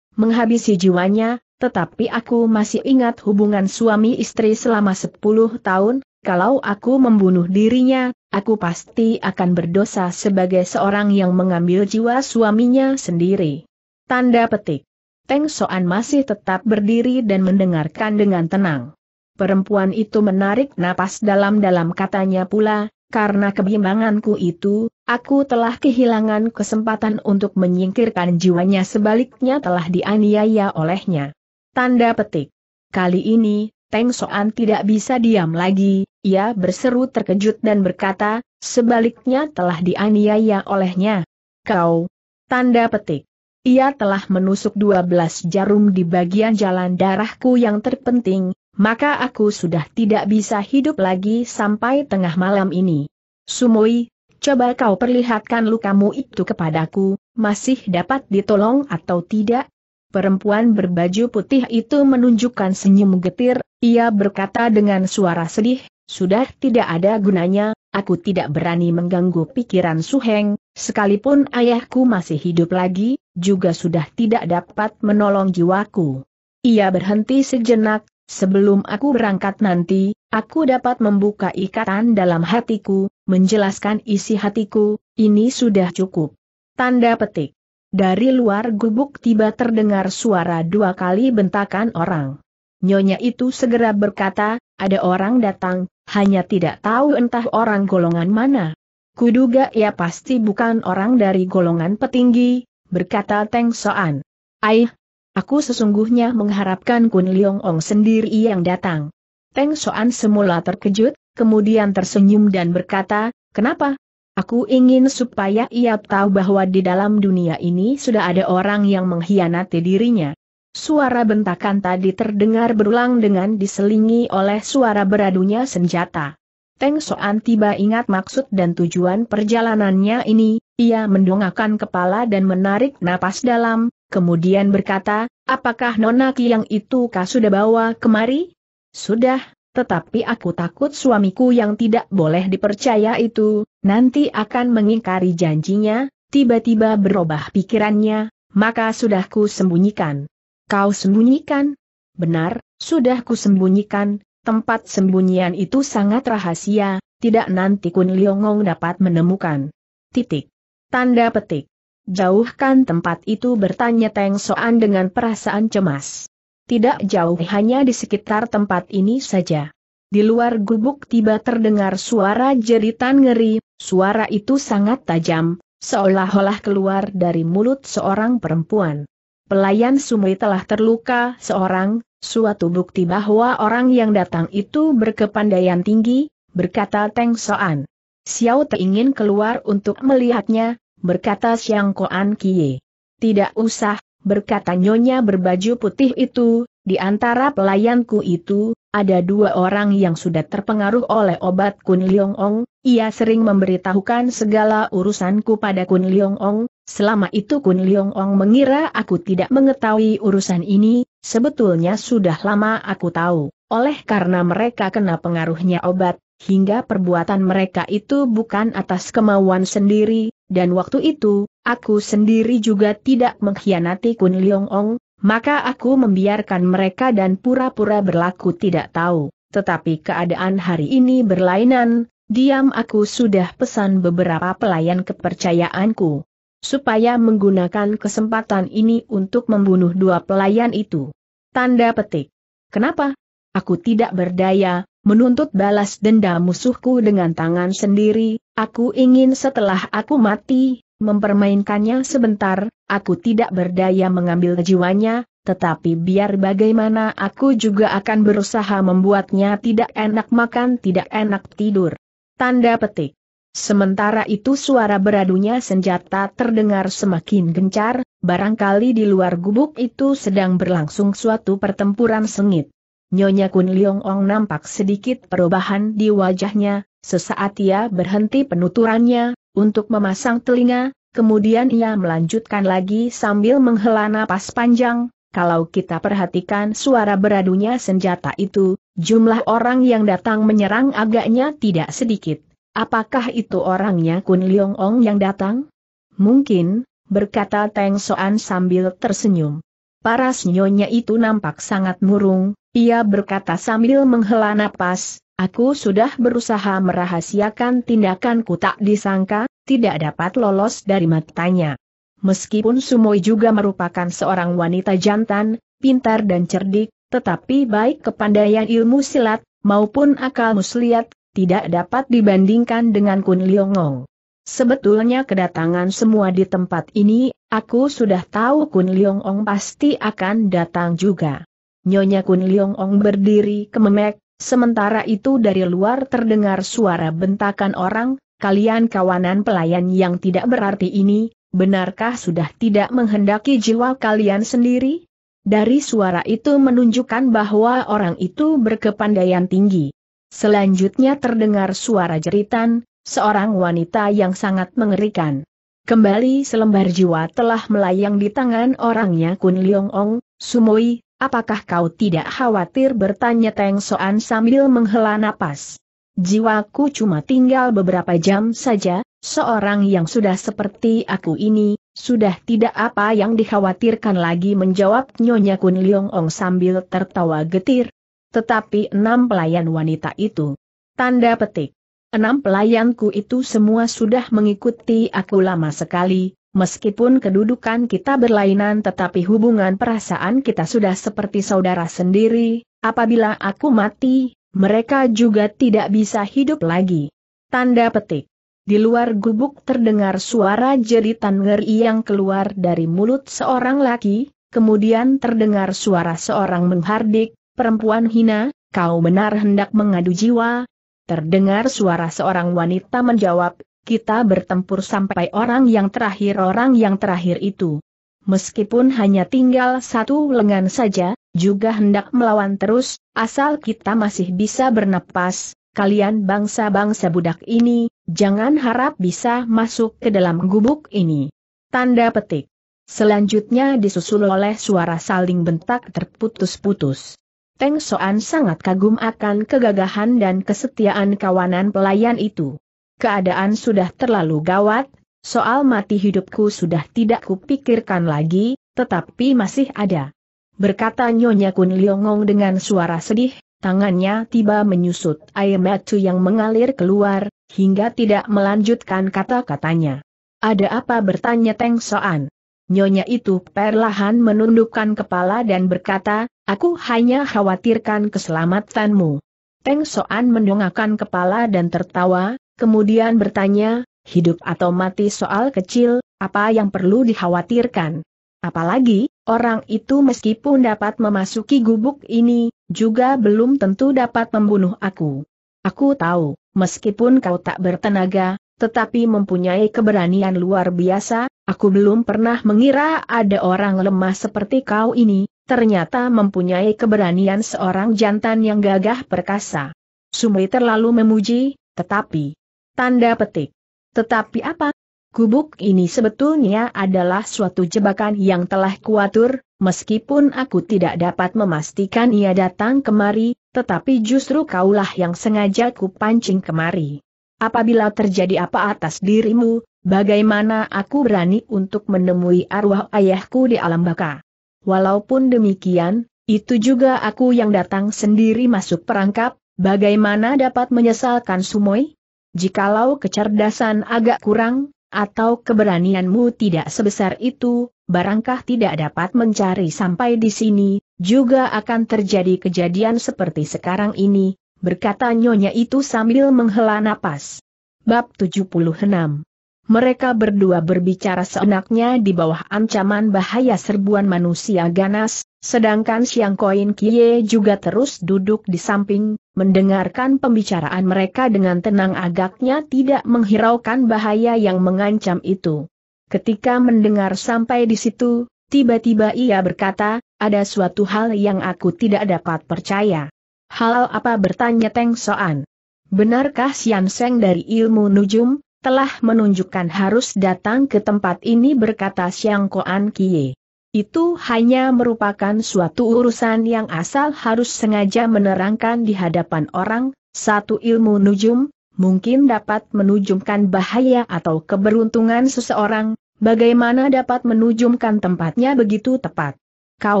Menghabisi jiwanya, tetapi aku masih ingat hubungan suami istri selama 10 tahun, kalau aku membunuh dirinya, aku pasti akan berdosa sebagai seorang yang mengambil jiwa suaminya sendiri. Tanda petik. Teng Soan masih tetap berdiri dan mendengarkan dengan tenang. Perempuan itu menarik napas dalam-dalam katanya pula, karena kebimbanganku itu, aku telah kehilangan kesempatan untuk menyingkirkan jiwanya sebaliknya telah dianiaya olehnya. Tanda petik. Kali ini, Teng Soan tidak bisa diam lagi, ia berseru terkejut dan berkata, sebaliknya telah dianiaya olehnya. Kau, tanda petik. Ia telah menusuk 12 jarum di bagian jalan darahku yang terpenting, maka aku sudah tidak bisa hidup lagi sampai tengah malam ini. Sumoi, coba kau perlihatkan lukamu itu kepadaku, masih dapat ditolong atau tidak? Perempuan berbaju putih itu menunjukkan senyum getir, ia berkata dengan suara sedih, sudah tidak ada gunanya, aku tidak berani mengganggu pikiran Suheng, sekalipun ayahku masih hidup lagi, juga sudah tidak dapat menolong jiwaku. Ia berhenti sejenak, sebelum aku berangkat nanti, aku dapat membuka ikatan dalam hatiku, menjelaskan isi hatiku, ini sudah cukup. Tanda petik. Dari luar gubuk tiba terdengar suara dua kali bentakan orang. Nyonya itu segera berkata, ada orang datang, hanya tidak tahu entah orang golongan mana. Kuduga ia pasti bukan orang dari golongan petinggi, berkata Teng Soan. Aih, aku sesungguhnya mengharapkan Kun Leong Ong sendiri yang datang. Teng Soan semula terkejut, kemudian tersenyum dan berkata, kenapa? Aku ingin supaya ia tahu bahwa di dalam dunia ini sudah ada orang yang mengkhianati dirinya. Suara bentakan tadi terdengar berulang dengan diselingi oleh suara beradunya senjata. Teng Soan tiba ingat maksud dan tujuan perjalanannya ini, ia mendongakkan kepala dan menarik napas dalam, kemudian berkata, apakah Nona Kiang itu kah sudah bawa kemari? Sudah, tetapi aku takut suamiku yang tidak boleh dipercaya itu, nanti akan mengingkari janjinya, tiba-tiba berubah pikirannya, maka sudah ku sembunyikan. Kau sembunyikan? Benar, sudah kusembunyikan, tempat sembunyian itu sangat rahasia, tidak nanti Kun Liongong dapat menemukan. Titik. Tanda petik. Jauhkan tempat itu bertanya Teng Soan dengan perasaan cemas. Tidak jauh hanya di sekitar tempat ini saja. Di luar gubuk tiba terdengar suara jeritan ngeri, suara itu sangat tajam, seolah-olah keluar dari mulut seorang perempuan pelayan Sumri telah terluka seorang, suatu bukti bahwa orang yang datang itu berkepandaian tinggi, berkata Teng Soan. Xiao Te ingin keluar untuk melihatnya, berkata Siang Koan Kie. Tidak usah, berkata nyonya berbaju putih itu, di antara pelayanku itu, ada dua orang yang sudah terpengaruh oleh obat Kun Liong Ong, ia sering memberitahukan segala urusanku pada Kun Liong Ong, Selama itu Kun Liong Ong mengira aku tidak mengetahui urusan ini, sebetulnya sudah lama aku tahu. Oleh karena mereka kena pengaruhnya obat, hingga perbuatan mereka itu bukan atas kemauan sendiri, dan waktu itu, aku sendiri juga tidak mengkhianati Kun Liong Ong, maka aku membiarkan mereka dan pura-pura berlaku tidak tahu. Tetapi keadaan hari ini berlainan, diam aku sudah pesan beberapa pelayan kepercayaanku supaya menggunakan kesempatan ini untuk membunuh dua pelayan itu. Tanda petik. Kenapa? Aku tidak berdaya, menuntut balas dendam musuhku dengan tangan sendiri, aku ingin setelah aku mati, mempermainkannya sebentar, aku tidak berdaya mengambil jiwanya, tetapi biar bagaimana aku juga akan berusaha membuatnya tidak enak makan tidak enak tidur. Tanda petik. Sementara itu suara beradunya senjata terdengar semakin gencar, barangkali di luar gubuk itu sedang berlangsung suatu pertempuran sengit. Nyonya Kun Leong Ong nampak sedikit perubahan di wajahnya, sesaat ia berhenti penuturannya, untuk memasang telinga, kemudian ia melanjutkan lagi sambil menghela napas panjang, kalau kita perhatikan suara beradunya senjata itu, jumlah orang yang datang menyerang agaknya tidak sedikit. Apakah itu orangnya Kun Leong Ong yang datang? Mungkin, berkata Teng Soan sambil tersenyum. Paras nyonya itu nampak sangat murung, ia berkata sambil menghela napas, aku sudah berusaha merahasiakan tindakanku tak disangka, tidak dapat lolos dari matanya. Meskipun Sumoi juga merupakan seorang wanita jantan, pintar dan cerdik, tetapi baik kepandaian ilmu silat, maupun akal muslihat, tidak dapat dibandingkan dengan Kun Liongong. Sebetulnya kedatangan semua di tempat ini, aku sudah tahu Kun Liongong pasti akan datang juga. Nyonya Kun Liongong berdiri kememek, sementara itu dari luar terdengar suara bentakan orang, kalian kawanan pelayan yang tidak berarti ini, benarkah sudah tidak menghendaki jiwa kalian sendiri? Dari suara itu menunjukkan bahwa orang itu berkepandaian tinggi. Selanjutnya terdengar suara jeritan, seorang wanita yang sangat mengerikan. Kembali selembar jiwa telah melayang di tangan orangnya Kun Leong Ong, Sumoi, apakah kau tidak khawatir bertanya Teng Soan sambil menghela napas. Jiwaku cuma tinggal beberapa jam saja, seorang yang sudah seperti aku ini, sudah tidak apa yang dikhawatirkan lagi menjawab Nyonya Kun Leong Ong sambil tertawa getir, tetapi enam pelayan wanita itu. Tanda petik. Enam pelayanku itu semua sudah mengikuti aku lama sekali, meskipun kedudukan kita berlainan tetapi hubungan perasaan kita sudah seperti saudara sendiri, apabila aku mati, mereka juga tidak bisa hidup lagi. Tanda petik. Di luar gubuk terdengar suara jeritan ngeri yang keluar dari mulut seorang laki, kemudian terdengar suara seorang menghardik, Perempuan hina, kau benar hendak mengadu jiwa? Terdengar suara seorang wanita menjawab, kita bertempur sampai orang yang terakhir orang yang terakhir itu. Meskipun hanya tinggal satu lengan saja, juga hendak melawan terus, asal kita masih bisa bernapas, kalian bangsa-bangsa budak ini, jangan harap bisa masuk ke dalam gubuk ini. Tanda petik. Selanjutnya disusul oleh suara saling bentak terputus-putus. Teng Soan sangat kagum akan kegagahan dan kesetiaan kawanan pelayan itu. Keadaan sudah terlalu gawat, soal mati hidupku sudah tidak kupikirkan lagi, tetapi masih ada. Berkata Nyonya Kun Liongong dengan suara sedih, tangannya tiba menyusut air mata yang mengalir keluar, hingga tidak melanjutkan kata-katanya. Ada apa bertanya Teng Soan? Nyonya itu perlahan menundukkan kepala dan berkata, aku hanya khawatirkan keselamatanmu. Peng Soan mendongakkan kepala dan tertawa, kemudian bertanya, hidup atau mati soal kecil, apa yang perlu dikhawatirkan? Apalagi, orang itu meskipun dapat memasuki gubuk ini, juga belum tentu dapat membunuh aku. Aku tahu, meskipun kau tak bertenaga, tetapi mempunyai keberanian luar biasa, Aku belum pernah mengira ada orang lemah seperti kau ini, ternyata mempunyai keberanian seorang jantan yang gagah perkasa. Sumri terlalu memuji, tetapi... Tanda petik. Tetapi apa? Kubuk ini sebetulnya adalah suatu jebakan yang telah kuatur, meskipun aku tidak dapat memastikan ia datang kemari, tetapi justru kaulah yang sengaja kupancing kemari. Apabila terjadi apa atas dirimu, bagaimana aku berani untuk menemui arwah ayahku di alam baka? Walaupun demikian, itu juga aku yang datang sendiri masuk perangkap, bagaimana dapat menyesalkan Sumoi? Jikalau kecerdasan agak kurang, atau keberanianmu tidak sebesar itu, barangkah tidak dapat mencari sampai di sini, juga akan terjadi kejadian seperti sekarang ini, berkata nyonya itu sambil menghela napas. Bab 76 mereka berdua berbicara seenaknya di bawah ancaman bahaya serbuan manusia ganas, sedangkan Siang Koin Kie juga terus duduk di samping, mendengarkan pembicaraan mereka dengan tenang agaknya tidak menghiraukan bahaya yang mengancam itu. Ketika mendengar sampai di situ, tiba-tiba ia berkata, ada suatu hal yang aku tidak dapat percaya. Hal apa bertanya Teng Soan? Benarkah Sian Seng dari ilmu nujum, telah menunjukkan harus datang ke tempat ini berkata Siang Koan Kie. Itu hanya merupakan suatu urusan yang asal harus sengaja menerangkan di hadapan orang, satu ilmu nujum, mungkin dapat menujumkan bahaya atau keberuntungan seseorang, bagaimana dapat menujumkan tempatnya begitu tepat. Kau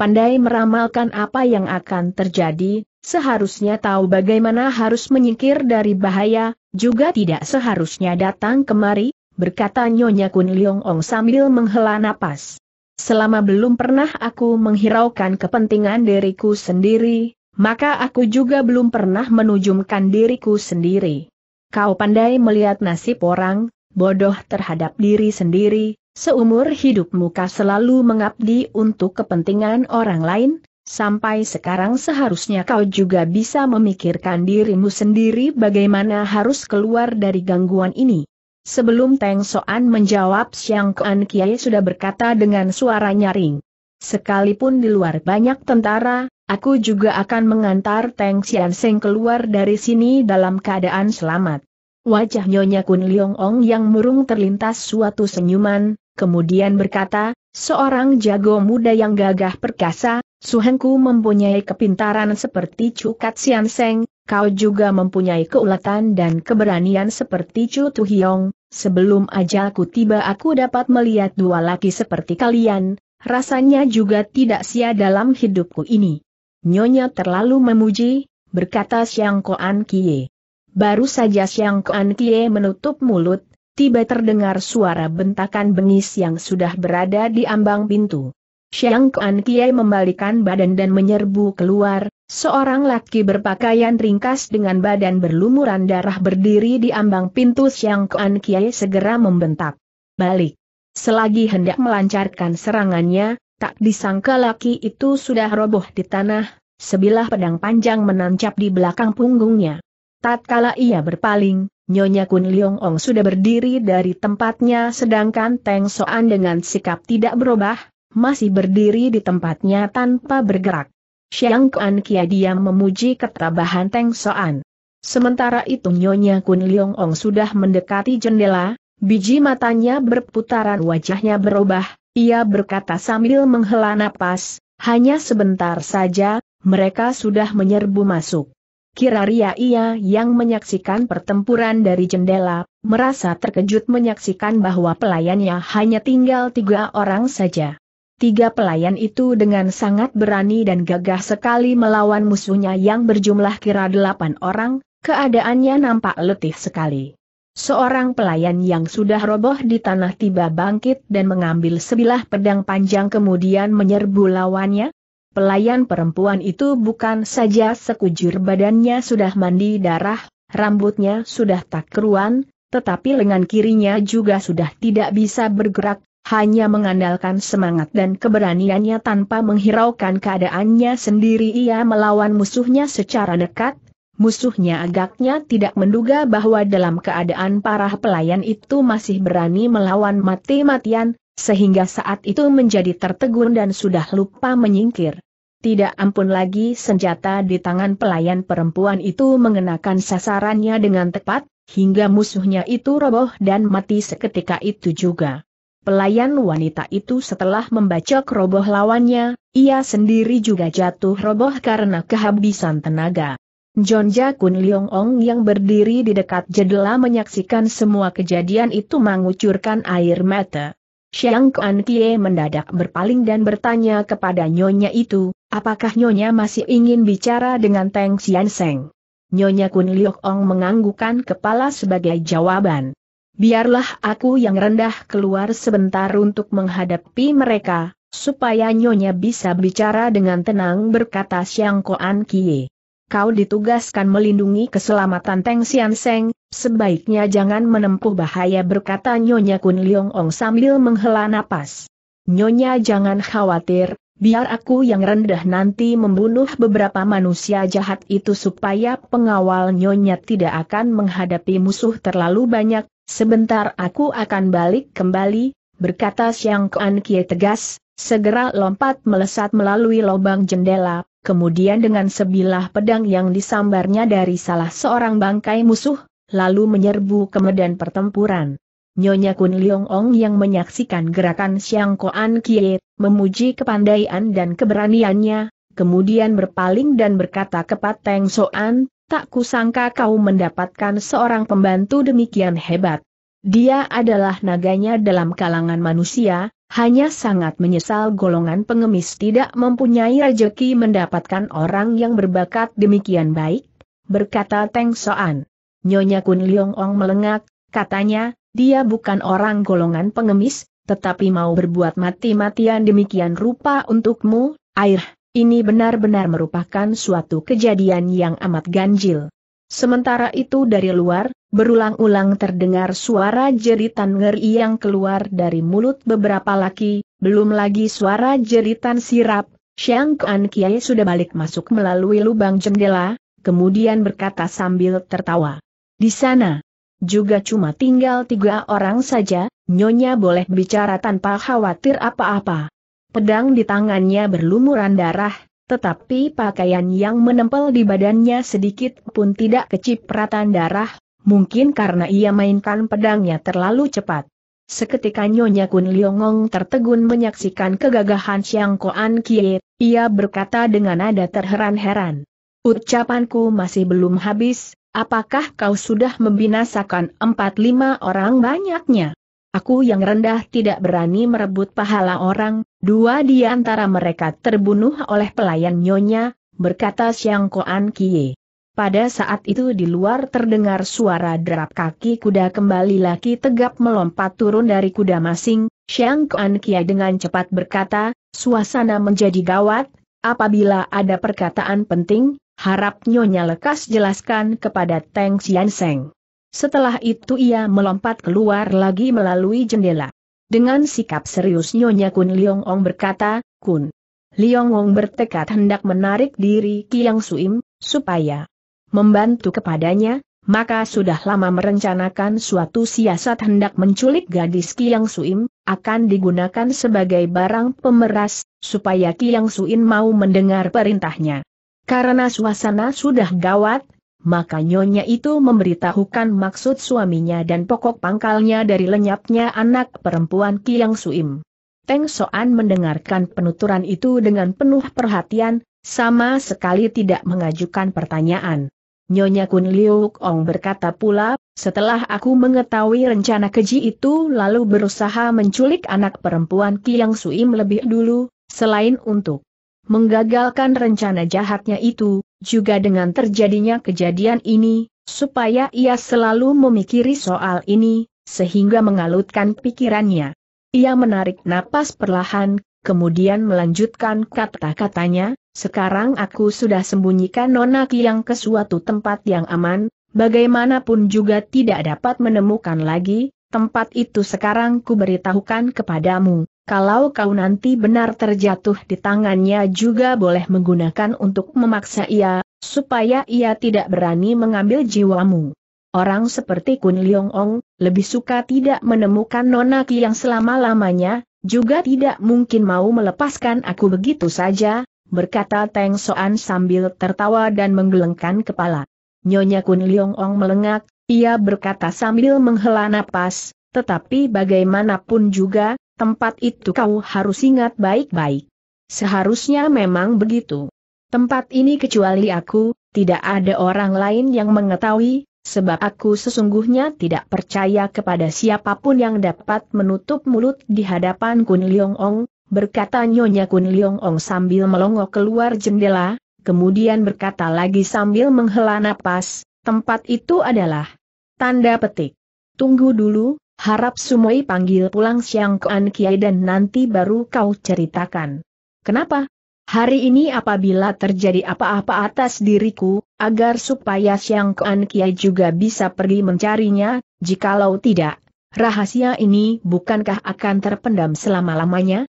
pandai meramalkan apa yang akan terjadi, seharusnya tahu bagaimana harus menyingkir dari bahaya, juga tidak seharusnya datang kemari, berkata Nyonya Kun Liong Ong sambil menghela napas. Selama belum pernah aku menghiraukan kepentingan diriku sendiri, maka aku juga belum pernah menujumkan diriku sendiri. Kau pandai melihat nasib orang, bodoh terhadap diri sendiri, seumur hidup muka selalu mengabdi untuk kepentingan orang lain, Sampai sekarang seharusnya kau juga bisa memikirkan dirimu sendiri bagaimana harus keluar dari gangguan ini. Sebelum Teng Soan menjawab Siang Kuan Kiai sudah berkata dengan suara nyaring. Sekalipun di luar banyak tentara, aku juga akan mengantar Teng Xian Seng keluar dari sini dalam keadaan selamat. Wajah Nyonya Kun Leong Ong yang murung terlintas suatu senyuman, kemudian berkata, seorang jago muda yang gagah perkasa, Suhengku mempunyai kepintaran seperti Chu Sian Seng, kau juga mempunyai keuletan dan keberanian seperti Chu Tu Hiong. sebelum ajalku tiba aku dapat melihat dua laki seperti kalian, rasanya juga tidak sia dalam hidupku ini. Nyonya terlalu memuji, berkata Xiang Koan Kie. Baru saja Xiang Koan Kie menutup mulut, tiba terdengar suara bentakan bengis yang sudah berada di ambang pintu. Xiang Kuan Kiai membalikan badan dan menyerbu keluar, seorang laki berpakaian ringkas dengan badan berlumuran darah berdiri di ambang pintu Xiang Kuan Kiai segera membentak. Balik. Selagi hendak melancarkan serangannya, tak disangka laki itu sudah roboh di tanah, sebilah pedang panjang menancap di belakang punggungnya. Tatkala ia berpaling, Nyonya Kun Leong Ong sudah berdiri dari tempatnya sedangkan Teng Soan dengan sikap tidak berubah, masih berdiri di tempatnya tanpa bergerak. Xiang Kuan Kia diam memuji ketabahan Teng Soan. Sementara itu Nyonya Kun Leong Ong sudah mendekati jendela, biji matanya berputaran wajahnya berubah, ia berkata sambil menghela napas, hanya sebentar saja, mereka sudah menyerbu masuk. Kiraria ia yang menyaksikan pertempuran dari jendela, merasa terkejut menyaksikan bahwa pelayannya hanya tinggal tiga orang saja. Tiga pelayan itu dengan sangat berani dan gagah sekali melawan musuhnya yang berjumlah kira delapan orang, keadaannya nampak letih sekali. Seorang pelayan yang sudah roboh di tanah tiba bangkit dan mengambil sebilah pedang panjang kemudian menyerbu lawannya. Pelayan perempuan itu bukan saja sekujur badannya sudah mandi darah, rambutnya sudah tak keruan, tetapi lengan kirinya juga sudah tidak bisa bergerak, hanya mengandalkan semangat dan keberaniannya tanpa menghiraukan keadaannya sendiri ia melawan musuhnya secara dekat, musuhnya agaknya tidak menduga bahwa dalam keadaan parah pelayan itu masih berani melawan mati-matian, sehingga saat itu menjadi tertegun dan sudah lupa menyingkir. Tidak ampun lagi senjata di tangan pelayan perempuan itu mengenakan sasarannya dengan tepat, hingga musuhnya itu roboh dan mati seketika itu juga. Pelayan wanita itu setelah membaca roboh lawannya, ia sendiri juga jatuh roboh karena kehabisan tenaga. John Jakun Leong Ong yang berdiri di dekat jendela menyaksikan semua kejadian itu mengucurkan air mata. Xiang Kuan Kie mendadak berpaling dan bertanya kepada nyonya itu, apakah nyonya masih ingin bicara dengan Teng Xian Seng? Nyonya Kun Liok Ong menganggukkan kepala sebagai jawaban biarlah aku yang rendah keluar sebentar untuk menghadapi mereka, supaya Nyonya bisa bicara dengan tenang berkata Siang Koan Kie. Kau ditugaskan melindungi keselamatan Teng Sian Seng, sebaiknya jangan menempuh bahaya berkata Nyonya Kun Leong Ong sambil menghela napas. Nyonya jangan khawatir, biar aku yang rendah nanti membunuh beberapa manusia jahat itu supaya pengawal Nyonya tidak akan menghadapi musuh terlalu banyak, Sebentar aku akan balik kembali, berkata Siang Kuan Kie tegas, segera lompat melesat melalui lubang jendela, kemudian dengan sebilah pedang yang disambarnya dari salah seorang bangkai musuh, lalu menyerbu ke medan pertempuran. Nyonya Kun Leong Ong yang menyaksikan gerakan Siang Kuan Kie, memuji kepandaian dan keberaniannya, kemudian berpaling dan berkata kepada Teng Soan, tak kusangka kau mendapatkan seorang pembantu demikian hebat. Dia adalah naganya dalam kalangan manusia, hanya sangat menyesal golongan pengemis tidak mempunyai rejeki mendapatkan orang yang berbakat demikian baik, berkata Teng Soan. Nyonya Kun Leong Ong melengak, katanya, dia bukan orang golongan pengemis, tetapi mau berbuat mati-matian demikian rupa untukmu, air, ini benar-benar merupakan suatu kejadian yang amat ganjil. Sementara itu dari luar, berulang-ulang terdengar suara jeritan ngeri yang keluar dari mulut beberapa laki, belum lagi suara jeritan sirap, Xiang Kuan Kiai sudah balik masuk melalui lubang jendela, kemudian berkata sambil tertawa. Di sana, juga cuma tinggal tiga orang saja, Nyonya boleh bicara tanpa khawatir apa-apa pedang di tangannya berlumuran darah, tetapi pakaian yang menempel di badannya sedikit pun tidak kecipratan darah, mungkin karena ia mainkan pedangnya terlalu cepat. Seketika Nyonya Kun Liongong tertegun menyaksikan kegagahan Siang Koan Kie, ia berkata dengan nada terheran-heran. Ucapanku masih belum habis, apakah kau sudah membinasakan empat lima orang banyaknya? Aku yang rendah tidak berani merebut pahala orang, dua di antara mereka terbunuh oleh pelayan nyonya, berkata Siang Koan Kie. Pada saat itu di luar terdengar suara derap kaki kuda kembali laki tegap melompat turun dari kuda masing, Siang Koan Kie dengan cepat berkata, suasana menjadi gawat, apabila ada perkataan penting, harap nyonya lekas jelaskan kepada Teng Sian Seng. Setelah itu ia melompat keluar lagi melalui jendela. Dengan sikap serius Nyonya Kun Liong Ong berkata, Kun. Liong Ong bertekad hendak menarik diri Kiang Suim, supaya membantu kepadanya, maka sudah lama merencanakan suatu siasat hendak menculik gadis Kiang Suim, akan digunakan sebagai barang pemeras, supaya Kiang Suin mau mendengar perintahnya. Karena suasana sudah gawat, maka nyonya itu memberitahukan maksud suaminya dan pokok pangkalnya dari lenyapnya anak perempuan Kiang Suim. Teng Soan mendengarkan penuturan itu dengan penuh perhatian, sama sekali tidak mengajukan pertanyaan. Nyonya Kun Liu Ong berkata pula, setelah aku mengetahui rencana keji itu lalu berusaha menculik anak perempuan Kiang Suim lebih dulu, selain untuk menggagalkan rencana jahatnya itu, juga dengan terjadinya kejadian ini, supaya ia selalu memikiri soal ini, sehingga mengalutkan pikirannya. Ia menarik napas perlahan, kemudian melanjutkan kata-katanya, sekarang aku sudah sembunyikan Nona Kiang ke suatu tempat yang aman, bagaimanapun juga tidak dapat menemukan lagi, tempat itu sekarang kuberitahukan kepadamu kalau kau nanti benar terjatuh di tangannya juga boleh menggunakan untuk memaksa ia, supaya ia tidak berani mengambil jiwamu. Orang seperti Kun Leong Ong, lebih suka tidak menemukan nona Ki yang selama-lamanya, juga tidak mungkin mau melepaskan aku begitu saja, berkata Teng Soan sambil tertawa dan menggelengkan kepala. Nyonya Kun Leong Ong melengak, ia berkata sambil menghela napas, tetapi bagaimanapun juga, Tempat itu kau harus ingat baik-baik. Seharusnya memang begitu. Tempat ini kecuali aku, tidak ada orang lain yang mengetahui, sebab aku sesungguhnya tidak percaya kepada siapapun yang dapat menutup mulut di hadapan Kun Liong Ong, berkata Nyonya Kun Liong Ong sambil melongo keluar jendela, kemudian berkata lagi sambil menghela napas, tempat itu adalah tanda petik. Tunggu dulu, Harap Sumoi panggil pulang Siang An Kiai dan nanti baru kau ceritakan. Kenapa? Hari ini apabila terjadi apa-apa atas diriku, agar supaya Siang Kuan Kiai juga bisa pergi mencarinya, jikalau tidak, rahasia ini bukankah akan terpendam selama-lamanya?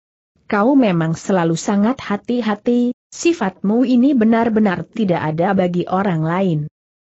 Kau memang selalu sangat hati-hati, sifatmu ini benar-benar tidak ada bagi orang lain.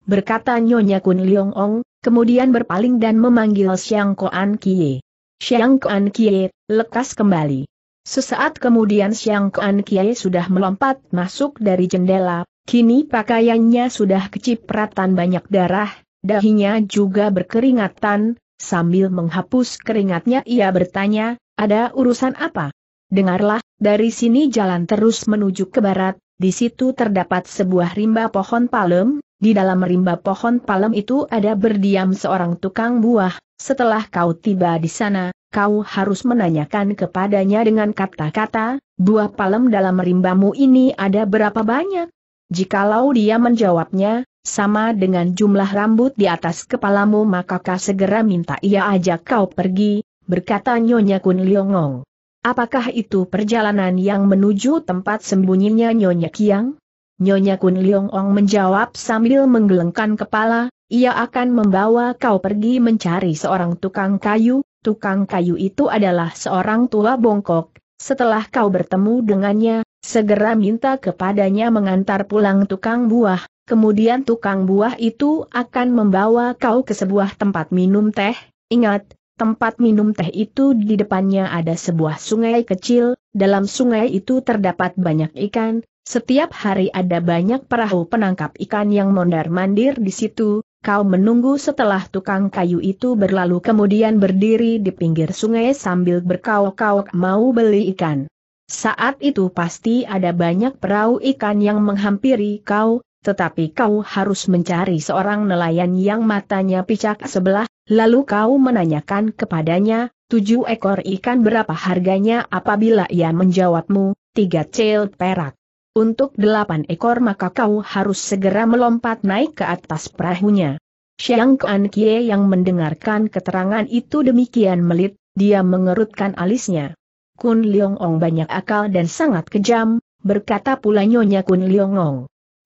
Berkata Nyonya Kun Leong Ong, kemudian berpaling dan memanggil Xiang Koan Kie. Xiang Koan Kie, lekas kembali. Sesaat kemudian Xiang Koan Kie sudah melompat masuk dari jendela, kini pakaiannya sudah kecipratan banyak darah, dahinya juga berkeringatan, sambil menghapus keringatnya ia bertanya, ada urusan apa? Dengarlah, dari sini jalan terus menuju ke barat, di situ terdapat sebuah rimba pohon palem, di dalam rimba pohon palem itu ada berdiam seorang tukang buah, setelah kau tiba di sana, kau harus menanyakan kepadanya dengan kata-kata, buah palem dalam rimbamu ini ada berapa banyak? Jikalau dia menjawabnya, sama dengan jumlah rambut di atas kepalamu maka kau segera minta ia ajak kau pergi, berkata Nyonya Kun Liongong. Apakah itu perjalanan yang menuju tempat sembunyinya Nyonya Kiang? Nyonya Kun Leong Ong menjawab sambil menggelengkan kepala, ia akan membawa kau pergi mencari seorang tukang kayu, tukang kayu itu adalah seorang tua bongkok, setelah kau bertemu dengannya, segera minta kepadanya mengantar pulang tukang buah, kemudian tukang buah itu akan membawa kau ke sebuah tempat minum teh, ingat, Tempat minum teh itu di depannya ada sebuah sungai kecil, dalam sungai itu terdapat banyak ikan, setiap hari ada banyak perahu penangkap ikan yang mondar-mandir di situ, kau menunggu setelah tukang kayu itu berlalu kemudian berdiri di pinggir sungai sambil berkauk-kauk mau beli ikan. Saat itu pasti ada banyak perahu ikan yang menghampiri kau, tetapi kau harus mencari seorang nelayan yang matanya picak sebelah, lalu kau menanyakan kepadanya, tujuh ekor ikan berapa harganya apabila ia menjawabmu, tiga cel perak. Untuk delapan ekor maka kau harus segera melompat naik ke atas perahunya. Xiang Kuan Kie yang mendengarkan keterangan itu demikian melit, dia mengerutkan alisnya. Kun Leong Ong banyak akal dan sangat kejam, berkata pula Nyonya Kun Leong Ong.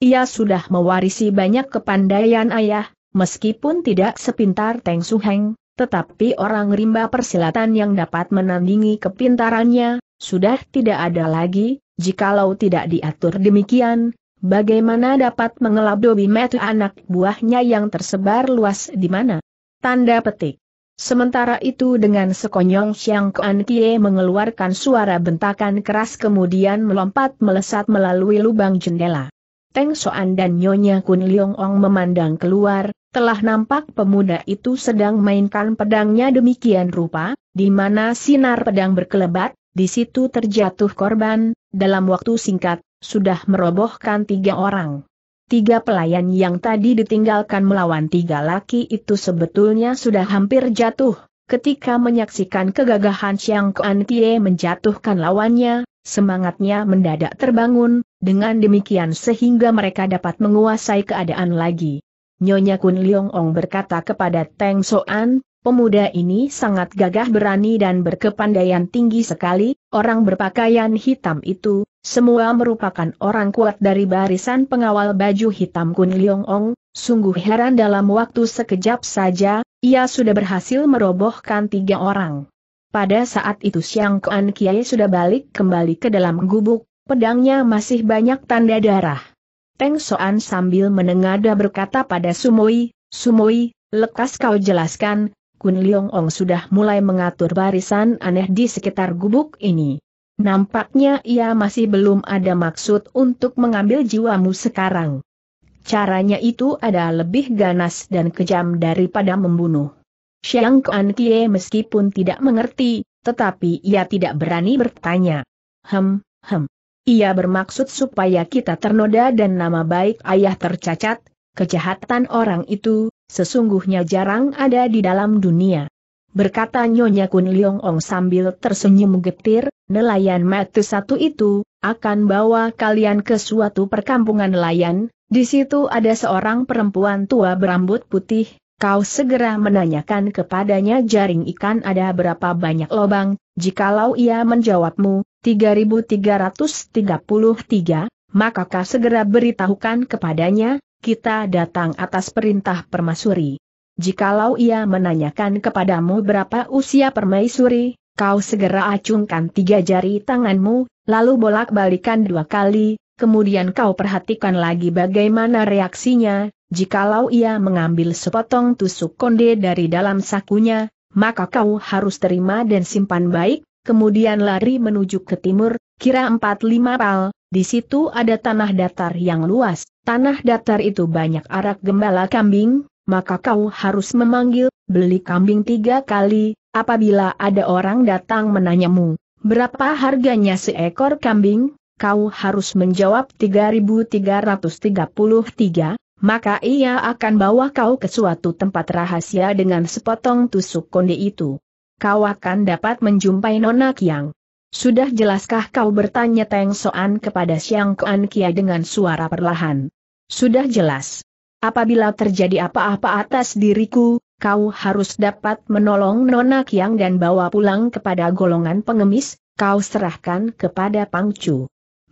Ia sudah mewarisi banyak kepandaian ayah, meskipun tidak sepintar Teng Su Heng, tetapi orang rimba persilatan yang dapat menandingi kepintarannya, sudah tidak ada lagi, Jikalau tidak diatur demikian, bagaimana dapat mengelabui metu anak buahnya yang tersebar luas di mana? Tanda petik. Sementara itu dengan sekonyong Xiang Kuan Kie mengeluarkan suara bentakan keras kemudian melompat melesat melalui lubang jendela. Teng Soan dan Nyonya Kun Liong Ong memandang keluar, telah nampak pemuda itu sedang mainkan pedangnya demikian rupa, di mana sinar pedang berkelebat, di situ terjatuh korban, dalam waktu singkat, sudah merobohkan tiga orang. Tiga pelayan yang tadi ditinggalkan melawan tiga laki itu sebetulnya sudah hampir jatuh, ketika menyaksikan kegagahan Xiang Kuan menjatuhkan lawannya, semangatnya mendadak terbangun, dengan demikian sehingga mereka dapat menguasai keadaan lagi. Nyonya Kun Liong Ong berkata kepada Teng Soan, pemuda ini sangat gagah berani dan berkepandaian tinggi sekali, Orang berpakaian hitam itu, semua merupakan orang kuat dari barisan pengawal baju hitam Kun Leong Ong, sungguh heran dalam waktu sekejap saja, ia sudah berhasil merobohkan tiga orang. Pada saat itu Siang Kuan Kiai sudah balik kembali ke dalam gubuk, pedangnya masih banyak tanda darah. Teng Soan sambil menengada berkata pada Sumoi, Sumoi, lekas kau jelaskan, Kun Leong Ong sudah mulai mengatur barisan aneh di sekitar gubuk ini. Nampaknya ia masih belum ada maksud untuk mengambil jiwamu sekarang. Caranya itu ada lebih ganas dan kejam daripada membunuh. Xiang Kuan Kie meskipun tidak mengerti, tetapi ia tidak berani bertanya. Hem, hem. Ia bermaksud supaya kita ternoda dan nama baik ayah tercacat, kejahatan orang itu, Sesungguhnya jarang ada di dalam dunia. Berkata Nyonya Kun Liongong sambil tersenyum getir, nelayan mati satu itu, akan bawa kalian ke suatu perkampungan nelayan, di situ ada seorang perempuan tua berambut putih, kau segera menanyakan kepadanya jaring ikan ada berapa banyak lobang, jikalau ia menjawabmu, 3333, maka kau segera beritahukan kepadanya, kita datang atas perintah permaisuri. Jikalau ia menanyakan kepadamu berapa usia permaisuri, kau segera acungkan tiga jari tanganmu, lalu bolak-balikan dua kali, kemudian kau perhatikan lagi bagaimana reaksinya, jikalau ia mengambil sepotong tusuk konde dari dalam sakunya, maka kau harus terima dan simpan baik, kemudian lari menuju ke timur, kira empat lima pal, di situ ada tanah datar yang luas, tanah datar itu banyak arak gembala kambing, maka kau harus memanggil, beli kambing tiga kali, apabila ada orang datang menanyamu, berapa harganya seekor kambing, kau harus menjawab 3333, maka ia akan bawa kau ke suatu tempat rahasia dengan sepotong tusuk konde itu. Kau akan dapat menjumpai Nona Kiang. Sudah jelaskah kau bertanya Teng Soan kepada Siang Kuan Kia dengan suara perlahan? Sudah jelas. Apabila terjadi apa-apa atas diriku, kau harus dapat menolong Nona Kiang dan bawa pulang kepada golongan pengemis, kau serahkan kepada Pangcu.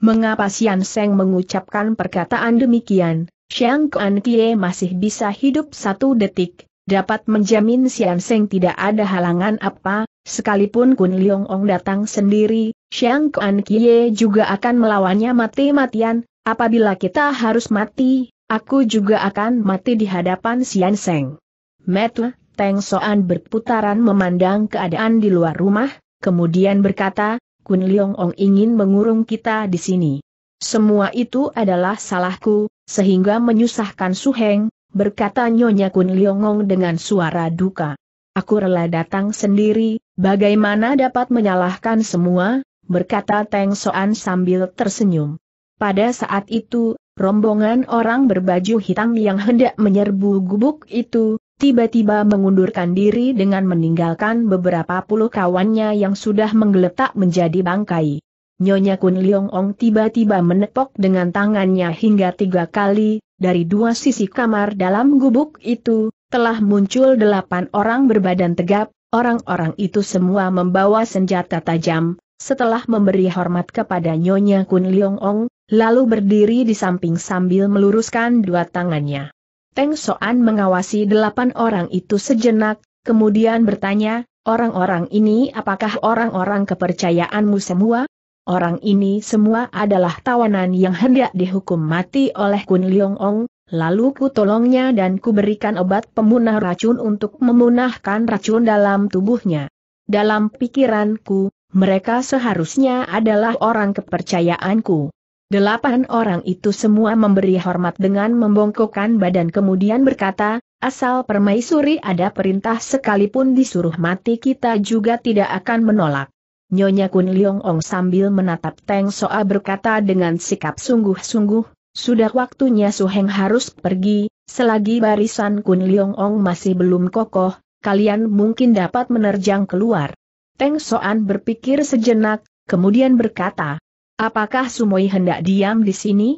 Mengapa Sian Seng mengucapkan perkataan demikian, Siang Kuan Kie masih bisa hidup satu detik, dapat menjamin Xian Seng tidak ada halangan apa, sekalipun Kun Liong Ong datang sendiri, Xiang Kuan Kie juga akan melawannya mati-matian, apabila kita harus mati, aku juga akan mati di hadapan Xian Seng. Metle, Teng Soan berputaran memandang keadaan di luar rumah, kemudian berkata, Kun Liong Ong ingin mengurung kita di sini. Semua itu adalah salahku, sehingga menyusahkan Su Heng, berkata Nyonya Kun Liongong dengan suara duka. Aku rela datang sendiri, bagaimana dapat menyalahkan semua, berkata Teng Soan sambil tersenyum. Pada saat itu, rombongan orang berbaju hitam yang hendak menyerbu gubuk itu, tiba-tiba mengundurkan diri dengan meninggalkan beberapa puluh kawannya yang sudah menggeletak menjadi bangkai. Nyonya Kun Liong tiba-tiba menepok dengan tangannya hingga tiga kali, dari dua sisi kamar dalam gubuk itu, telah muncul delapan orang berbadan tegap, orang-orang itu semua membawa senjata tajam, setelah memberi hormat kepada Nyonya Kun Leong Ong, lalu berdiri di samping sambil meluruskan dua tangannya. Teng Soan mengawasi delapan orang itu sejenak, kemudian bertanya, orang-orang ini apakah orang-orang kepercayaanmu semua? orang ini semua adalah tawanan yang hendak dihukum mati oleh Kun Liong Ong, lalu ku tolongnya dan kuberikan obat pemunah racun untuk memunahkan racun dalam tubuhnya. Dalam pikiranku, mereka seharusnya adalah orang kepercayaanku. Delapan orang itu semua memberi hormat dengan membongkokkan badan kemudian berkata, asal permaisuri ada perintah sekalipun disuruh mati kita juga tidak akan menolak. Nyonya Kun Liong Ong sambil menatap Teng Soa berkata dengan sikap sungguh-sungguh, sudah waktunya Su Heng harus pergi, selagi barisan Kun Liong Ong masih belum kokoh, kalian mungkin dapat menerjang keluar. Teng Soan berpikir sejenak, kemudian berkata, Apakah Sumoi hendak diam di sini?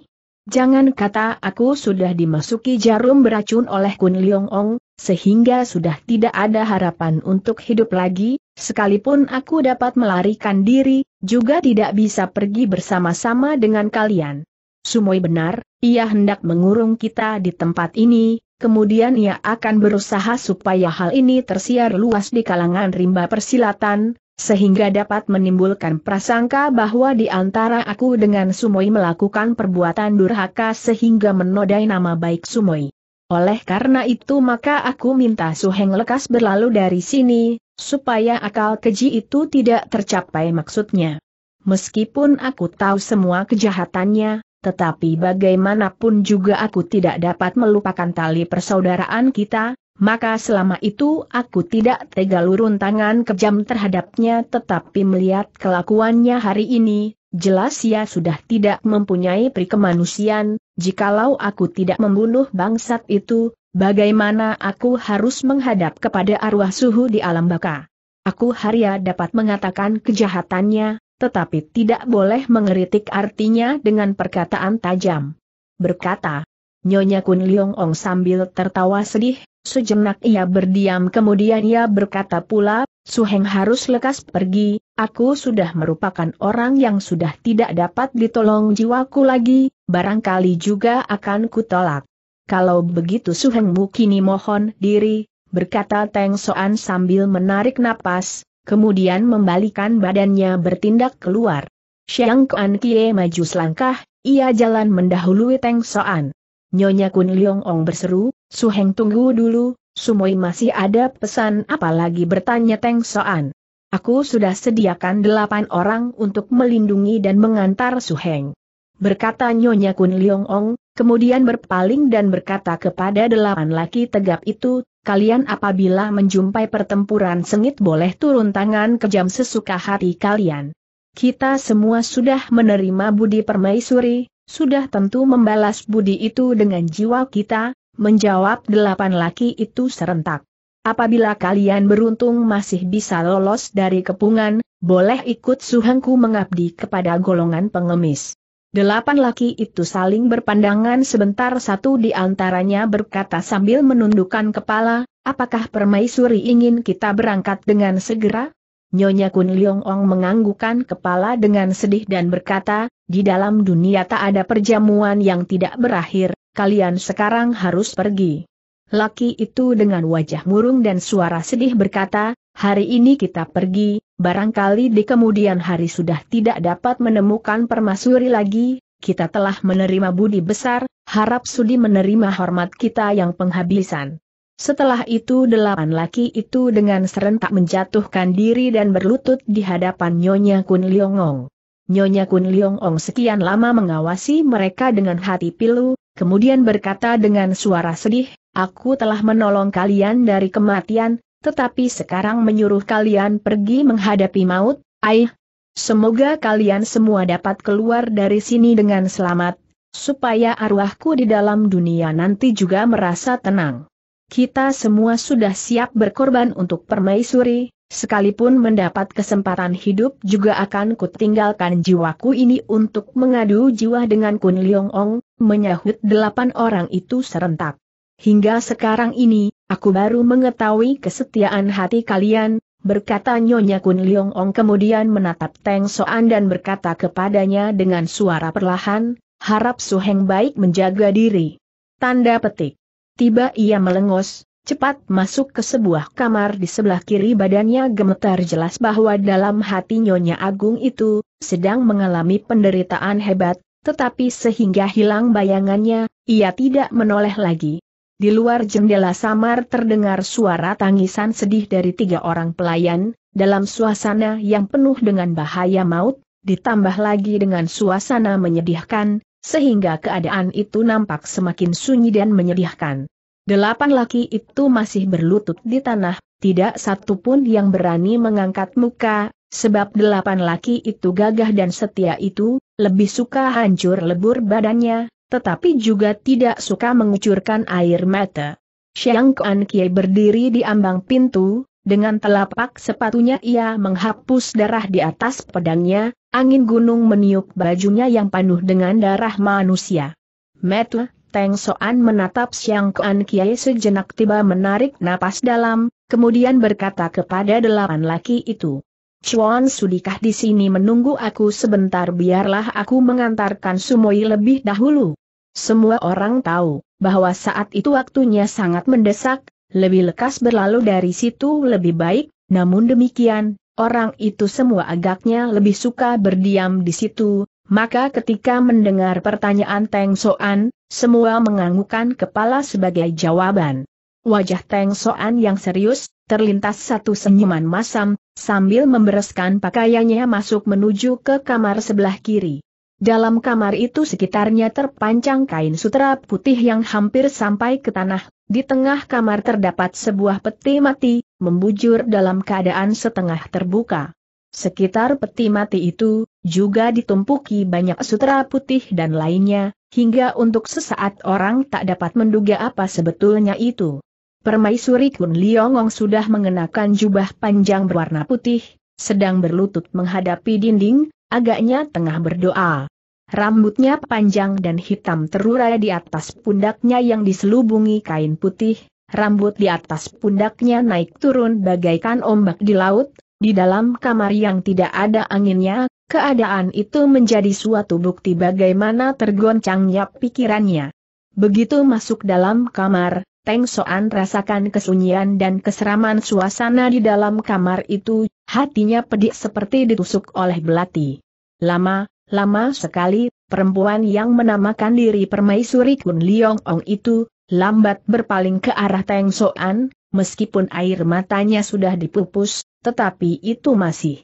Jangan kata aku sudah dimasuki jarum beracun oleh Kun Leong Ong, sehingga sudah tidak ada harapan untuk hidup lagi, sekalipun aku dapat melarikan diri, juga tidak bisa pergi bersama-sama dengan kalian. Sumoi benar, ia hendak mengurung kita di tempat ini, kemudian ia akan berusaha supaya hal ini tersiar luas di kalangan rimba persilatan, sehingga dapat menimbulkan prasangka bahwa di antara aku dengan Sumoi melakukan perbuatan durhaka sehingga menodai nama baik Sumoi. Oleh karena itu maka aku minta Suheng lekas berlalu dari sini, supaya akal keji itu tidak tercapai maksudnya. Meskipun aku tahu semua kejahatannya, tetapi bagaimanapun juga aku tidak dapat melupakan tali persaudaraan kita, maka selama itu aku tidak tega lurun tangan kejam terhadapnya tetapi melihat kelakuannya hari ini, jelas ia sudah tidak mempunyai prikemanusiaan, jikalau aku tidak membunuh bangsat itu, bagaimana aku harus menghadap kepada arwah suhu di alam baka. Aku Harya dapat mengatakan kejahatannya, tetapi tidak boleh mengeritik artinya dengan perkataan tajam. Berkata, Nyonya Kun Liong Ong sambil tertawa sedih, Sejenak ia berdiam kemudian ia berkata pula, Suheng harus lekas pergi, aku sudah merupakan orang yang sudah tidak dapat ditolong jiwaku lagi, barangkali juga akan kutolak. Kalau begitu Suheng kini mohon diri, berkata Teng Soan sambil menarik napas, kemudian membalikan badannya bertindak keluar. Xiang Kuan Kie maju selangkah, ia jalan mendahului Teng Soan. Nyonya Kun Liong Ong berseru, Suheng tunggu dulu, Sumoi masih ada pesan apalagi bertanya Teng Soan. Aku sudah sediakan delapan orang untuk melindungi dan mengantar Suheng. Berkata Nyonya Kun Leong Ong, kemudian berpaling dan berkata kepada delapan laki tegap itu, kalian apabila menjumpai pertempuran sengit boleh turun tangan kejam sesuka hati kalian. Kita semua sudah menerima budi permaisuri, sudah tentu membalas budi itu dengan jiwa kita, Menjawab delapan laki itu serentak. Apabila kalian beruntung masih bisa lolos dari kepungan, boleh ikut suhengku mengabdi kepada golongan pengemis. Delapan laki itu saling berpandangan sebentar satu di antaranya berkata sambil menundukkan kepala, apakah permaisuri ingin kita berangkat dengan segera? Nyonya Kun Leong Ong menganggukan kepala dengan sedih dan berkata, di dalam dunia tak ada perjamuan yang tidak berakhir, kalian sekarang harus pergi. Laki itu dengan wajah murung dan suara sedih berkata, hari ini kita pergi, barangkali di kemudian hari sudah tidak dapat menemukan permasuri lagi, kita telah menerima budi besar, harap sudi menerima hormat kita yang penghabisan. Setelah itu delapan laki itu dengan serentak menjatuhkan diri dan berlutut di hadapan Nyonya Kun Liongong. Nyonya Kun Liongong sekian lama mengawasi mereka dengan hati pilu, kemudian berkata dengan suara sedih, Aku telah menolong kalian dari kematian, tetapi sekarang menyuruh kalian pergi menghadapi maut, aih. Semoga kalian semua dapat keluar dari sini dengan selamat, supaya arwahku di dalam dunia nanti juga merasa tenang. Kita semua sudah siap berkorban untuk permaisuri, sekalipun mendapat kesempatan hidup juga akan kutinggalkan jiwaku ini untuk mengadu jiwa dengan Kun Leong Ong, menyahut delapan orang itu serentak. Hingga sekarang ini, aku baru mengetahui kesetiaan hati kalian, berkata Nyonya Kun Leong Ong kemudian menatap Teng Soan dan berkata kepadanya dengan suara perlahan, harap Su Heng baik menjaga diri. Tanda petik tiba ia melengos, cepat masuk ke sebuah kamar di sebelah kiri badannya gemetar jelas bahwa dalam hati Nyonya Agung itu, sedang mengalami penderitaan hebat, tetapi sehingga hilang bayangannya, ia tidak menoleh lagi. Di luar jendela samar terdengar suara tangisan sedih dari tiga orang pelayan, dalam suasana yang penuh dengan bahaya maut, ditambah lagi dengan suasana menyedihkan, sehingga keadaan itu nampak semakin sunyi dan menyedihkan. Delapan laki itu masih berlutut di tanah, tidak satu pun yang berani mengangkat muka, sebab delapan laki itu gagah dan setia itu, lebih suka hancur lebur badannya, tetapi juga tidak suka mengucurkan air mata. Xiang Kuan Kie berdiri di ambang pintu, dengan telapak sepatunya ia menghapus darah di atas pedangnya, angin gunung meniup bajunya yang penuh dengan darah manusia. Metu, Teng Soan menatap Siang Kuan Kiai sejenak tiba menarik napas dalam, kemudian berkata kepada delapan laki itu. Chuan sudikah di sini menunggu aku sebentar biarlah aku mengantarkan Sumoi lebih dahulu. Semua orang tahu, bahwa saat itu waktunya sangat mendesak, lebih lekas berlalu dari situ lebih baik, namun demikian, orang itu semua agaknya lebih suka berdiam di situ, maka ketika mendengar pertanyaan Teng Soan, semua menganggukkan kepala sebagai jawaban. Wajah Teng Soan yang serius, terlintas satu senyuman masam, sambil membereskan pakaiannya masuk menuju ke kamar sebelah kiri. Dalam kamar itu sekitarnya terpanjang kain sutra putih yang hampir sampai ke tanah, di tengah kamar terdapat sebuah peti mati, membujur dalam keadaan setengah terbuka. Sekitar peti mati itu, juga ditumpuki banyak sutra putih dan lainnya, hingga untuk sesaat orang tak dapat menduga apa sebetulnya itu. Permaisuri Kun Liongong sudah mengenakan jubah panjang berwarna putih, sedang berlutut menghadapi dinding, agaknya tengah berdoa. Rambutnya panjang dan hitam terurai di atas pundaknya yang diselubungi kain putih, rambut di atas pundaknya naik turun bagaikan ombak di laut, di dalam kamar yang tidak ada anginnya, keadaan itu menjadi suatu bukti bagaimana tergoncangnya pikirannya. Begitu masuk dalam kamar, Teng Soan rasakan kesunyian dan keseraman suasana di dalam kamar itu, hatinya pedih seperti ditusuk oleh belati. Lama, Lama sekali, perempuan yang menamakan diri permaisuri Kun Liong Ong itu, lambat berpaling ke arah Teng Soan, meskipun air matanya sudah dipupus, tetapi itu masih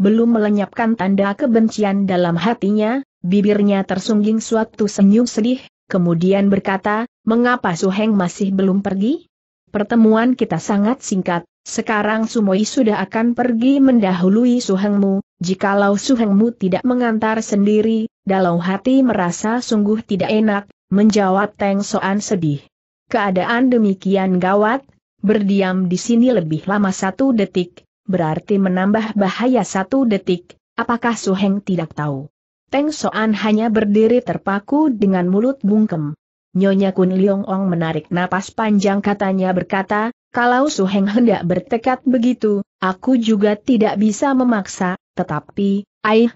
belum melenyapkan tanda kebencian dalam hatinya, bibirnya tersungging suatu senyum sedih, kemudian berkata, mengapa Su Heng masih belum pergi? pertemuan kita sangat singkat, sekarang Sumoi sudah akan pergi mendahului Suhengmu, jikalau Suhengmu tidak mengantar sendiri, dalam hati merasa sungguh tidak enak, menjawab Teng Soan sedih. Keadaan demikian gawat, berdiam di sini lebih lama satu detik, berarti menambah bahaya satu detik, apakah Suheng tidak tahu? Teng Soan hanya berdiri terpaku dengan mulut bungkem. Nyonya Kun Liong Ong menarik napas panjang katanya berkata, kalau Su Heng hendak bertekad begitu, aku juga tidak bisa memaksa, tetapi, aih,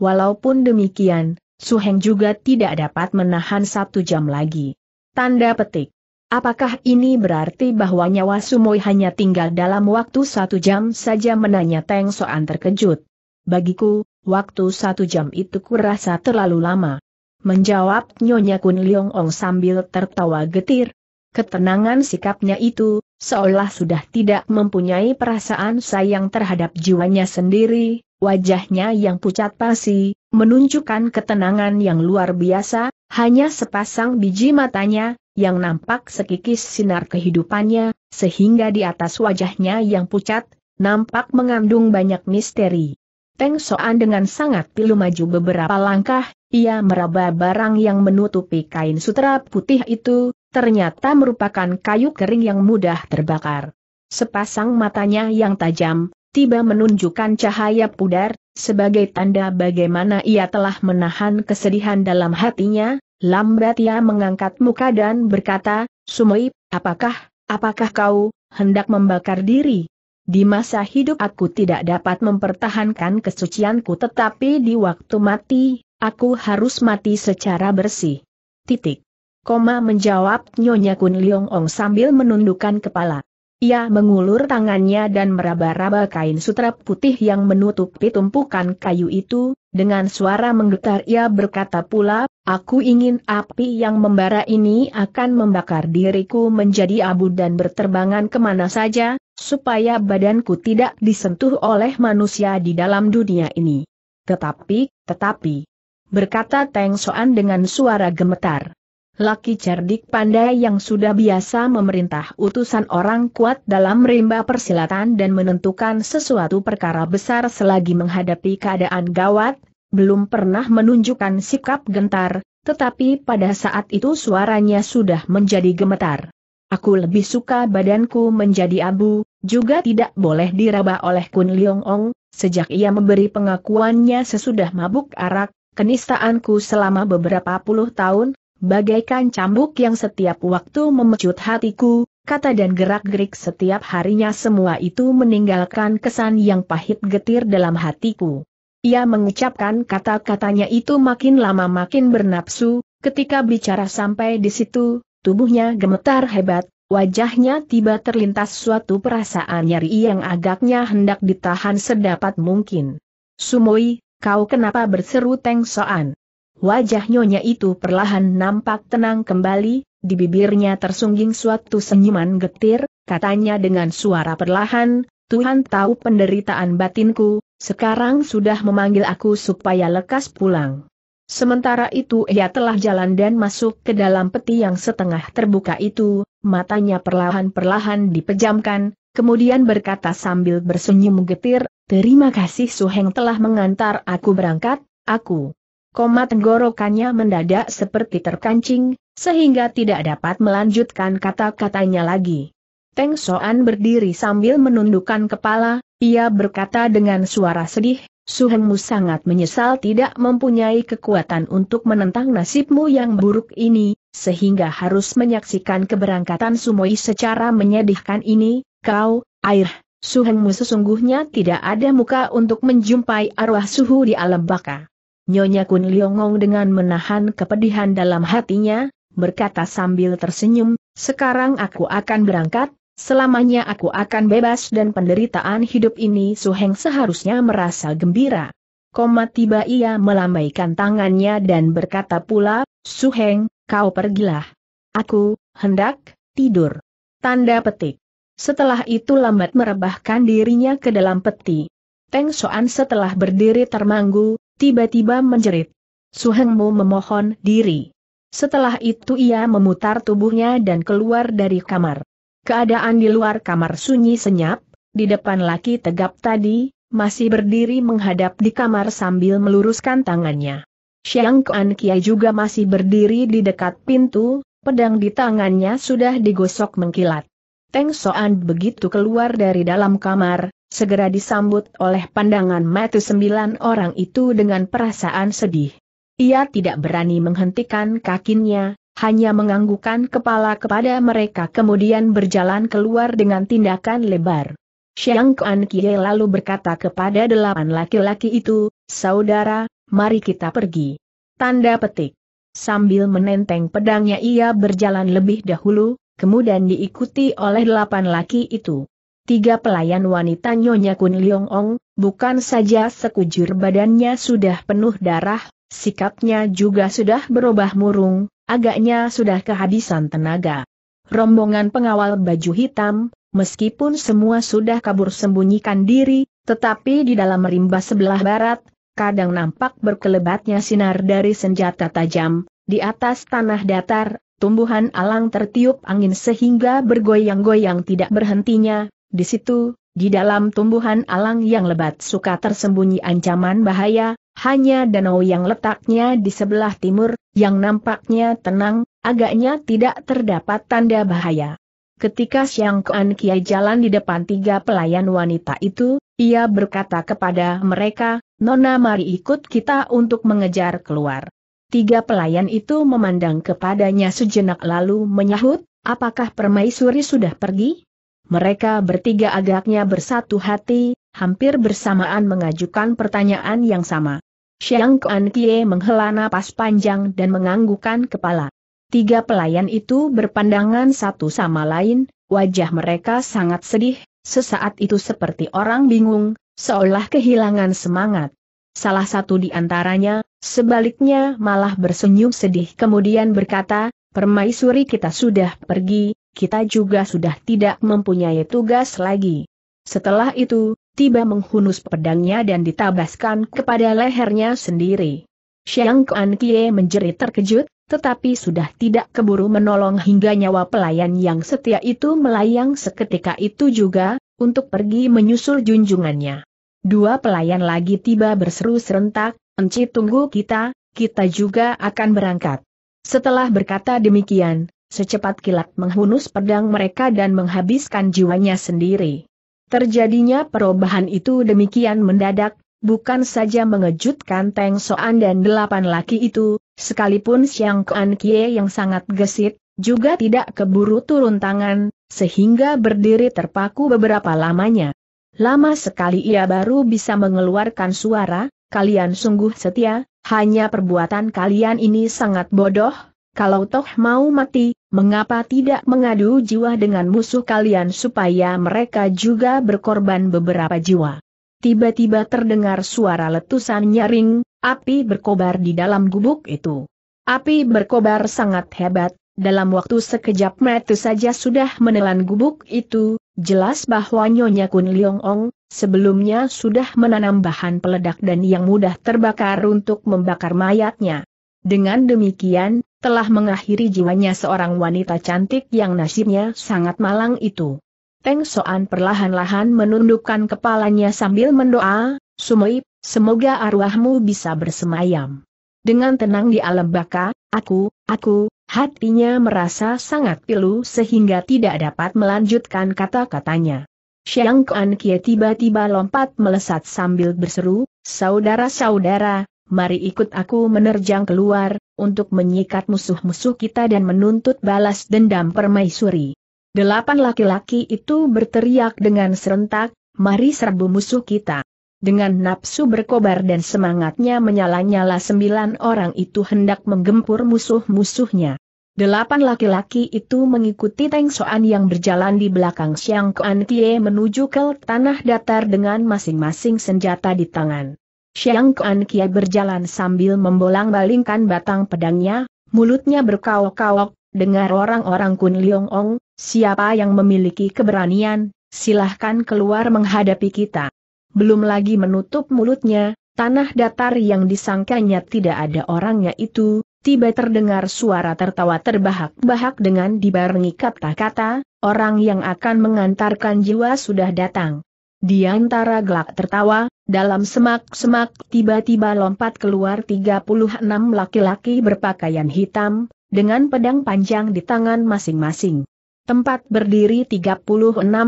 walaupun demikian, Su Heng juga tidak dapat menahan satu jam lagi. Tanda petik. Apakah ini berarti bahwa nyawa Sumoy hanya tinggal dalam waktu satu jam saja menanya Teng Soan terkejut. Bagiku, waktu satu jam itu kurasa terlalu lama. Menjawab Nyonya Kun Liong Ong sambil tertawa getir. Ketenangan sikapnya itu, seolah sudah tidak mempunyai perasaan sayang terhadap jiwanya sendiri, wajahnya yang pucat pasi, menunjukkan ketenangan yang luar biasa, hanya sepasang biji matanya, yang nampak sekikis sinar kehidupannya, sehingga di atas wajahnya yang pucat, nampak mengandung banyak misteri. Teng Soan dengan sangat pilu maju beberapa langkah, ia meraba barang yang menutupi kain sutra putih itu, ternyata merupakan kayu kering yang mudah terbakar. Sepasang matanya yang tajam, tiba menunjukkan cahaya pudar, sebagai tanda bagaimana ia telah menahan kesedihan dalam hatinya, lambat ia mengangkat muka dan berkata, Sumoi, apakah, apakah kau, hendak membakar diri? Di masa hidup aku tidak dapat mempertahankan kesucianku tetapi di waktu mati, Aku harus mati secara bersih. Titik. Koma menjawab Nyonya Kun Liong Ong sambil menundukkan kepala. Ia mengulur tangannya dan meraba-raba kain sutra putih yang menutupi tumpukan kayu itu, dengan suara menggetar ia berkata pula, aku ingin api yang membara ini akan membakar diriku menjadi abu dan berterbangan kemana saja, supaya badanku tidak disentuh oleh manusia di dalam dunia ini. Tetapi, tetapi, berkata Teng Soan dengan suara gemetar. Laki cerdik pandai yang sudah biasa memerintah utusan orang kuat dalam rimba persilatan dan menentukan sesuatu perkara besar selagi menghadapi keadaan gawat, belum pernah menunjukkan sikap gentar, tetapi pada saat itu suaranya sudah menjadi gemetar. Aku lebih suka badanku menjadi abu, juga tidak boleh diraba oleh Kun Leong Ong, sejak ia memberi pengakuannya sesudah mabuk arak, Kenistaanku selama beberapa puluh tahun, bagaikan cambuk yang setiap waktu memecut hatiku, kata dan gerak-gerik setiap harinya semua itu meninggalkan kesan yang pahit getir dalam hatiku. Ia mengucapkan kata-katanya itu makin lama makin bernapsu, ketika bicara sampai di situ, tubuhnya gemetar hebat, Wajahnya tiba terlintas suatu perasaan nyeri yang agaknya hendak ditahan sedapat mungkin. Sumoi, kau kenapa berseru Teng Soan? Wajah nyonya itu perlahan nampak tenang kembali, di bibirnya tersungging suatu senyuman getir, katanya dengan suara perlahan, Tuhan tahu penderitaan batinku, sekarang sudah memanggil aku supaya lekas pulang. Sementara itu ia telah jalan dan masuk ke dalam peti yang setengah terbuka itu, matanya perlahan-perlahan dipejamkan, kemudian berkata sambil bersenyum getir, Terima kasih Suheng telah mengantar aku berangkat, aku. Koma tenggorokannya mendadak seperti terkancing, sehingga tidak dapat melanjutkan kata-katanya lagi. Teng Soan berdiri sambil menundukkan kepala, ia berkata dengan suara sedih, Suhengmu sangat menyesal tidak mempunyai kekuatan untuk menentang nasibmu yang buruk ini, sehingga harus menyaksikan keberangkatan Sumoi secara menyedihkan ini, kau, air, Suhengmu sesungguhnya tidak ada muka untuk menjumpai arwah suhu di alam baka. Nyonya Kun Liongong dengan menahan kepedihan dalam hatinya, berkata sambil tersenyum, sekarang aku akan berangkat, selamanya aku akan bebas dan penderitaan hidup ini Suheng seharusnya merasa gembira. Koma tiba ia melambaikan tangannya dan berkata pula, Suheng, kau pergilah. Aku, hendak, tidur. Tanda petik. Setelah itu lambat merebahkan dirinya ke dalam peti. Teng Soan setelah berdiri termanggu, tiba-tiba menjerit. Suhengmu memohon diri. Setelah itu ia memutar tubuhnya dan keluar dari kamar. Keadaan di luar kamar sunyi senyap, di depan laki tegap tadi, masih berdiri menghadap di kamar sambil meluruskan tangannya. Xiang Kuan Kia juga masih berdiri di dekat pintu, pedang di tangannya sudah digosok mengkilat. Teng Soan begitu keluar dari dalam kamar, segera disambut oleh pandangan mata sembilan orang itu dengan perasaan sedih. Ia tidak berani menghentikan kakinya, hanya menganggukkan kepala kepada mereka kemudian berjalan keluar dengan tindakan lebar. Xiang Kuan Kie lalu berkata kepada delapan laki-laki itu, Saudara, mari kita pergi. Tanda petik. Sambil menenteng pedangnya ia berjalan lebih dahulu, kemudian diikuti oleh delapan laki itu. Tiga pelayan wanita Nyonya Kun Leong Ong, bukan saja sekujur badannya sudah penuh darah, sikapnya juga sudah berubah murung, agaknya sudah kehabisan tenaga. Rombongan pengawal baju hitam, meskipun semua sudah kabur sembunyikan diri, tetapi di dalam rimba sebelah barat, kadang nampak berkelebatnya sinar dari senjata tajam, di atas tanah datar, tumbuhan alang tertiup angin sehingga bergoyang-goyang tidak berhentinya, di situ, di dalam tumbuhan alang yang lebat suka tersembunyi ancaman bahaya, hanya danau yang letaknya di sebelah timur, yang nampaknya tenang, agaknya tidak terdapat tanda bahaya. Ketika Siang Kuan Kiai jalan di depan tiga pelayan wanita itu, ia berkata kepada mereka, Nona mari ikut kita untuk mengejar keluar. Tiga pelayan itu memandang kepadanya sejenak lalu menyahut, apakah permaisuri sudah pergi? Mereka bertiga agaknya bersatu hati, hampir bersamaan mengajukan pertanyaan yang sama. Xiang Kuan Kie menghela napas panjang dan menganggukan kepala. Tiga pelayan itu berpandangan satu sama lain, wajah mereka sangat sedih, sesaat itu seperti orang bingung, seolah kehilangan semangat. Salah satu di antaranya, Sebaliknya malah bersenyum sedih kemudian berkata, Permaisuri kita sudah pergi, kita juga sudah tidak mempunyai tugas lagi. Setelah itu, tiba menghunus pedangnya dan ditabaskan kepada lehernya sendiri. Xiang Kuan Kie menjerit terkejut, tetapi sudah tidak keburu menolong hingga nyawa pelayan yang setia itu melayang seketika itu juga, untuk pergi menyusul junjungannya. Dua pelayan lagi tiba berseru serentak, Enci tunggu kita, kita juga akan berangkat. Setelah berkata demikian, secepat kilat menghunus pedang mereka dan menghabiskan jiwanya sendiri. Terjadinya perubahan itu demikian mendadak, bukan saja mengejutkan Teng Soan dan delapan laki itu, sekalipun Siang Kuan Kie yang sangat gesit, juga tidak keburu turun tangan, sehingga berdiri terpaku beberapa lamanya. Lama sekali ia baru bisa mengeluarkan suara, kalian sungguh setia, hanya perbuatan kalian ini sangat bodoh, kalau toh mau mati, mengapa tidak mengadu jiwa dengan musuh kalian supaya mereka juga berkorban beberapa jiwa. Tiba-tiba terdengar suara letusan nyaring, api berkobar di dalam gubuk itu. Api berkobar sangat hebat, dalam waktu sekejap mata saja sudah menelan gubuk itu, jelas bahwa Nyonya Kun Liong Ong, sebelumnya sudah menanam bahan peledak dan yang mudah terbakar untuk membakar mayatnya. Dengan demikian, telah mengakhiri jiwanya seorang wanita cantik yang nasibnya sangat malang itu. Teng Soan perlahan-lahan menundukkan kepalanya sambil mendoa, Sumoip, semoga arwahmu bisa bersemayam. Dengan tenang di alam baka, Aku, aku, hatinya merasa sangat pilu sehingga tidak dapat melanjutkan kata-katanya. Xiang Kuan Kie tiba-tiba lompat melesat sambil berseru, Saudara-saudara, mari ikut aku menerjang keluar, untuk menyikat musuh-musuh kita dan menuntut balas dendam permaisuri. Delapan laki-laki itu berteriak dengan serentak, mari serbu musuh kita. Dengan nafsu berkobar dan semangatnya menyala-nyala sembilan orang itu hendak menggempur musuh-musuhnya. Delapan laki-laki itu mengikuti Teng Soan yang berjalan di belakang Siang Kuan Kie menuju ke tanah datar dengan masing-masing senjata di tangan. Siang Kuan Kie berjalan sambil membolang-balingkan batang pedangnya, mulutnya berkaok-kaok, dengar orang-orang Kun Liong Ong, siapa yang memiliki keberanian, silahkan keluar menghadapi kita belum lagi menutup mulutnya, tanah datar yang disangkanya tidak ada orangnya itu, tiba terdengar suara tertawa terbahak-bahak dengan dibarengi kata-kata, orang yang akan mengantarkan jiwa sudah datang. Di antara gelak tertawa, dalam semak-semak tiba-tiba lompat keluar 36 laki-laki berpakaian hitam, dengan pedang panjang di tangan masing-masing. Tempat berdiri 36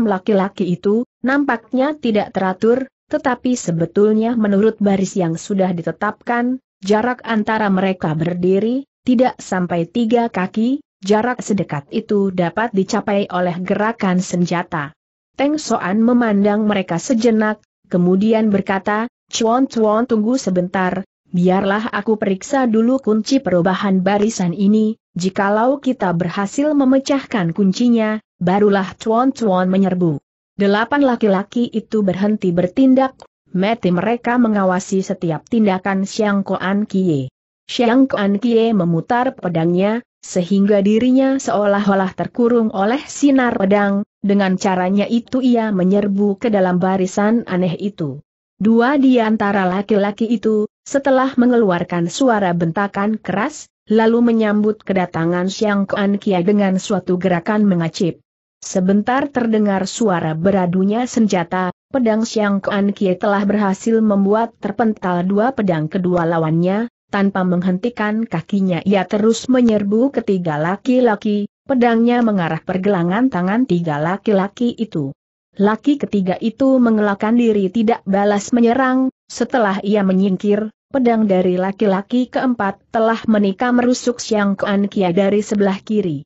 laki-laki itu, nampaknya tidak teratur, tetapi sebetulnya menurut baris yang sudah ditetapkan, jarak antara mereka berdiri, tidak sampai tiga kaki, jarak sedekat itu dapat dicapai oleh gerakan senjata. Teng Soan memandang mereka sejenak, kemudian berkata, Chuan Chuan tunggu sebentar, biarlah aku periksa dulu kunci perubahan barisan ini, jikalau kita berhasil memecahkan kuncinya, barulah Chuan Chuan menyerbu. Delapan laki-laki itu berhenti bertindak, mati mereka mengawasi setiap tindakan Xiang Koan Kie. Xiang Koan Kie memutar pedangnya, sehingga dirinya seolah-olah terkurung oleh sinar pedang, dengan caranya itu ia menyerbu ke dalam barisan aneh itu. Dua di antara laki-laki itu, setelah mengeluarkan suara bentakan keras, lalu menyambut kedatangan Xiang Kuan Kie dengan suatu gerakan mengacip. Sebentar terdengar suara beradunya senjata, pedang Xiang Kuan Kie telah berhasil membuat terpental dua pedang kedua lawannya, tanpa menghentikan kakinya ia terus menyerbu ketiga laki-laki, pedangnya mengarah pergelangan tangan tiga laki-laki itu. Laki ketiga itu mengelakkan diri tidak balas menyerang, setelah ia menyingkir, pedang dari laki-laki keempat telah menikam merusuk Xiang Kuan Kie dari sebelah kiri.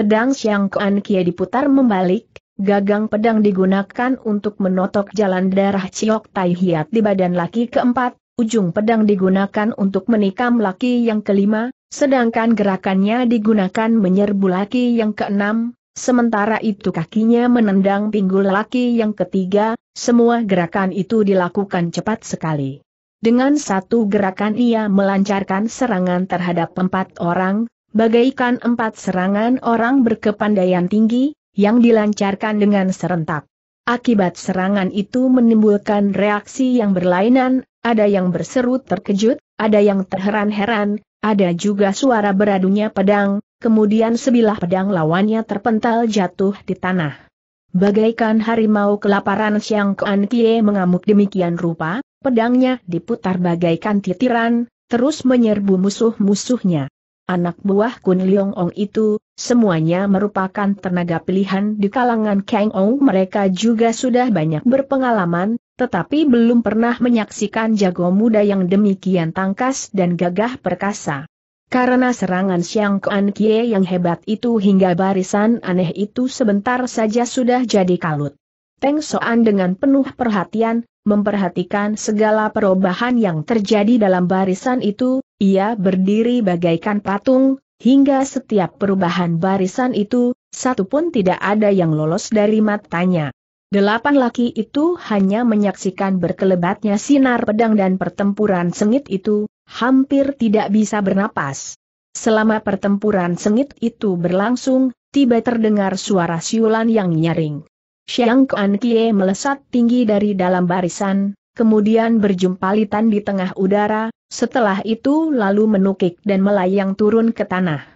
Pedang Siang Kuan Kie diputar membalik, gagang pedang digunakan untuk menotok jalan darah Ciok Tai Hiat di badan laki keempat, ujung pedang digunakan untuk menikam laki yang kelima, sedangkan gerakannya digunakan menyerbu laki yang keenam, sementara itu kakinya menendang pinggul laki yang ketiga, semua gerakan itu dilakukan cepat sekali. Dengan satu gerakan ia melancarkan serangan terhadap empat orang, bagaikan empat serangan orang berkepandaian tinggi, yang dilancarkan dengan serentak. Akibat serangan itu menimbulkan reaksi yang berlainan, ada yang berseru terkejut, ada yang terheran-heran, ada juga suara beradunya pedang, kemudian sebilah pedang lawannya terpental jatuh di tanah. Bagaikan harimau kelaparan Siang Kuan Kie mengamuk demikian rupa, pedangnya diputar bagaikan titiran, terus menyerbu musuh-musuhnya anak buah Kun Leong Ong itu, semuanya merupakan tenaga pilihan di kalangan Kang Ong mereka juga sudah banyak berpengalaman, tetapi belum pernah menyaksikan jago muda yang demikian tangkas dan gagah perkasa. Karena serangan Xiang Kuan Kie yang hebat itu hingga barisan aneh itu sebentar saja sudah jadi kalut. Teng Soan dengan penuh perhatian, memperhatikan segala perubahan yang terjadi dalam barisan itu, ia berdiri bagaikan patung, hingga setiap perubahan barisan itu, satu pun tidak ada yang lolos dari matanya. Delapan laki itu hanya menyaksikan berkelebatnya sinar pedang dan pertempuran sengit itu, hampir tidak bisa bernapas. Selama pertempuran sengit itu berlangsung, tiba terdengar suara siulan yang nyaring. Xiang Kuan Kie melesat tinggi dari dalam barisan, kemudian berjumpa litan di tengah udara, setelah itu lalu menukik dan melayang turun ke tanah.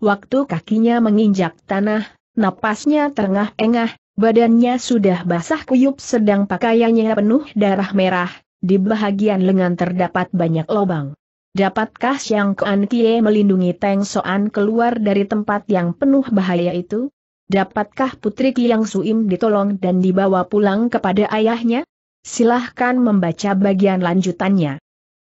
Waktu kakinya menginjak tanah, napasnya terengah-engah, badannya sudah basah kuyup sedang pakaiannya penuh darah merah, di bahagian lengan terdapat banyak lobang. Dapatkah siang Kuan Kie melindungi Teng Soan keluar dari tempat yang penuh bahaya itu? Dapatkah Putri Kiang Suim ditolong dan dibawa pulang kepada ayahnya? silahkan membaca bagian lanjutannya.